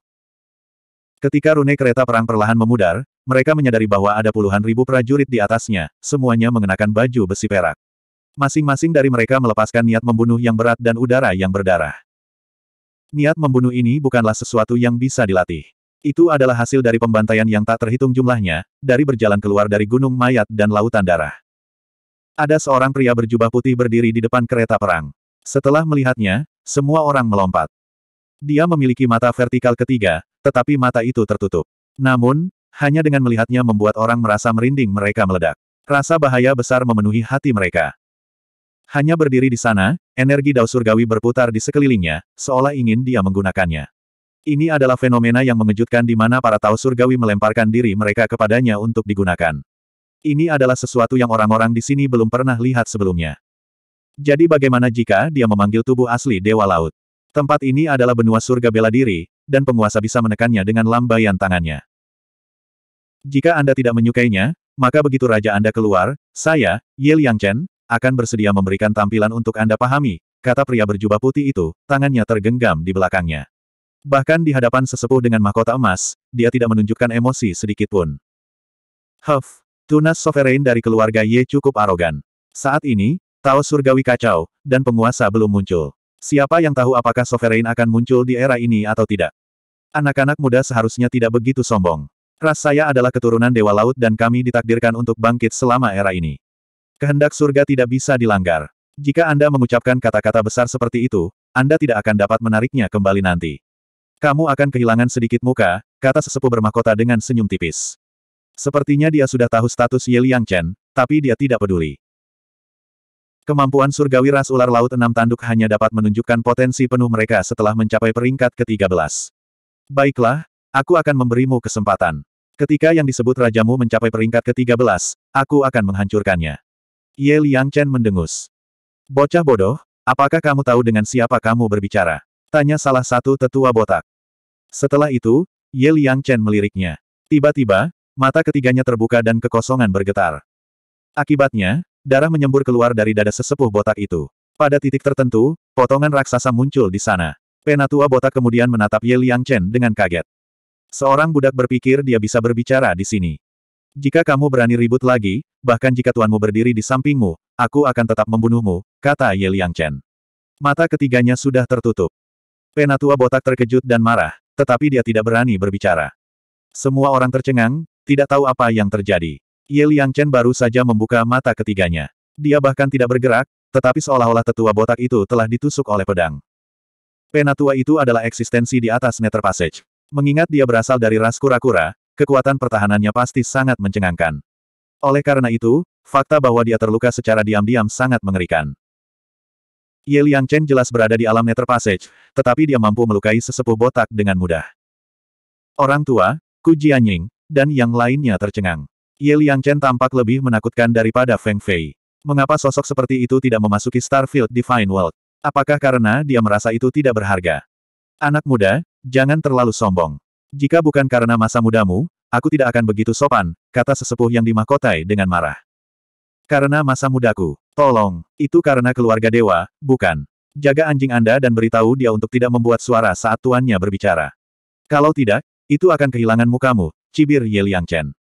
Ketika rune kereta perang perlahan memudar, mereka menyadari bahwa ada puluhan ribu prajurit di atasnya, semuanya mengenakan baju besi perak. Masing-masing dari mereka melepaskan niat membunuh yang berat dan udara yang berdarah. Niat membunuh ini bukanlah sesuatu yang bisa dilatih. Itu adalah hasil dari pembantaian yang tak terhitung jumlahnya, dari berjalan keluar dari gunung mayat dan lautan darah. Ada seorang pria berjubah putih berdiri di depan kereta perang. Setelah melihatnya, semua orang melompat. Dia memiliki mata vertikal ketiga, tetapi mata itu tertutup. Namun, hanya dengan melihatnya membuat orang merasa merinding mereka meledak. Rasa bahaya besar memenuhi hati mereka. Hanya berdiri di sana, energi dao surgawi berputar di sekelilingnya, seolah ingin dia menggunakannya. Ini adalah fenomena yang mengejutkan di mana para Tao surgawi melemparkan diri mereka kepadanya untuk digunakan. Ini adalah sesuatu yang orang-orang di sini belum pernah lihat sebelumnya. Jadi bagaimana jika dia memanggil tubuh asli Dewa Laut? Tempat ini adalah benua surga bela diri, dan penguasa bisa menekannya dengan lambaian tangannya. Jika Anda tidak menyukainya, maka begitu raja Anda keluar, saya, Ye Chen, akan bersedia memberikan tampilan untuk Anda pahami, kata pria berjubah putih itu, tangannya tergenggam di belakangnya. Bahkan di hadapan sesepuh dengan mahkota emas, dia tidak menunjukkan emosi sedikit pun. Huff, tunas sovereign dari keluarga Ye cukup arogan. Saat ini, Tao surgawi kacau, dan penguasa belum muncul. Siapa yang tahu apakah sovereign akan muncul di era ini atau tidak? Anak-anak muda seharusnya tidak begitu sombong. Ras saya adalah keturunan Dewa Laut dan kami ditakdirkan untuk bangkit selama era ini. Kehendak surga tidak bisa dilanggar. Jika Anda mengucapkan kata-kata besar seperti itu, Anda tidak akan dapat menariknya kembali nanti. Kamu akan kehilangan sedikit muka, kata sesepuh bermahkota dengan senyum tipis. Sepertinya dia sudah tahu status Ye Liang Chen, tapi dia tidak peduli. Kemampuan surgawi ras ular laut enam tanduk hanya dapat menunjukkan potensi penuh mereka setelah mencapai peringkat ke-13. Baiklah, aku akan memberimu kesempatan. Ketika yang disebut rajamu mencapai peringkat ke-13, aku akan menghancurkannya. Ye Liang Chen mendengus. Bocah bodoh, apakah kamu tahu dengan siapa kamu berbicara? Tanya salah satu tetua botak. Setelah itu, Ye Liang Chen meliriknya. Tiba-tiba, mata ketiganya terbuka dan kekosongan bergetar. Akibatnya, darah menyembur keluar dari dada sesepuh botak itu. Pada titik tertentu, potongan raksasa muncul di sana. Penatua botak kemudian menatap Ye Liang Chen dengan kaget. Seorang budak berpikir dia bisa berbicara di sini. Jika kamu berani ribut lagi, bahkan jika tuanmu berdiri di sampingmu, aku akan tetap membunuhmu, kata Ye Liang Chen. Mata ketiganya sudah tertutup. Penatua botak terkejut dan marah, tetapi dia tidak berani berbicara. Semua orang tercengang, tidak tahu apa yang terjadi. Ye Liang Chen baru saja membuka mata ketiganya. Dia bahkan tidak bergerak, tetapi seolah-olah tetua botak itu telah ditusuk oleh pedang. Penatua itu adalah eksistensi di atas Nether Passage. Mengingat dia berasal dari ras kura-kura, kekuatan pertahanannya pasti sangat mencengangkan. Oleh karena itu, fakta bahwa dia terluka secara diam-diam sangat mengerikan. Ye Liang Chen jelas berada di alam Nether Passage, tetapi dia mampu melukai sesepuh botak dengan mudah. Orang tua, Ku Jianying, dan yang lainnya tercengang. Ye Liang Chen tampak lebih menakutkan daripada Feng Fei. Mengapa sosok seperti itu tidak memasuki Starfield Divine World? Apakah karena dia merasa itu tidak berharga? Anak muda, jangan terlalu sombong. Jika bukan karena masa mudamu, aku tidak akan begitu sopan, kata sesepuh yang dimahkotai dengan marah. Karena masa mudaku, tolong, itu karena keluarga dewa, bukan. Jaga anjing Anda dan beritahu dia untuk tidak membuat suara saat tuannya berbicara. Kalau tidak, itu akan kehilangan mukamu, cibir Ye Chen.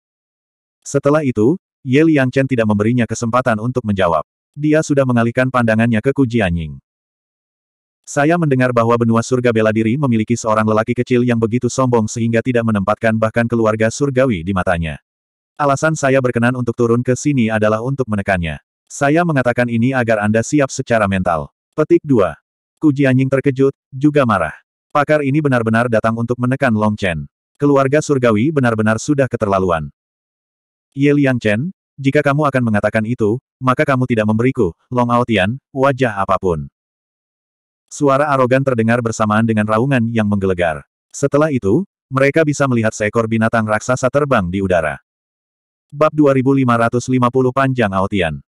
Setelah itu, Ye Chen tidak memberinya kesempatan untuk menjawab. Dia sudah mengalihkan pandangannya ke Ku Jianying. Saya mendengar bahwa benua surga bela diri memiliki seorang lelaki kecil yang begitu sombong sehingga tidak menempatkan bahkan keluarga surgawi di matanya. Alasan saya berkenan untuk turun ke sini adalah untuk menekannya. Saya mengatakan ini agar Anda siap secara mental. Petik 2. Kuji anjing terkejut, juga marah. Pakar ini benar-benar datang untuk menekan Long Chen. Keluarga surgawi benar-benar sudah keterlaluan. Ye Liang Chen, jika kamu akan mengatakan itu, maka kamu tidak memberiku, Long Aotian, wajah apapun. Suara arogan terdengar bersamaan dengan raungan yang menggelegar. Setelah itu, mereka bisa melihat seekor binatang raksasa terbang di udara. Bab 2550 Panjang Aotian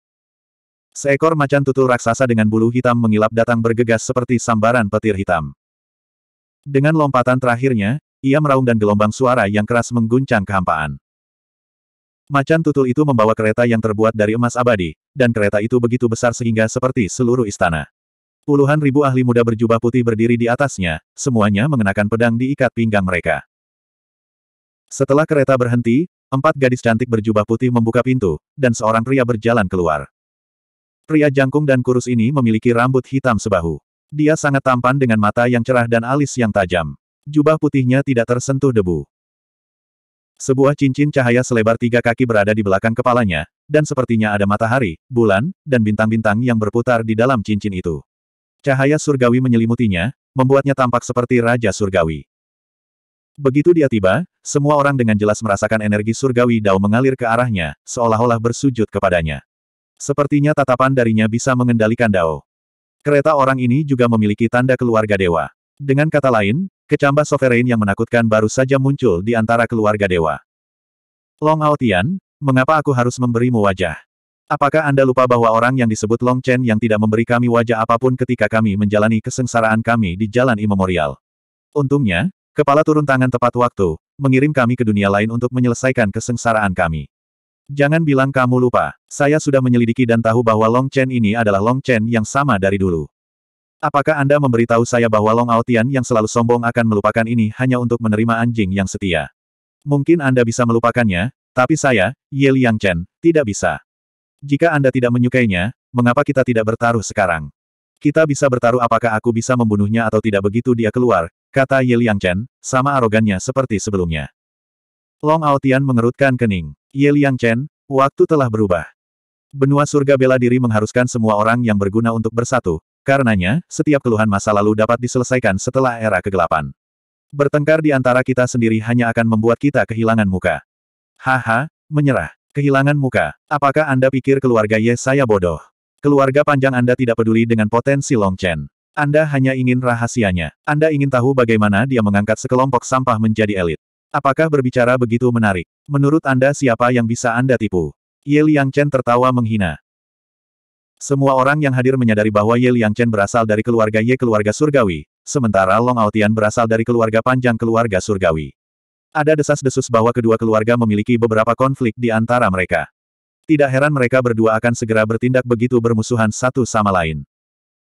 Seekor macan tutul raksasa dengan bulu hitam mengilap datang bergegas seperti sambaran petir hitam. Dengan lompatan terakhirnya, ia meraung dan gelombang suara yang keras mengguncang kehampaan. Macan tutul itu membawa kereta yang terbuat dari emas abadi, dan kereta itu begitu besar sehingga seperti seluruh istana. Puluhan ribu ahli muda berjubah putih berdiri di atasnya, semuanya mengenakan pedang diikat pinggang mereka. Setelah kereta berhenti, empat gadis cantik berjubah putih membuka pintu, dan seorang pria berjalan keluar. Pria jangkung dan kurus ini memiliki rambut hitam sebahu. Dia sangat tampan dengan mata yang cerah dan alis yang tajam. Jubah putihnya tidak tersentuh debu. Sebuah cincin cahaya selebar tiga kaki berada di belakang kepalanya, dan sepertinya ada matahari, bulan, dan bintang-bintang yang berputar di dalam cincin itu. Cahaya surgawi menyelimutinya, membuatnya tampak seperti Raja Surgawi. Begitu dia tiba, semua orang dengan jelas merasakan energi surgawi Dao mengalir ke arahnya, seolah-olah bersujud kepadanya. Sepertinya tatapan darinya bisa mengendalikan Dao. Kereta orang ini juga memiliki tanda keluarga dewa. Dengan kata lain, kecambah sovereign yang menakutkan baru saja muncul di antara keluarga dewa. Long Aotian, mengapa aku harus memberimu wajah? Apakah Anda lupa bahwa orang yang disebut Long Chen yang tidak memberi kami wajah apapun ketika kami menjalani kesengsaraan kami di jalan Immemorial? Untungnya, kepala turun tangan tepat waktu, mengirim kami ke dunia lain untuk menyelesaikan kesengsaraan kami. Jangan bilang kamu lupa, saya sudah menyelidiki dan tahu bahwa Long Chen ini adalah Long Chen yang sama dari dulu. Apakah Anda memberitahu saya bahwa Long Aotian yang selalu sombong akan melupakan ini hanya untuk menerima anjing yang setia? Mungkin Anda bisa melupakannya, tapi saya, Ye Liang Chen, tidak bisa. Jika Anda tidak menyukainya, mengapa kita tidak bertaruh sekarang? Kita bisa bertaruh apakah aku bisa membunuhnya atau tidak begitu dia keluar, kata Ye Liang Chen, sama arogannya seperti sebelumnya. Long Aotian mengerutkan kening. Ye Liang Chen, waktu telah berubah. Benua surga bela diri mengharuskan semua orang yang berguna untuk bersatu, karenanya, setiap keluhan masa lalu dapat diselesaikan setelah era kegelapan. Bertengkar di antara kita sendiri hanya akan membuat kita kehilangan muka. Haha, menyerah. Kehilangan muka. Apakah Anda pikir keluarga Ye saya bodoh? Keluarga panjang Anda tidak peduli dengan potensi Long Chen. Anda hanya ingin rahasianya. Anda ingin tahu bagaimana dia mengangkat sekelompok sampah menjadi elit. Apakah berbicara begitu menarik? Menurut Anda siapa yang bisa Anda tipu? Ye Liang Chen tertawa menghina. Semua orang yang hadir menyadari bahwa Ye Liang Chen berasal dari keluarga Ye keluarga surgawi, sementara Long Aotian berasal dari keluarga panjang keluarga surgawi. Ada desas-desus bahwa kedua keluarga memiliki beberapa konflik di antara mereka. Tidak heran mereka berdua akan segera bertindak begitu bermusuhan satu sama lain.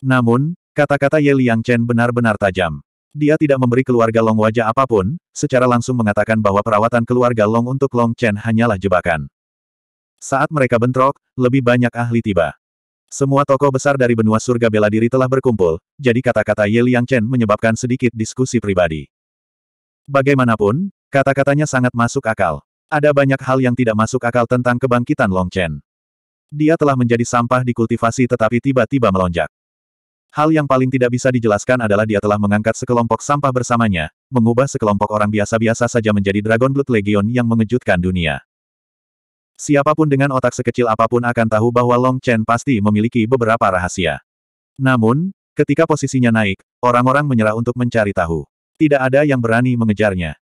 Namun, kata-kata Ye Liang Chen benar-benar tajam. Dia tidak memberi keluarga Long wajah apapun, secara langsung mengatakan bahwa perawatan keluarga Long untuk Long Chen hanyalah jebakan. Saat mereka bentrok, lebih banyak ahli tiba. Semua tokoh besar dari benua surga bela diri telah berkumpul, jadi kata-kata Ye Liang Chen menyebabkan sedikit diskusi pribadi. Bagaimanapun, Kata-katanya sangat masuk akal. Ada banyak hal yang tidak masuk akal tentang kebangkitan Long Chen. Dia telah menjadi sampah di kultivasi, tetapi tiba-tiba melonjak. Hal yang paling tidak bisa dijelaskan adalah dia telah mengangkat sekelompok sampah bersamanya, mengubah sekelompok orang biasa-biasa saja menjadi Dragon Blood Legion yang mengejutkan dunia. Siapapun dengan otak sekecil apapun akan tahu bahwa Long Chen pasti memiliki beberapa rahasia. Namun, ketika posisinya naik, orang-orang menyerah untuk mencari tahu. Tidak ada yang berani mengejarnya.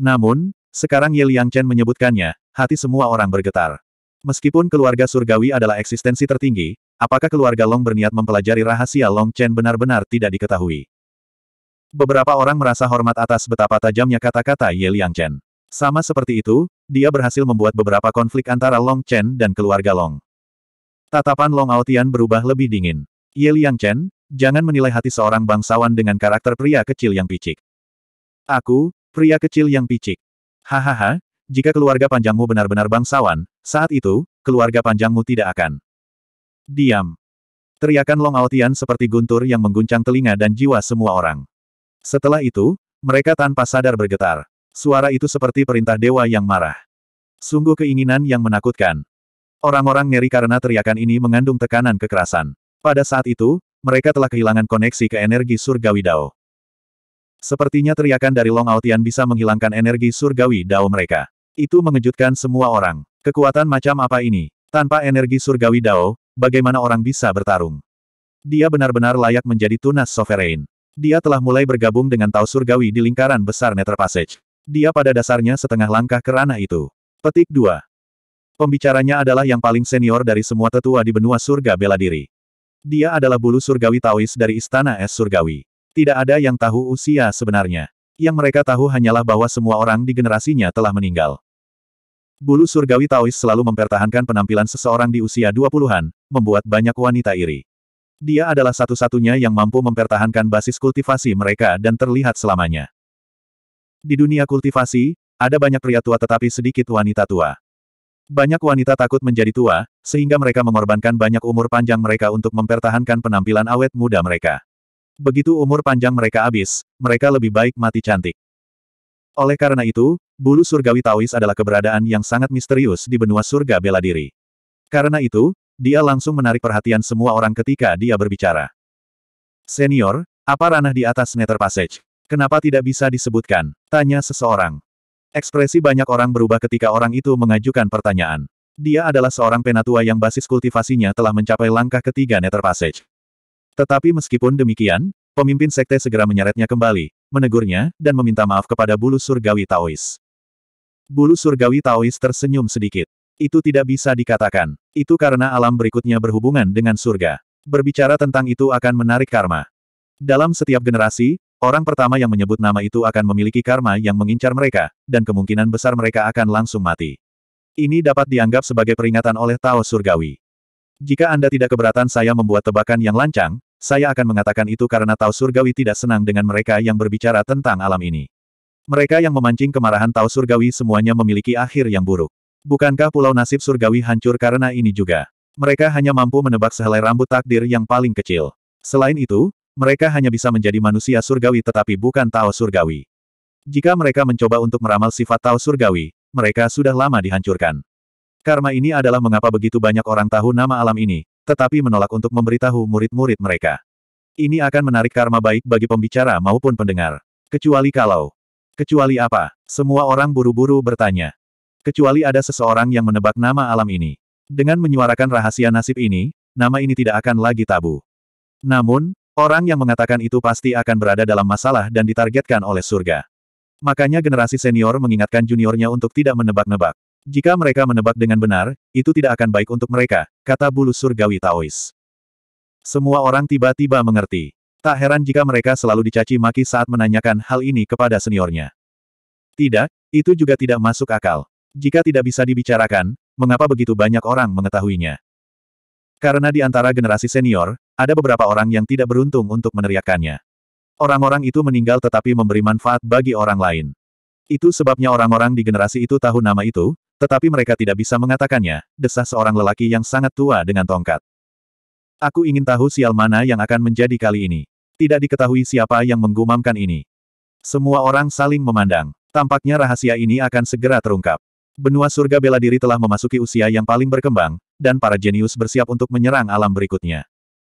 Namun, sekarang Ye Liang Chen menyebutkannya, hati semua orang bergetar. Meskipun keluarga surgawi adalah eksistensi tertinggi, apakah keluarga Long berniat mempelajari rahasia Long Chen benar-benar tidak diketahui? Beberapa orang merasa hormat atas betapa tajamnya kata-kata Ye Liang Chen. Sama seperti itu, dia berhasil membuat beberapa konflik antara Long Chen dan keluarga Long. Tatapan Long Aotian berubah lebih dingin. Ye Liang Chen, jangan menilai hati seorang bangsawan dengan karakter pria kecil yang picik. Aku, Pria kecil yang picik. Hahaha, jika keluarga panjangmu benar-benar bangsawan, saat itu, keluarga panjangmu tidak akan. Diam. Teriakan Long Aotian seperti guntur yang mengguncang telinga dan jiwa semua orang. Setelah itu, mereka tanpa sadar bergetar. Suara itu seperti perintah dewa yang marah. Sungguh keinginan yang menakutkan. Orang-orang ngeri karena teriakan ini mengandung tekanan kekerasan. Pada saat itu, mereka telah kehilangan koneksi ke energi surgawi Dao. Sepertinya teriakan dari Long Aotian bisa menghilangkan energi surgawi dao mereka. Itu mengejutkan semua orang. Kekuatan macam apa ini? Tanpa energi surgawi dao, bagaimana orang bisa bertarung? Dia benar-benar layak menjadi tunas sovereign. Dia telah mulai bergabung dengan Tao Surgawi di lingkaran besar Nether Passage. Dia pada dasarnya setengah langkah ke ranah itu. Petik 2. Pembicaranya adalah yang paling senior dari semua tetua di benua surga bela diri. Dia adalah bulu surgawi Taois dari Istana Es Surgawi. Tidak ada yang tahu usia sebenarnya. Yang mereka tahu hanyalah bahwa semua orang di generasinya telah meninggal. Bulu surgawi Taois selalu mempertahankan penampilan seseorang di usia 20-an, membuat banyak wanita iri. Dia adalah satu-satunya yang mampu mempertahankan basis kultivasi mereka dan terlihat selamanya. Di dunia kultivasi, ada banyak pria tua tetapi sedikit wanita tua. Banyak wanita takut menjadi tua, sehingga mereka mengorbankan banyak umur panjang mereka untuk mempertahankan penampilan awet muda mereka. Begitu umur panjang mereka habis, mereka lebih baik mati cantik. Oleh karena itu, bulu surgawi Taois adalah keberadaan yang sangat misterius di benua surga bela diri. Karena itu, dia langsung menarik perhatian semua orang ketika dia berbicara. Senior, apa ranah di atas Nether Passage? Kenapa tidak bisa disebutkan? Tanya seseorang. Ekspresi banyak orang berubah ketika orang itu mengajukan pertanyaan. Dia adalah seorang penatua yang basis kultivasinya telah mencapai langkah ketiga Nether Passage. Tetapi meskipun demikian, pemimpin sekte segera menyeretnya kembali, menegurnya, dan meminta maaf kepada bulu surgawi Taois. Bulu surgawi Taois tersenyum sedikit. Itu tidak bisa dikatakan. Itu karena alam berikutnya berhubungan dengan surga. Berbicara tentang itu akan menarik karma. Dalam setiap generasi, orang pertama yang menyebut nama itu akan memiliki karma yang mengincar mereka, dan kemungkinan besar mereka akan langsung mati. Ini dapat dianggap sebagai peringatan oleh Tao Surgawi. Jika Anda tidak keberatan saya membuat tebakan yang lancang, saya akan mengatakan itu karena Tao Surgawi tidak senang dengan mereka yang berbicara tentang alam ini. Mereka yang memancing kemarahan Tao Surgawi semuanya memiliki akhir yang buruk. Bukankah pulau nasib surgawi hancur karena ini juga? Mereka hanya mampu menebak sehelai rambut takdir yang paling kecil. Selain itu, mereka hanya bisa menjadi manusia surgawi tetapi bukan Tao Surgawi. Jika mereka mencoba untuk meramal sifat Tao Surgawi, mereka sudah lama dihancurkan. Karma ini adalah mengapa begitu banyak orang tahu nama alam ini, tetapi menolak untuk memberitahu murid-murid mereka. Ini akan menarik karma baik bagi pembicara maupun pendengar. Kecuali kalau. Kecuali apa? Semua orang buru-buru bertanya. Kecuali ada seseorang yang menebak nama alam ini. Dengan menyuarakan rahasia nasib ini, nama ini tidak akan lagi tabu. Namun, orang yang mengatakan itu pasti akan berada dalam masalah dan ditargetkan oleh surga. Makanya generasi senior mengingatkan juniornya untuk tidak menebak-nebak. Jika mereka menebak dengan benar, itu tidak akan baik untuk mereka, kata bulu surgawi Taois. Semua orang tiba-tiba mengerti. Tak heran jika mereka selalu dicaci maki saat menanyakan hal ini kepada seniornya. Tidak, itu juga tidak masuk akal. Jika tidak bisa dibicarakan, mengapa begitu banyak orang mengetahuinya? Karena di antara generasi senior, ada beberapa orang yang tidak beruntung untuk meneriakannya. Orang-orang itu meninggal tetapi memberi manfaat bagi orang lain. Itu sebabnya orang-orang di generasi itu tahu nama itu, tetapi mereka tidak bisa mengatakannya, desah seorang lelaki yang sangat tua dengan tongkat. Aku ingin tahu sial mana yang akan menjadi kali ini. Tidak diketahui siapa yang menggumamkan ini. Semua orang saling memandang. Tampaknya rahasia ini akan segera terungkap. Benua surga bela diri telah memasuki usia yang paling berkembang, dan para jenius bersiap untuk menyerang alam berikutnya.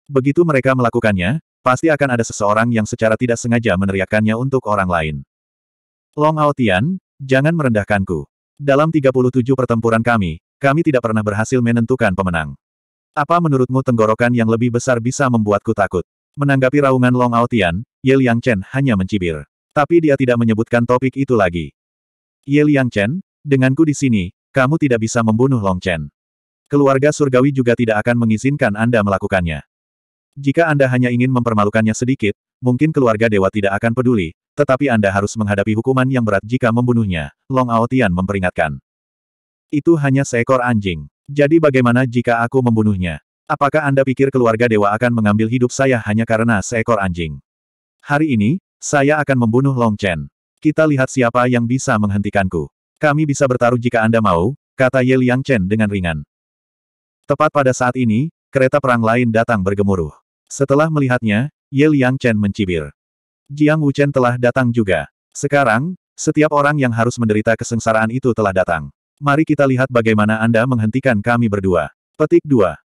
Begitu mereka melakukannya, pasti akan ada seseorang yang secara tidak sengaja meneriakannya untuk orang lain. Long Aotian, jangan merendahkanku. Dalam 37 pertempuran kami, kami tidak pernah berhasil menentukan pemenang. Apa menurutmu tenggorokan yang lebih besar bisa membuatku takut? Menanggapi raungan Long Aotian, Ye Liang Chen hanya mencibir. Tapi dia tidak menyebutkan topik itu lagi. Ye Liang Chen, denganku di sini, kamu tidak bisa membunuh Long Chen. Keluarga surgawi juga tidak akan mengizinkan Anda melakukannya. Jika Anda hanya ingin mempermalukannya sedikit, Mungkin keluarga dewa tidak akan peduli, tetapi Anda harus menghadapi hukuman yang berat jika membunuhnya, Long Aotian memperingatkan. Itu hanya seekor anjing. Jadi bagaimana jika aku membunuhnya? Apakah Anda pikir keluarga dewa akan mengambil hidup saya hanya karena seekor anjing? Hari ini, saya akan membunuh Long Chen. Kita lihat siapa yang bisa menghentikanku. Kami bisa bertaruh jika Anda mau, kata Ye Liang Chen dengan ringan. Tepat pada saat ini, kereta perang lain datang bergemuruh. Setelah melihatnya, Ye Liang Chen mencibir. Jiang Wu Chen telah datang juga. Sekarang, setiap orang yang harus menderita kesengsaraan itu telah datang. Mari kita lihat bagaimana Anda menghentikan kami berdua. Petik 2.